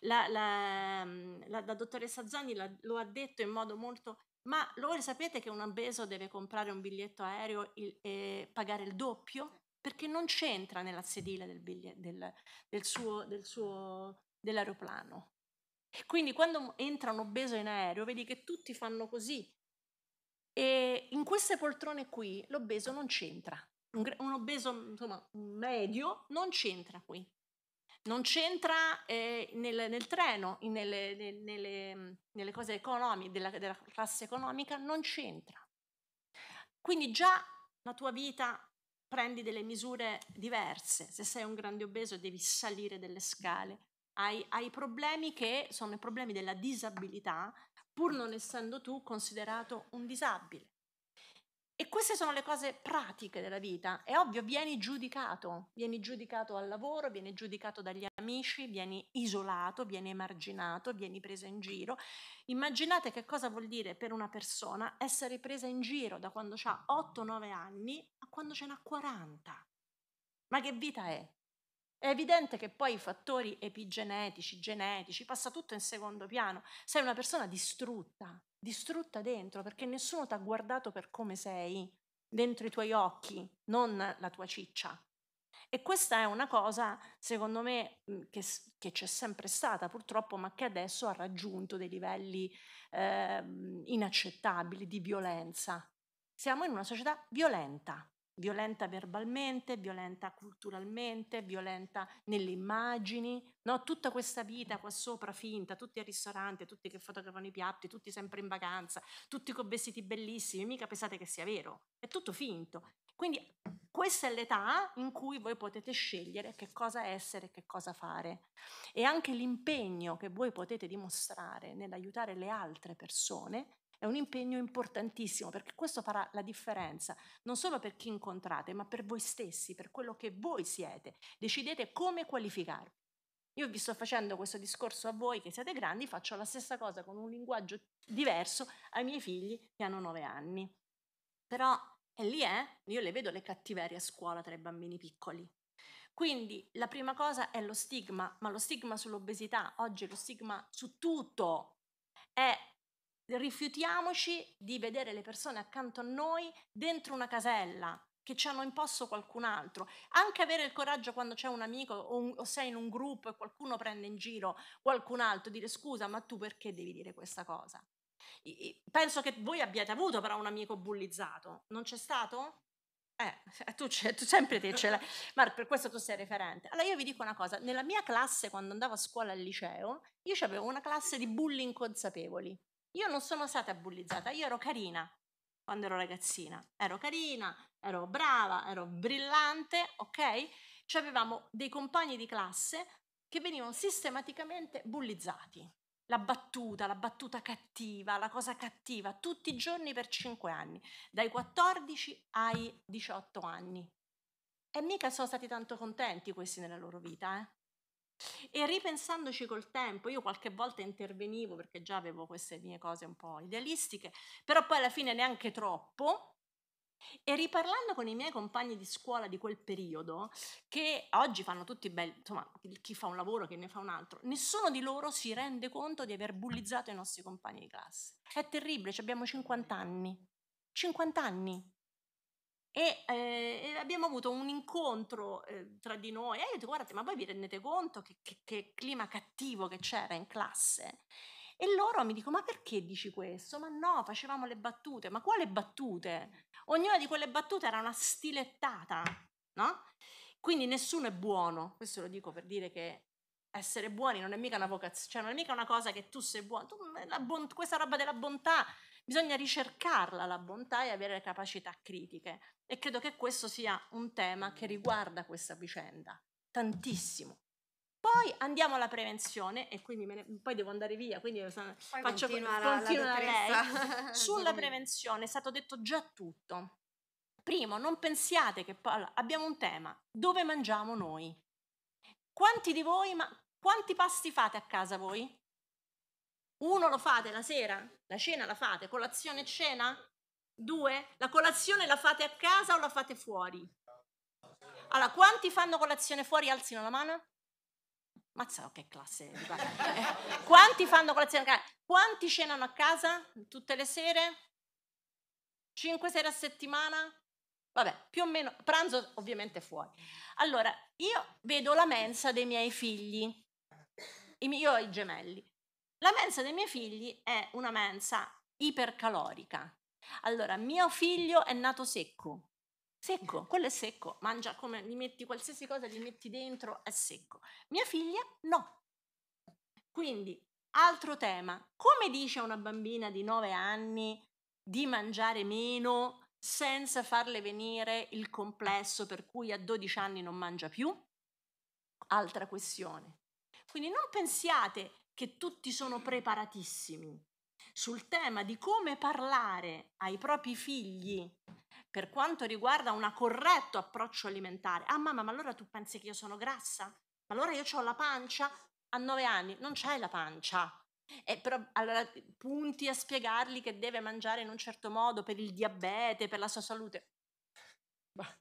A: La, la, mhmm, la, la dottoressa Zanni lo ha detto in modo molto... Ma voi sapete che un obeso deve comprare un biglietto aereo il, e pagare il doppio? Perché non c'entra nella sedile del, bigliet, del, del, suo, del suo, dell'aeroplano. Quindi quando entra un obeso in aereo, vedi che tutti fanno così. E in queste poltrone qui l'obeso non c'entra. Un, un obeso, insomma, medio non c'entra qui non c'entra eh, nel, nel, treno, nelle, nelle, nelle cose economiche, della, della, classe economica, non c'entra. Quindi già la tua vita prendi delle misure diverse, se sei un grande obeso devi salire delle scale, hai, hai problemi che sono i problemi della disabilità, pur non essendo tu considerato un disabile. E queste sono le cose pratiche della vita. È ovvio, vieni giudicato, vieni giudicato al lavoro, vieni giudicato dagli amici, vieni isolato, vieni emarginato, vieni preso in giro. Immaginate che cosa vuol dire per una persona essere presa in giro da quando ha 8-9 anni a quando ce n'ha 40. Ma che vita è? È evidente che poi i fattori epigenetici, genetici, passa tutto in secondo piano. Sei una persona distrutta, distrutta dentro, perché nessuno ti ha guardato per come sei, dentro i tuoi occhi, non la tua ciccia. E questa è una cosa, secondo me, mm, che, che c'è sempre stata purtroppo, ma che adesso ha raggiunto dei livelli eh, inaccettabili di violenza. Siamo in una società violenta, violenta verbalmente, violenta culturalmente, violenta nelle immagini, no? tutta questa vita qua sopra finta, tutti al ristorante, tutti che fotografano i piatti, tutti sempre in vacanza, tutti con vestiti bellissimi, mica pensate che sia vero, è tutto finto. Quindi questa è l'età in cui voi potete scegliere che cosa essere e che cosa fare e anche l'impegno che voi potete dimostrare nell'aiutare le altre persone è un impegno importantissimo perché questo farà la differenza non solo per chi incontrate, ma per voi stessi, per quello che voi siete. Decidete come qualificarvi. Io vi sto facendo questo discorso a voi che siete grandi, faccio la stessa cosa con un linguaggio diverso ai miei figli che hanno nove anni. Però è lì è, eh, io le vedo le cattiverie a scuola tra i bambini piccoli. Quindi la prima cosa è lo stigma, ma lo stigma sull'obesità, oggi lo stigma su tutto è rifiutiamoci di vedere le persone accanto a noi dentro una casella che ci hanno imposto qualcun altro. Anche avere il coraggio quando c'è un amico o, un, o sei in un gruppo e qualcuno prende in giro qualcun altro, dire scusa, ma tu perché devi dire questa cosa? Penso che voi abbiate avuto però un amico bullizzato, non c'è stato? Eh, tu, tu sempre te ce l'hai, ma per questo tu sei referente. Allora io vi dico una cosa, nella mia classe quando andavo a scuola al liceo, io avevo una classe di bulli inconsapevoli, io non sono stata bullizzata, io ero carina quando ero ragazzina, ero carina, ero brava, ero brillante, ok? Cioè avevamo dei compagni di classe che venivano sistematicamente bullizzati. La battuta, la battuta cattiva, la cosa cattiva, tutti i giorni per 5 anni, dai 14 ai 18 anni. E mica sono stati tanto contenti questi nella loro vita, eh? E ripensandoci col tempo, io qualche volta intervenivo perché già avevo queste mie cose un po' idealistiche, però poi alla fine neanche troppo. E riparlando con i miei compagni di scuola di quel periodo, che oggi fanno tutti belli, insomma, chi fa un lavoro, chi ne fa un altro, nessuno di loro si rende conto di aver bullizzato i nostri compagni di classe. È terribile, abbiamo 50 anni. 50 anni. E, eh, abbiamo avuto un incontro eh, tra di noi e io ho detto guardate ma voi vi rendete conto che, che, che clima cattivo che c'era in classe? E loro mi dicono: Ma perché dici questo? Ma no, facevamo le battute. Ma quale battute? Ognuna di quelle battute era una stilettata, no? Quindi nessuno è buono. Questo lo dico per dire che essere buoni non è mica una vocazione, cioè non è mica una cosa che tu sei buono. Tu, la, questa roba della bontà Bisogna ricercarla la bontà e avere capacità critiche e credo che questo sia un tema che riguarda questa vicenda tantissimo. Poi andiamo alla prevenzione e quindi ne, poi devo andare via, quindi poi faccio continuare la, la lei. Sulla prevenzione è stato detto già tutto. Primo, non pensiate che allora, abbiamo un tema, dove mangiamo noi? Quanti di voi, ma quanti pasti fate a casa voi? Uno lo fate la sera? La cena la fate? Colazione e cena? Due? La colazione la fate a casa o la fate fuori? Allora, quanti fanno colazione fuori? Alzino la mano. Mazza, che classe. quanti fanno colazione a casa? Quanti cenano a casa tutte le sere? Cinque sere a settimana? Vabbè, più o meno, pranzo ovviamente fuori. Allora, io vedo la mensa dei miei figli, io ho i gemelli. La mensa dei miei figli è una mensa ipercalorica. Allora, mio figlio è nato secco. Secco, mm. quello è secco, mangia come gli metti qualsiasi cosa, gli metti dentro, è secco. Mia figlia no. Quindi, altro tema, come dice una bambina di 9 anni di mangiare meno senza farle venire il complesso per cui a 12 anni non mangia più? Altra questione. Quindi non pensiate che tutti sono preparatissimi sul tema di come parlare ai propri figli per quanto riguarda un corretto approccio alimentare. Ah mamma, ma allora tu pensi che io sono grassa? Ma allora io ho la pancia? A nove anni non c'è la pancia. E però, allora punti a spiegargli che deve mangiare in un certo modo per il diabete, per la sua salute. Bah.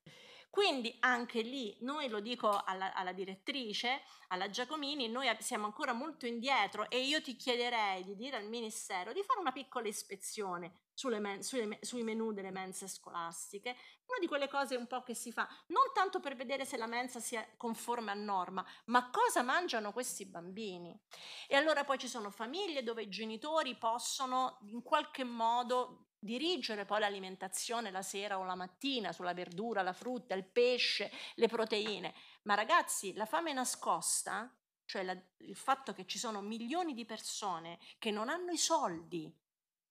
A: Quindi anche lì, noi lo dico alla, alla direttrice, alla Giacomini, noi siamo ancora molto indietro e io ti chiederei di dire al Ministero di fare una piccola ispezione Men- sulle, sui menù delle mense scolastiche, una di quelle cose un po' che si fa, non tanto per vedere se la mensa sia conforme a norma, ma cosa mangiano questi bambini. E allora poi ci sono famiglie dove i genitori possono in qualche modo dirigere poi l'alimentazione la sera o la mattina sulla verdura, la frutta, il pesce, le proteine. Ma ragazzi, la fame nascosta, cioè la, il fatto che ci sono milioni di persone che non hanno i soldi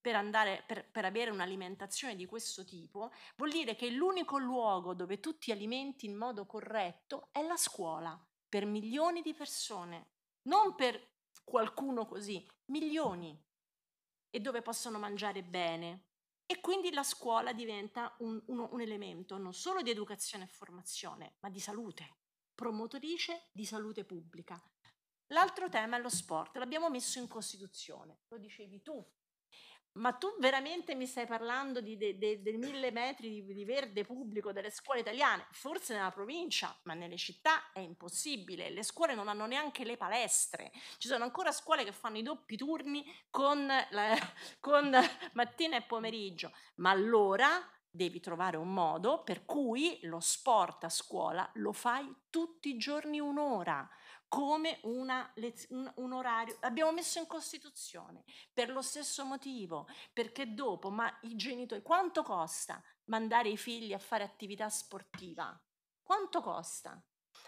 A: per, andare, per, per avere un'alimentazione di questo tipo, vuol dire che l'unico luogo dove tu ti alimenti in modo corretto è la scuola, per milioni di persone, non per qualcuno così, milioni, e dove possono mangiare bene, e quindi la scuola diventa un, un, un elemento non solo di educazione e formazione, ma di salute, promotrice di salute pubblica. L'altro tema è lo sport, l'abbiamo messo in Costituzione, lo dicevi tu, ma tu veramente mi stai parlando di, de, de, dei mille metri di, di, verde pubblico delle scuole italiane? Forse nella provincia, ma nelle città è impossibile. Le scuole non hanno neanche le palestre. Ci sono ancora scuole che fanno i doppi turni con, la, con mattina e pomeriggio. Ma allora devi trovare un modo per cui lo sport a scuola lo fai tutti i giorni un'ora come lez- un, un, orario. L'abbiamo messo in Costituzione per lo stesso motivo, perché dopo, ma i genitori, quanto costa mandare i figli a fare attività sportiva? Quanto costa?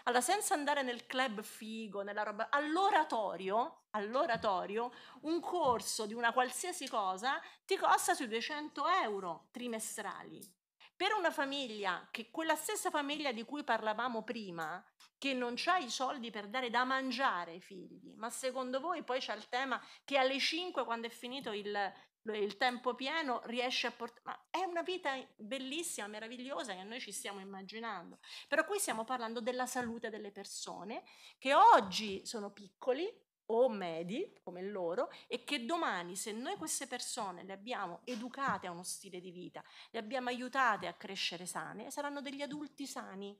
A: Allora, senza andare nel club figo, nella roba, all'oratorio, all'oratorio, un corso di una qualsiasi cosa ti costa sui 200 euro trimestrali. Per una famiglia, che quella stessa famiglia di cui parlavamo prima, che non ha i soldi per dare da mangiare ai figli, ma secondo voi poi c'è il tema che alle 5 quando è finito il, il tempo pieno riesce a portare... Ma è una vita bellissima, meravigliosa che noi ci stiamo immaginando. Però qui stiamo parlando della salute delle persone che oggi sono piccoli, o medi come loro e che domani se noi queste persone le abbiamo educate a uno stile di vita, le abbiamo aiutate a crescere sane, saranno degli adulti sani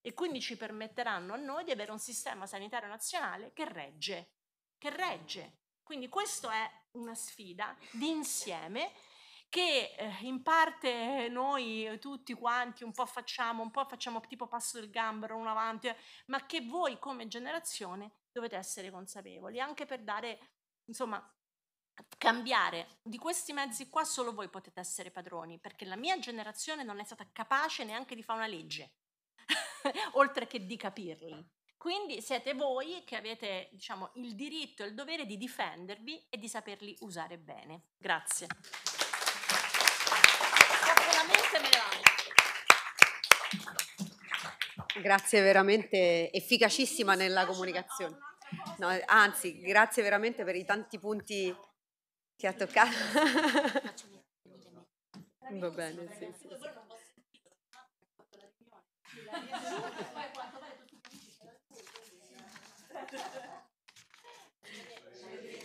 A: e quindi ci permetteranno a noi di avere un sistema sanitario nazionale che regge, che regge. Quindi questa è una sfida di insieme che eh, in parte eh, noi tutti quanti un po' facciamo, un po' facciamo tipo passo del gambero, un avanti, eh, ma che voi come generazione dovete essere consapevoli, anche per dare, insomma, cambiare di questi mezzi qua solo voi potete essere padroni, perché la mia generazione non è stata capace neanche di fare una legge, oltre che di capirli. Quindi siete voi che avete diciamo, il diritto e il dovere di difendervi e di saperli usare bene. Grazie.
B: Grazie veramente efficacissima nella comunicazione. No, anzi, grazie veramente per i tanti punti che ha toccato.
A: Va bene, sì, sì.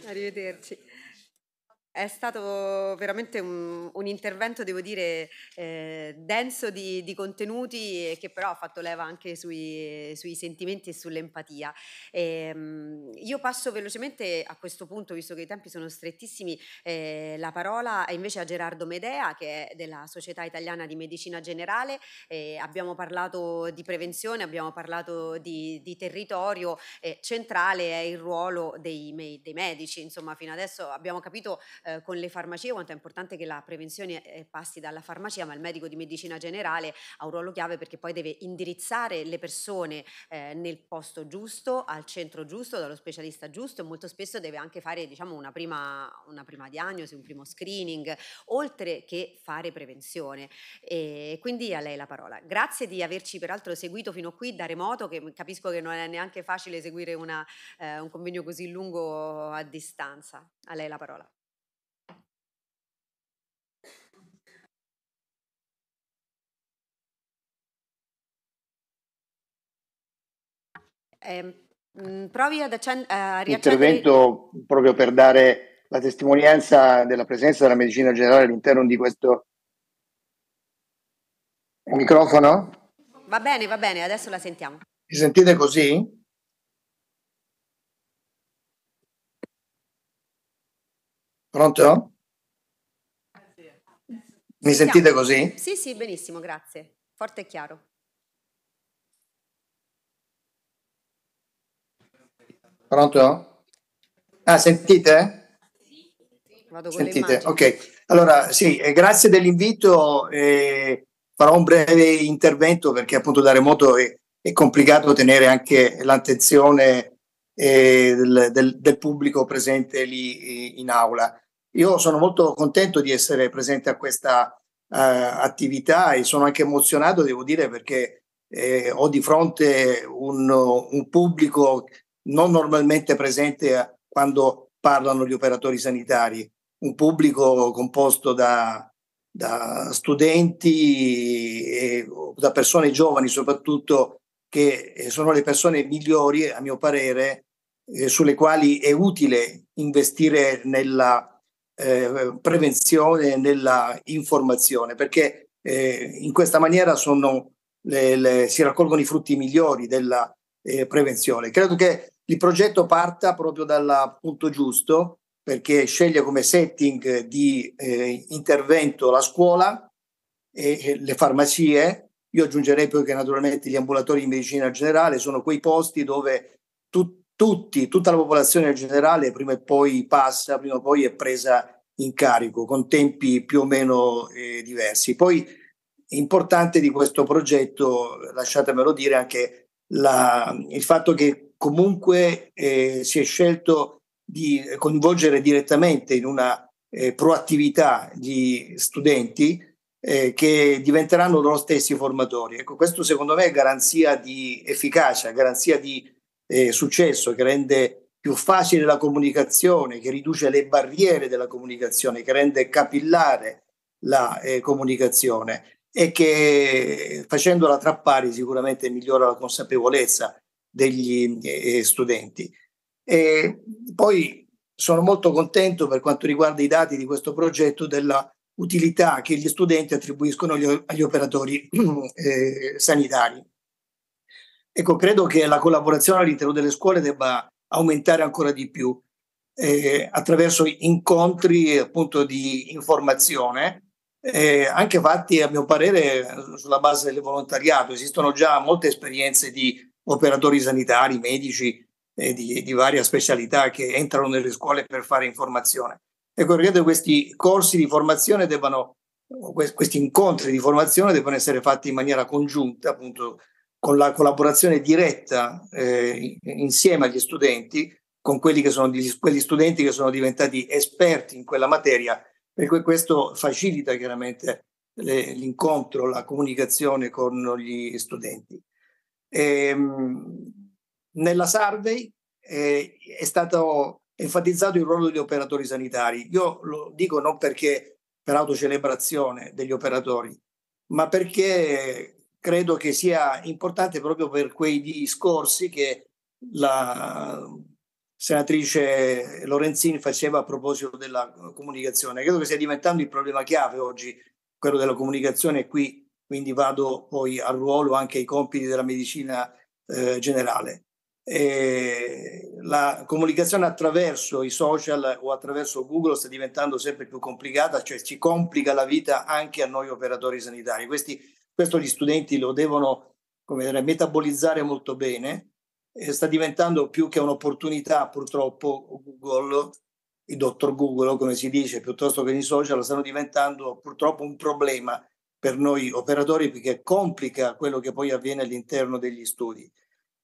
B: Arrivederci. È stato veramente un, un intervento, devo dire, eh, denso di, di, contenuti che però ha fatto leva anche sui, sui sentimenti e sull'empatia. E, ehm, io passo velocemente a questo punto, visto che i tempi sono strettissimi, eh, la parola invece a Gerardo Medea, che è della Società Italiana di Medicina Generale. Eh, abbiamo parlato di prevenzione, abbiamo parlato di, di territorio, centrale è il ruolo dei, dei medici, insomma fino adesso abbiamo capito eh, con le farmacie, quanto è importante che la prevenzione eh, passi dalla farmacia, ma il medico di medicina generale ha un ruolo chiave perché poi deve indirizzare le persone eh, nel posto giusto, al centro giusto, dallo specialista giusto e molto spesso deve anche fare diciamo, una, prima, una prima diagnosi, un primo screening, oltre che fare prevenzione. E quindi a lei la parola. Grazie di averci peraltro seguito fino qui da remoto, che capisco che non è neanche facile seguire una, eh, un convegno così lungo a distanza. A lei la parola. Eh, provi ad accendere. Eh,
N: a Intervento proprio per dare la testimonianza della presenza della medicina generale all'interno di questo microfono.
B: Va bene, va bene, adesso la sentiamo.
N: Mi sentite così? Pronto? Mi sentite così?
B: Sì, sì, benissimo, grazie. Forte e chiaro.
N: Pronto? Ah, sentite? Vado sentite, ok. Allora, sì, eh, grazie dell'invito. Eh, farò un breve intervento perché appunto da remoto è, è complicato tenere anche l'attenzione eh, del, del, del, pubblico presente lì eh, in aula. Io sono molto contento di essere presente a questa eh, attività e sono anche emozionato, devo dire, perché eh, ho di fronte un, un pubblico non normalmente presente eh, quando parlano gli operatori sanitari, un pubblico composto da, da studenti, e, da persone giovani soprattutto, che eh, sono le persone migliori, a mio parere, eh, sulle quali è utile investire nella eh, prevenzione nella informazione, perché eh, in questa maniera sono, le, le, si raccolgono i frutti migliori della eh, prevenzione. Credo che il progetto parta proprio dal punto giusto perché sceglie come setting di eh, intervento la scuola e, e le farmacie. Io aggiungerei poi che naturalmente gli ambulatori di medicina generale sono quei posti dove tu, tutti, tutta la popolazione generale prima e poi passa, prima o poi è presa in carico con tempi più o meno eh, diversi. Poi importante di questo progetto, lasciatemelo dire, anche la, il fatto che comunque eh, si è scelto di coinvolgere direttamente in una eh, proattività gli studenti eh, che diventeranno loro stessi formatori. Ecco, questo secondo me è garanzia di efficacia, garanzia di eh, successo che rende più facile la comunicazione, che riduce le barriere della comunicazione, che rende capillare la eh, comunicazione e che facendola tra sicuramente migliora la consapevolezza degli eh, studenti. E poi sono molto contento per quanto riguarda i dati di questo progetto della utilità che gli studenti attribuiscono agli, agli operatori eh, sanitari. Ecco, credo che la collaborazione all'interno delle scuole debba aumentare ancora di più eh, attraverso incontri appunto di informazione, eh, anche fatti a mio parere sulla base del volontariato. Esistono già molte esperienze di operatori sanitari, medici eh, di, di, varia specialità che entrano nelle scuole per fare informazione. Ecco, credo questi corsi di formazione debbano, questi incontri di formazione debbano essere fatti in maniera congiunta, appunto, con la collaborazione diretta eh, insieme agli studenti, con quelli che sono gli, quegli studenti che sono diventati esperti in quella materia, perché questo facilita chiaramente le, l'incontro, la comunicazione con gli studenti. Ehm, nella survey eh, è stato enfatizzato il ruolo degli operatori sanitari. Io lo dico non perché per autocelebrazione degli operatori, ma perché credo che sia importante proprio per quei discorsi che la senatrice Lorenzini faceva a proposito della comunicazione. Credo che stia diventando il problema chiave oggi, quello della comunicazione qui quindi vado poi al ruolo anche ai compiti della medicina eh, generale. E la comunicazione attraverso i social o attraverso Google sta diventando sempre più complicata, cioè ci complica la vita anche a noi operatori sanitari. Questi, questo gli studenti lo devono dire, metabolizzare molto bene e sta diventando più che un'opportunità purtroppo Google, il dottor Google come si dice, piuttosto che i social, stanno diventando purtroppo un problema per noi operatori perché complica quello che poi avviene all'interno degli studi,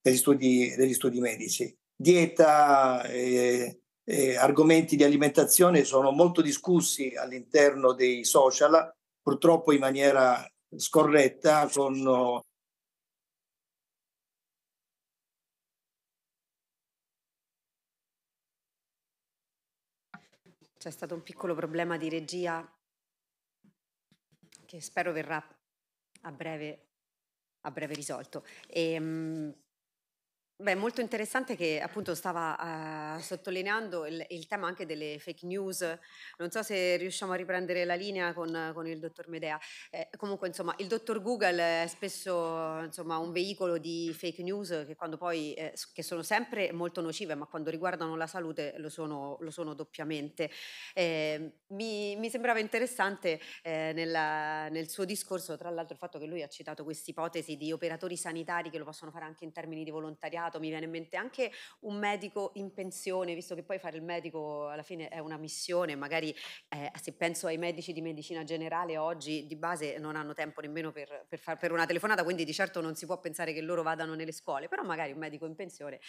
N: degli studi, degli studi medici. Dieta, eh, eh, argomenti di alimentazione sono molto discussi all'interno dei social, purtroppo in maniera scorretta, con
B: C'è stato un piccolo problema di regia che spero verrà a breve, a breve risolto. E, ehm, Beh, molto interessante che appunto stava eh, sottolineando il, il, tema anche delle fake news. Non so se riusciamo a riprendere la linea con, con il dottor Medea. Eh, comunque, insomma, il dottor Google è spesso insomma, un veicolo di fake news che, poi, eh, che sono sempre molto nocive, ma quando riguardano la salute lo sono, lo sono doppiamente. Ehm, mi, mi, sembrava interessante eh, nella, nel suo discorso, tra l'altro, il fatto che lui ha citato questa ipotesi di operatori sanitari che lo possono fare anche in termini di volontariato impiegato, mi viene in mente anche un medico in pensione, visto che poi fare il medico alla fine è una missione, magari eh, se penso ai medici di medicina generale oggi di base non hanno tempo nemmeno per, per, far, per una telefonata, quindi di certo non si può pensare che loro vadano nelle scuole, però magari un medico in pensione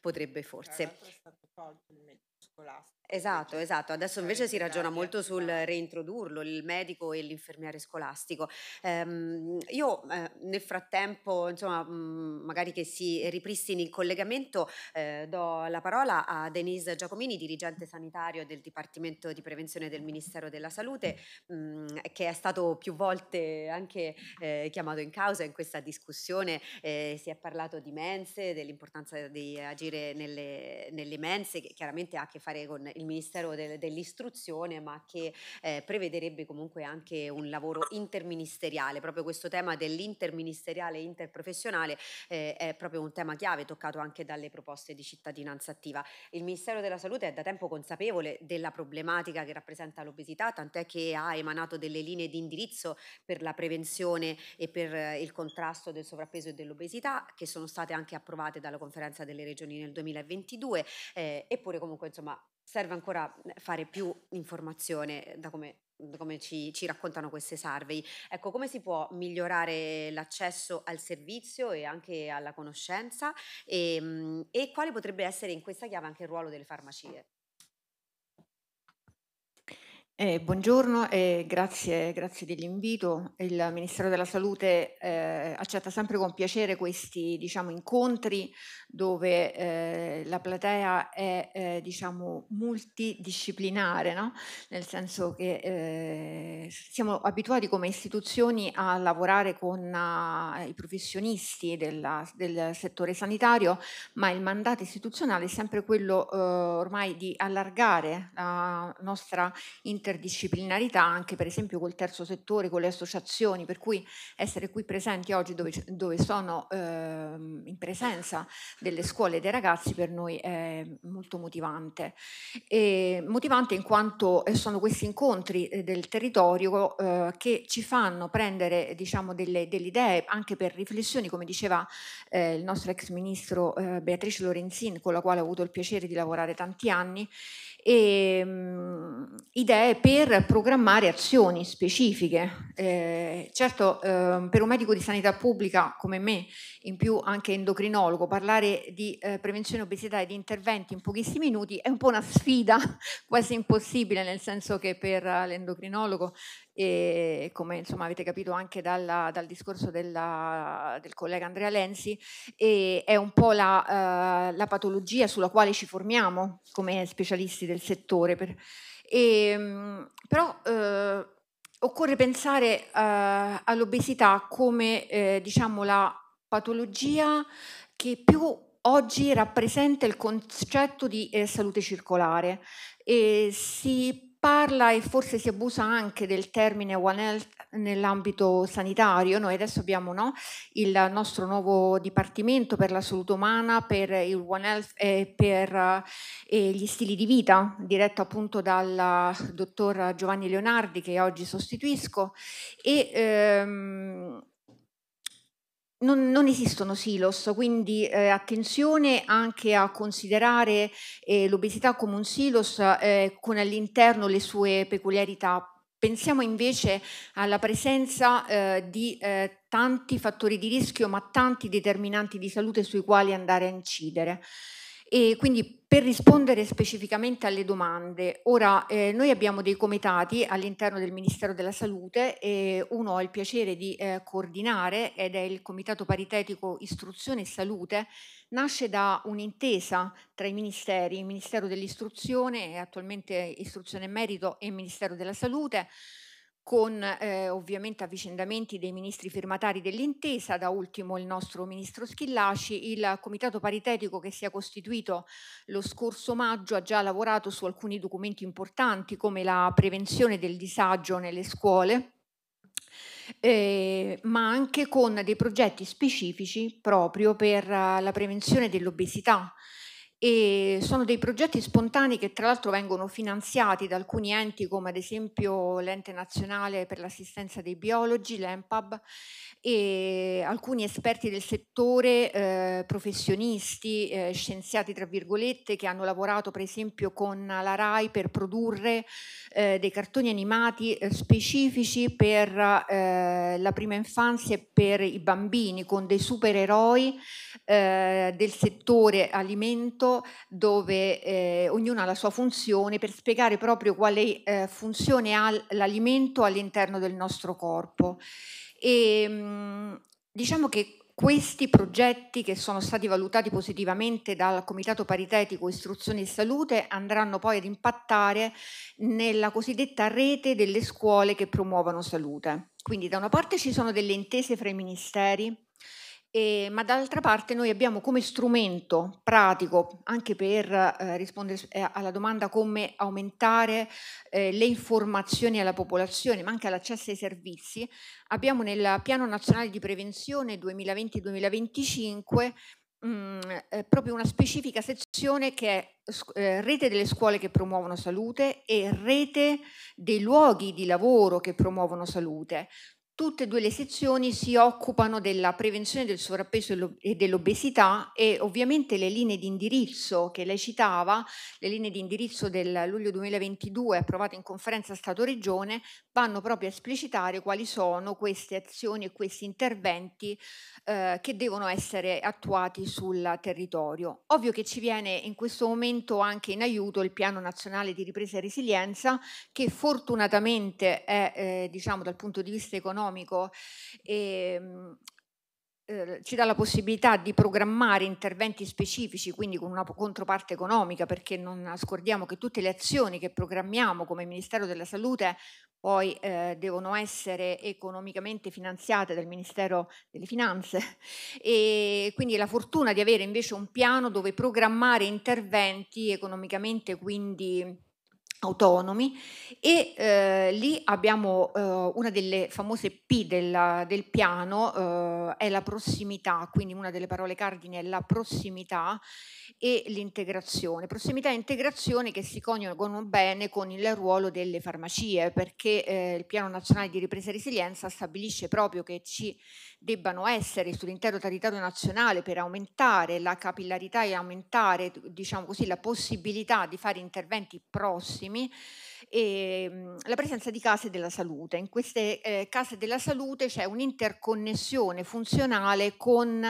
B: potrebbe forse. Tra l'altro
J: è stato tolto il medico scolastico
B: Esatto, esatto. Adesso invece si ragiona molto sul reintrodurlo, il medico e l'infermiere scolastico. Ehm, io eh, nel frattempo, insomma, mh, mm, magari che si ripristini il collegamento, eh, do la parola a Denise Giacomini, dirigente sanitario del Dipartimento di Prevenzione del Ministero della Salute, mh, mm, che è stato più volte anche eh, chiamato in causa in questa discussione. Eh, si è parlato di mense, dell'importanza di agire nelle, nelle mense, che chiaramente ha a che fare con il il Ministero del, dell'Istruzione, ma che eh, prevederebbe comunque anche un lavoro interministeriale. Proprio questo tema dell'interministeriale e interprofessionale eh, è proprio un tema chiave toccato anche dalle proposte di cittadinanza attiva. Il Ministero della Salute è da tempo consapevole della problematica che rappresenta l'obesità, tant'è che ha emanato delle linee di indirizzo per la prevenzione e per eh, il contrasto del sovrappeso e dell'obesità, che sono state anche approvate dalla conferenza delle regioni nel 2022, eh, eppure comunque insomma serve ancora eh, fare più informazione eh, da come, da come ci, ci, raccontano queste survey. Ecco, come si può migliorare l'accesso al servizio e anche alla conoscenza e, ehm, e quale potrebbe essere in questa chiave anche il ruolo delle farmacie?
Q: Eh, buongiorno e grazie, grazie, dell'invito. Il Ministero della Salute eh, accetta sempre con piacere questi diciamo, incontri dove eh, la platea è eh, diciamo multidisciplinare, no? nel senso che eh, siamo abituati come istituzioni a lavorare con uh, i professionisti della, del settore sanitario, ma il mandato istituzionale è sempre quello eh, ormai di allargare la nostra interdisciplinarità anche per esempio col terzo settore, con le associazioni, per cui essere qui presenti oggi dove, dove sono eh, in presenza delle scuole e dei ragazzi per noi è molto motivante. E motivante in quanto eh, sono questi incontri eh, del territorio eh, che ci fanno prendere diciamo, delle, delle, idee anche per riflessioni, come diceva eh, il nostro ex ministro eh, Beatrice Lorenzin, con la quale ho avuto il piacere di lavorare tanti anni, e, mh, mm, idee per programmare azioni specifiche. Eh, certo, ehm, per un medico di sanità pubblica come me, in più anche endocrinologo, parlare parlare di eh, prevenzione obesità e di interventi in pochissimi minuti è un po' una sfida quasi impossibile, nel senso che per eh, l'endocrinologo, e eh, come insomma, avete capito anche dalla, dal discorso della, del collega Andrea Lenzi, eh, è un po' la, uh, la, patologia sulla quale ci formiamo come specialisti del settore. Per, e, ehm, però uh, occorre pensare uh, all'obesità come diciamo la patologia che più oggi rappresenta il concetto di eh, salute circolare. E si parla e forse si abusa anche del termine One Health nell'ambito sanitario. Noi adesso abbiamo no, il nostro nuovo dipartimento per la salute umana, per il One Health e per eh, gli stili di vita, diretto appunto dal dottor Giovanni Leonardi che oggi sostituisco. E, ehm, non, non, esistono silos, quindi eh, attenzione anche a considerare eh, l'obesità come un silos eh, con all'interno le sue peculiarità. Pensiamo invece alla presenza eh, di eh, tanti fattori di rischio, ma tanti determinanti di salute sui quali andare a incidere. E quindi per rispondere specificamente alle domande, ora eh, noi abbiamo dei comitati all'interno del Ministero della Salute e uno ho il piacere di eh, coordinare ed è il Comitato Paritetico Istruzione e Salute, nasce da un'intesa tra i ministeri, il Ministero dell'Istruzione e attualmente Istruzione e Merito e il Ministero della Salute con eh, ovviamente avvicendamenti dei ministri firmatari dell'intesa, da ultimo il nostro ministro Schillaci, il comitato paritetico che si è costituito lo scorso maggio ha già lavorato su alcuni documenti importanti come la prevenzione del disagio nelle scuole, eh, ma anche con dei progetti specifici proprio per la prevenzione dell'obesità e sono dei progetti spontanei che tra l'altro vengono finanziati da alcuni enti come ad esempio l'ente nazionale per l'assistenza dei biologi, l'EMPAB e alcuni esperti del settore, eh, professionisti, eh, scienziati tra virgolette che hanno lavorato per esempio con la RAI per produrre eh, dei cartoni animati eh, specifici per eh, la prima infanzia e per i bambini con dei supereroi eh, del settore alimento dove eh, ognuno ha la sua funzione per spiegare proprio quale eh, funzione ha l'alimento all'interno del nostro corpo. E, ehm, diciamo che questi progetti che sono stati valutati positivamente dal Comitato Paritetico Istruzione e Salute andranno poi ad impattare nella cosiddetta rete delle scuole che promuovono salute. Quindi da una parte ci sono delle intese fra i ministeri e, ma d'altra parte noi abbiamo come strumento pratico, anche per eh, rispondere eh, alla domanda come aumentare eh, le informazioni alla popolazione, ma anche all'accesso ai servizi, abbiamo nel Piano Nazionale di Prevenzione 2020-2025 mm, eh, proprio una specifica sezione che è eh, rete delle scuole che promuovono salute e rete dei luoghi di lavoro che promuovono salute, Tutte e due le sezioni si occupano della prevenzione del sovrappeso e dell'obesità e ovviamente le linee di indirizzo che lei citava, le linee di indirizzo del luglio 2022 approvate in conferenza Stato-Regione, vanno proprio a esplicitare quali sono queste azioni e questi interventi eh, che devono essere attuati sul territorio. Ovvio che ci viene in questo momento anche in aiuto il Piano Nazionale di Ripresa e Resilienza che fortunatamente è eh, diciamo dal punto di vista economico economico e, ehm, eh, ci dà la possibilità di programmare interventi specifici, quindi con una controparte economica, perché non scordiamo che tutte le azioni che programmiamo come Ministero della Salute poi eh, devono essere economicamente finanziate dal Ministero delle Finanze e quindi la fortuna di avere invece un piano dove programmare interventi economicamente quindi autonomi e eh, lì abbiamo eh, una delle famose P del, del piano, eh, è la prossimità, quindi una delle parole cardine è la prossimità e l'integrazione. Prossimità e integrazione che si coniugano bene con il ruolo delle farmacie perché eh, il piano nazionale di ripresa e resilienza stabilisce proprio che ci debbano essere sull'intero territorio nazionale per aumentare la capillarità e aumentare diciamo così, la possibilità di fare interventi prossimi primi e ehm, la presenza di case della salute. In queste eh, case della salute c'è un'interconnessione funzionale con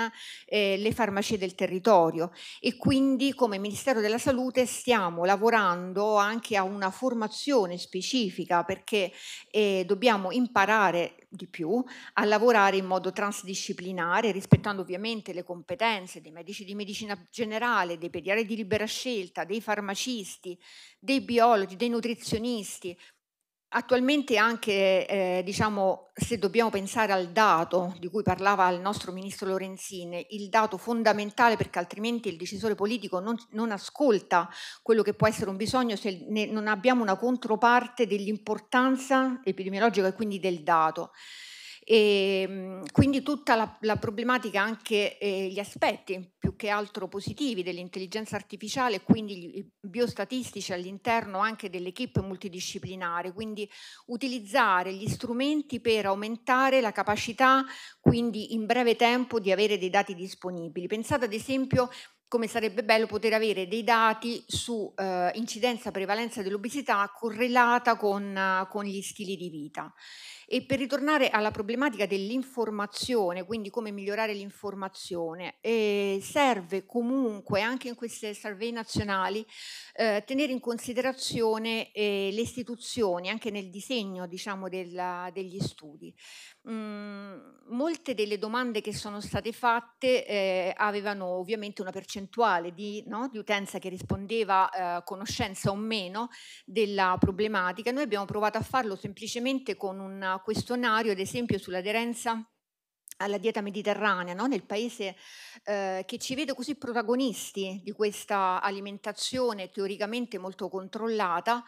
Q: eh, le farmacie del territorio e quindi come Ministero della Salute stiamo lavorando anche a una formazione specifica perché eh, dobbiamo imparare di più, a lavorare in modo transdisciplinare, rispettando ovviamente le competenze dei medici di medicina generale, dei pediatri di libera scelta, dei farmacisti, dei biologi, dei nutrizionisti, Attualmente anche, eh, diciamo, se dobbiamo pensare al dato di cui parlava il nostro ministro Lorenzin, il dato fondamentale perché altrimenti il decisore politico non, non ascolta quello che può essere un bisogno se ne, non abbiamo una controparte dell'importanza epidemiologica e quindi del dato. E, ehm, quindi tutta la, la problematica, anche eh, gli aspetti più che altro positivi dell'intelligenza artificiale e quindi i biostatistici all'interno anche dell'equipe multidisciplinare, quindi utilizzare gli strumenti per aumentare la capacità quindi in breve tempo di avere dei dati disponibili. Pensate ad esempio come sarebbe bello poter avere dei dati su eh, incidenza prevalenza dell'obesità correlata con, con gli stili di vita. E per ritornare alla problematica dell'informazione, quindi come migliorare l'informazione, eh, serve comunque anche in queste survey nazionali eh, tenere in considerazione eh, le istituzioni, anche nel disegno diciamo, della, degli studi. Mm, molte delle domande che sono state fatte eh, avevano ovviamente una percentuale di, no, di utenza che rispondeva eh, conoscenza o meno della problematica. Noi abbiamo provato a farlo semplicemente con un questionario, ad esempio, sull'aderenza alla dieta mediterranea, no? nel paese eh, che ci vede così protagonisti di questa alimentazione teoricamente molto controllata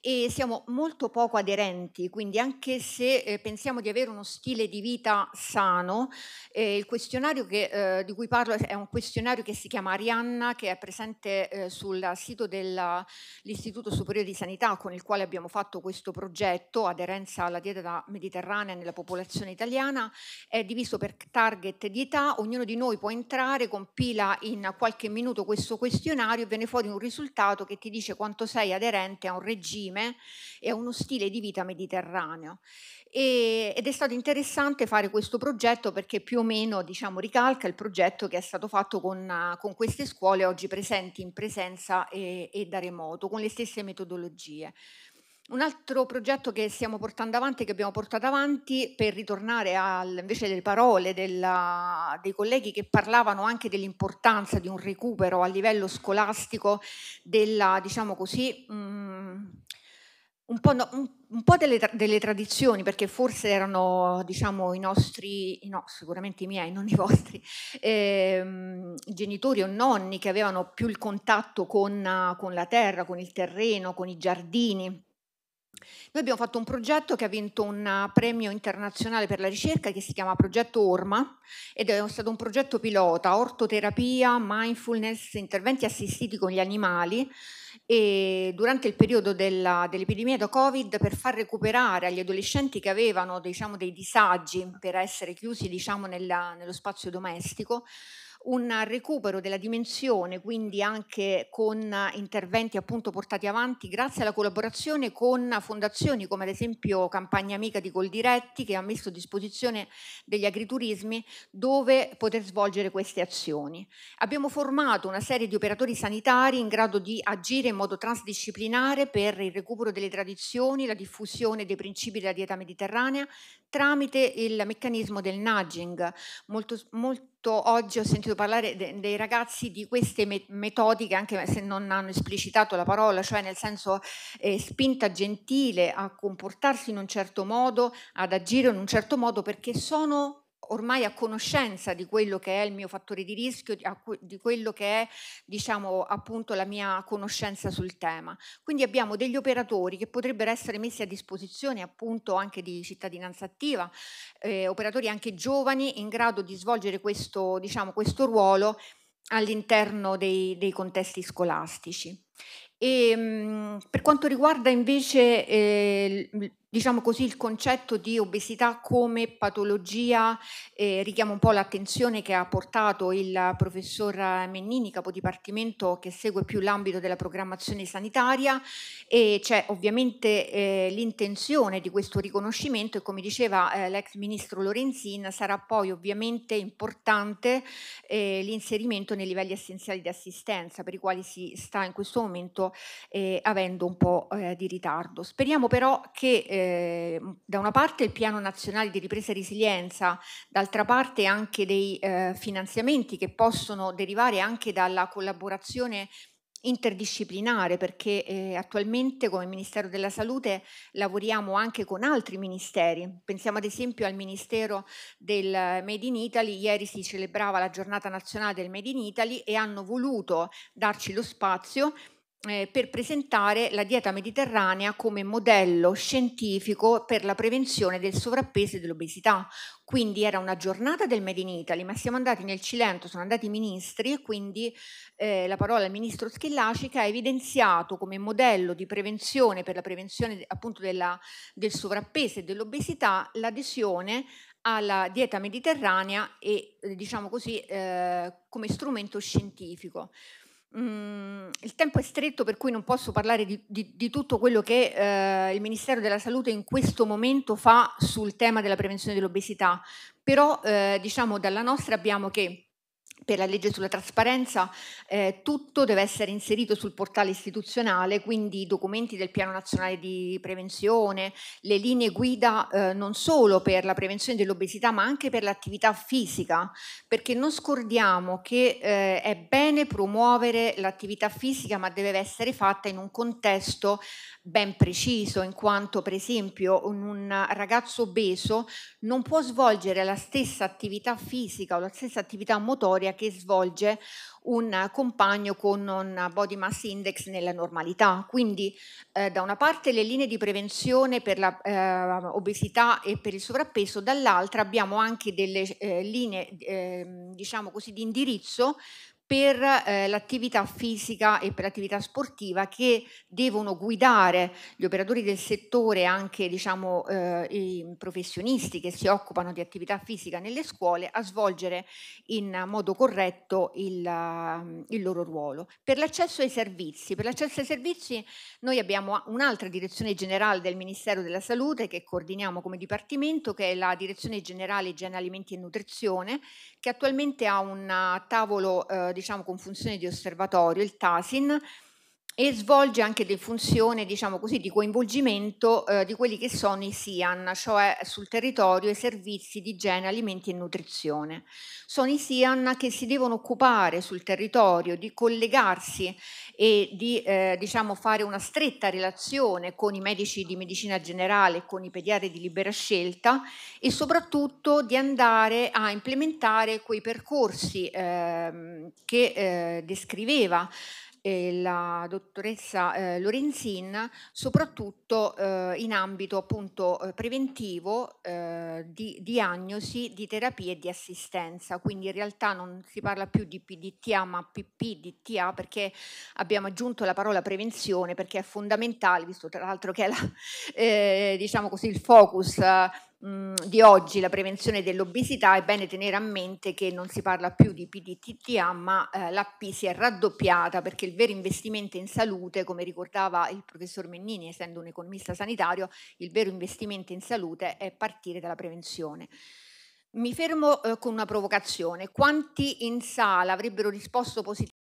Q: e siamo molto poco aderenti, quindi anche se eh, pensiamo di avere uno stile di vita sano, eh, il questionario che, eh, di cui parlo è un questionario che si chiama Arianna, che è presente eh, sul sito dell'Istituto Superiore di Sanità con il quale abbiamo fatto questo progetto, aderenza alla dieta mediterranea nella popolazione italiana, è diviso per target di età, ognuno di noi può entrare, compila in qualche minuto questo questionario e viene fuori un risultato che ti dice quanto sei aderente a un regime e a uno stile di vita mediterraneo. E, ed è stato interessante fare questo progetto perché più o meno diciamo, ricalca il progetto che è stato fatto con, con queste scuole oggi presenti in presenza e, e da remoto, con le stesse metodologie. Un altro progetto che stiamo portando avanti, che abbiamo portato avanti, per ritornare al, invece alle parole della, dei colleghi che parlavano anche dell'importanza di un recupero a livello scolastico della, diciamo così, um, un po', no, un, un po delle, tra, delle, tradizioni, perché forse erano diciamo, i nostri, no, sicuramente i miei, non i vostri, ehm, genitori o nonni che avevano più il contatto con, con la terra, con il terreno, con i giardini noi abbiamo fatto un progetto che ha vinto un eh, premio internazionale per la ricerca che si chiama Progetto Orma ed è stato un progetto pilota, ortoterapia, mindfulness, interventi assistiti con gli animali e durante il periodo della, dell'epidemia da Covid per far recuperare agli adolescenti che avevano diciamo, dei disagi per essere chiusi diciamo, nella, nello spazio domestico un recupero della dimensione, quindi anche con interventi appunto portati avanti grazie alla collaborazione con fondazioni come ad esempio Campagna Amica di Coldiretti che ha messo a disposizione degli agriturismi dove poter svolgere queste azioni. Abbiamo formato una serie di operatori sanitari in grado di agire in modo transdisciplinare per il recupero delle tradizioni, la diffusione dei principi della dieta mediterranea tramite il meccanismo del nudging. Molto, molto soprattutto oggi ho sentito parlare de- dei ragazzi di queste me- metodiche, anche se non hanno esplicitato la parola, cioè nel senso eh, spinta gentile a comportarsi in un certo modo, ad agire in un certo modo, perché sono ormai a conoscenza di quello che è il mio fattore di rischio, di quello che è diciamo, appunto la mia conoscenza sul tema. Quindi abbiamo degli operatori che potrebbero essere messi a disposizione appunto anche di cittadinanza attiva, eh, operatori anche giovani in grado di svolgere questo, diciamo, questo ruolo all'interno dei, dei contesti scolastici. E, ehm, mh, per quanto riguarda invece eh, diciamo così, il concetto di obesità come patologia eh, richiama un po' l'attenzione che ha portato il professor Mennini, capodipartimento che segue più l'ambito della programmazione sanitaria e c'è ovviamente eh, l'intenzione di questo riconoscimento e come diceva eh, l'ex ministro Lorenzin sarà poi ovviamente importante eh, l'inserimento nei livelli essenziali di assistenza per i quali si sta in questo momento eh, avendo un po' eh, di ritardo. Speriamo però che Ehm, da una parte il piano nazionale di ripresa e resilienza, d'altra parte anche dei eh, finanziamenti che possono derivare anche dalla collaborazione interdisciplinare perché eh, attualmente come Ministero della Salute lavoriamo anche con altri ministeri. Pensiamo ad esempio al Ministero del Made in Italy, ieri si celebrava la giornata nazionale del Made in Italy e hanno voluto darci lo spazio eh, per presentare la dieta mediterranea come modello scientifico per la prevenzione del sovrappeso e dell'obesità. Quindi era una giornata del Made in Italy, ma siamo andati nel Cilento, sono andati i ministri e quindi eh, la parola al ministro Schillaci che ha evidenziato come modello di prevenzione per la prevenzione appunto della, del sovrappeso e dell'obesità l'adesione alla dieta mediterranea e eh, diciamo così eh, come strumento scientifico. Mhmm, il tempo è stretto per cui non posso parlare di, di, di tutto quello che eh, il Ministero della Salute in questo momento fa sul tema della prevenzione dell'obesità, però eh, diciamo dalla nostra abbiamo che per la legge sulla trasparenza eh, tutto deve essere inserito sul portale istituzionale, quindi i documenti del piano nazionale di prevenzione, le linee guida eh, non solo per la prevenzione dell'obesità ma anche per l'attività fisica, perché non scordiamo che eh, è bene promuovere l'attività fisica ma deve essere fatta in un contesto ben preciso in quanto per esempio un ragazzo obeso non può svolgere la stessa attività fisica o la stessa attività motoria che svolge un compagno con un body mass index nella normalità. Quindi eh, da una parte le linee di prevenzione per l'obesità eh, e per il sovrappeso, dall'altra abbiamo anche delle eh, linee ehm, diciamo così, di indirizzo per eh, l'attività fisica e per l'attività sportiva che devono guidare gli operatori del settore, anche diciamo, eh, i professionisti che si occupano di attività fisica nelle scuole, a svolgere in modo corretto il, mm, il loro ruolo. Per l'accesso ai servizi, per l'accesso ai servizi noi abbiamo un'altra direzione generale del Ministero della Salute che coordiniamo come dipartimento, che è la direzione generale igiene, alimenti e nutrizione, che attualmente ha un tavolo eh, diciamo con funzione di osservatorio, il TASIN, e svolge anche delle funzioni diciamo così, di coinvolgimento eh, di quelli che sono i SIAN, cioè sul territorio i servizi di igiene, alimenti e nutrizione. Sono i SIAN che si devono occupare sul territorio di collegarsi e di eh, diciamo, fare una stretta relazione con i medici di medicina generale, con i pediatri di libera scelta e soprattutto di andare a implementare quei percorsi ehm, eh, che descriveva e la dottoressa eh, Lorenzin, soprattutto eh, in ambito appunto eh, preventivo eh, di diagnosi, di terapia e di assistenza. Quindi in realtà non si parla più di PDTA ma PPDTA perché abbiamo aggiunto la parola prevenzione perché è fondamentale, visto tra l'altro che è la, eh, diciamo così, il focus eh, Mm, di oggi, la prevenzione dell'obesità, è bene tenere a mente che non si parla più di PDTTA, ma eh, la P si è raddoppiata perché il vero investimento in salute, come ricordava il professor Mennini, essendo un economista sanitario, il vero investimento in salute è partire dalla prevenzione. Mi fermo eh, con una provocazione. Quanti in sala avrebbero risposto positivamente?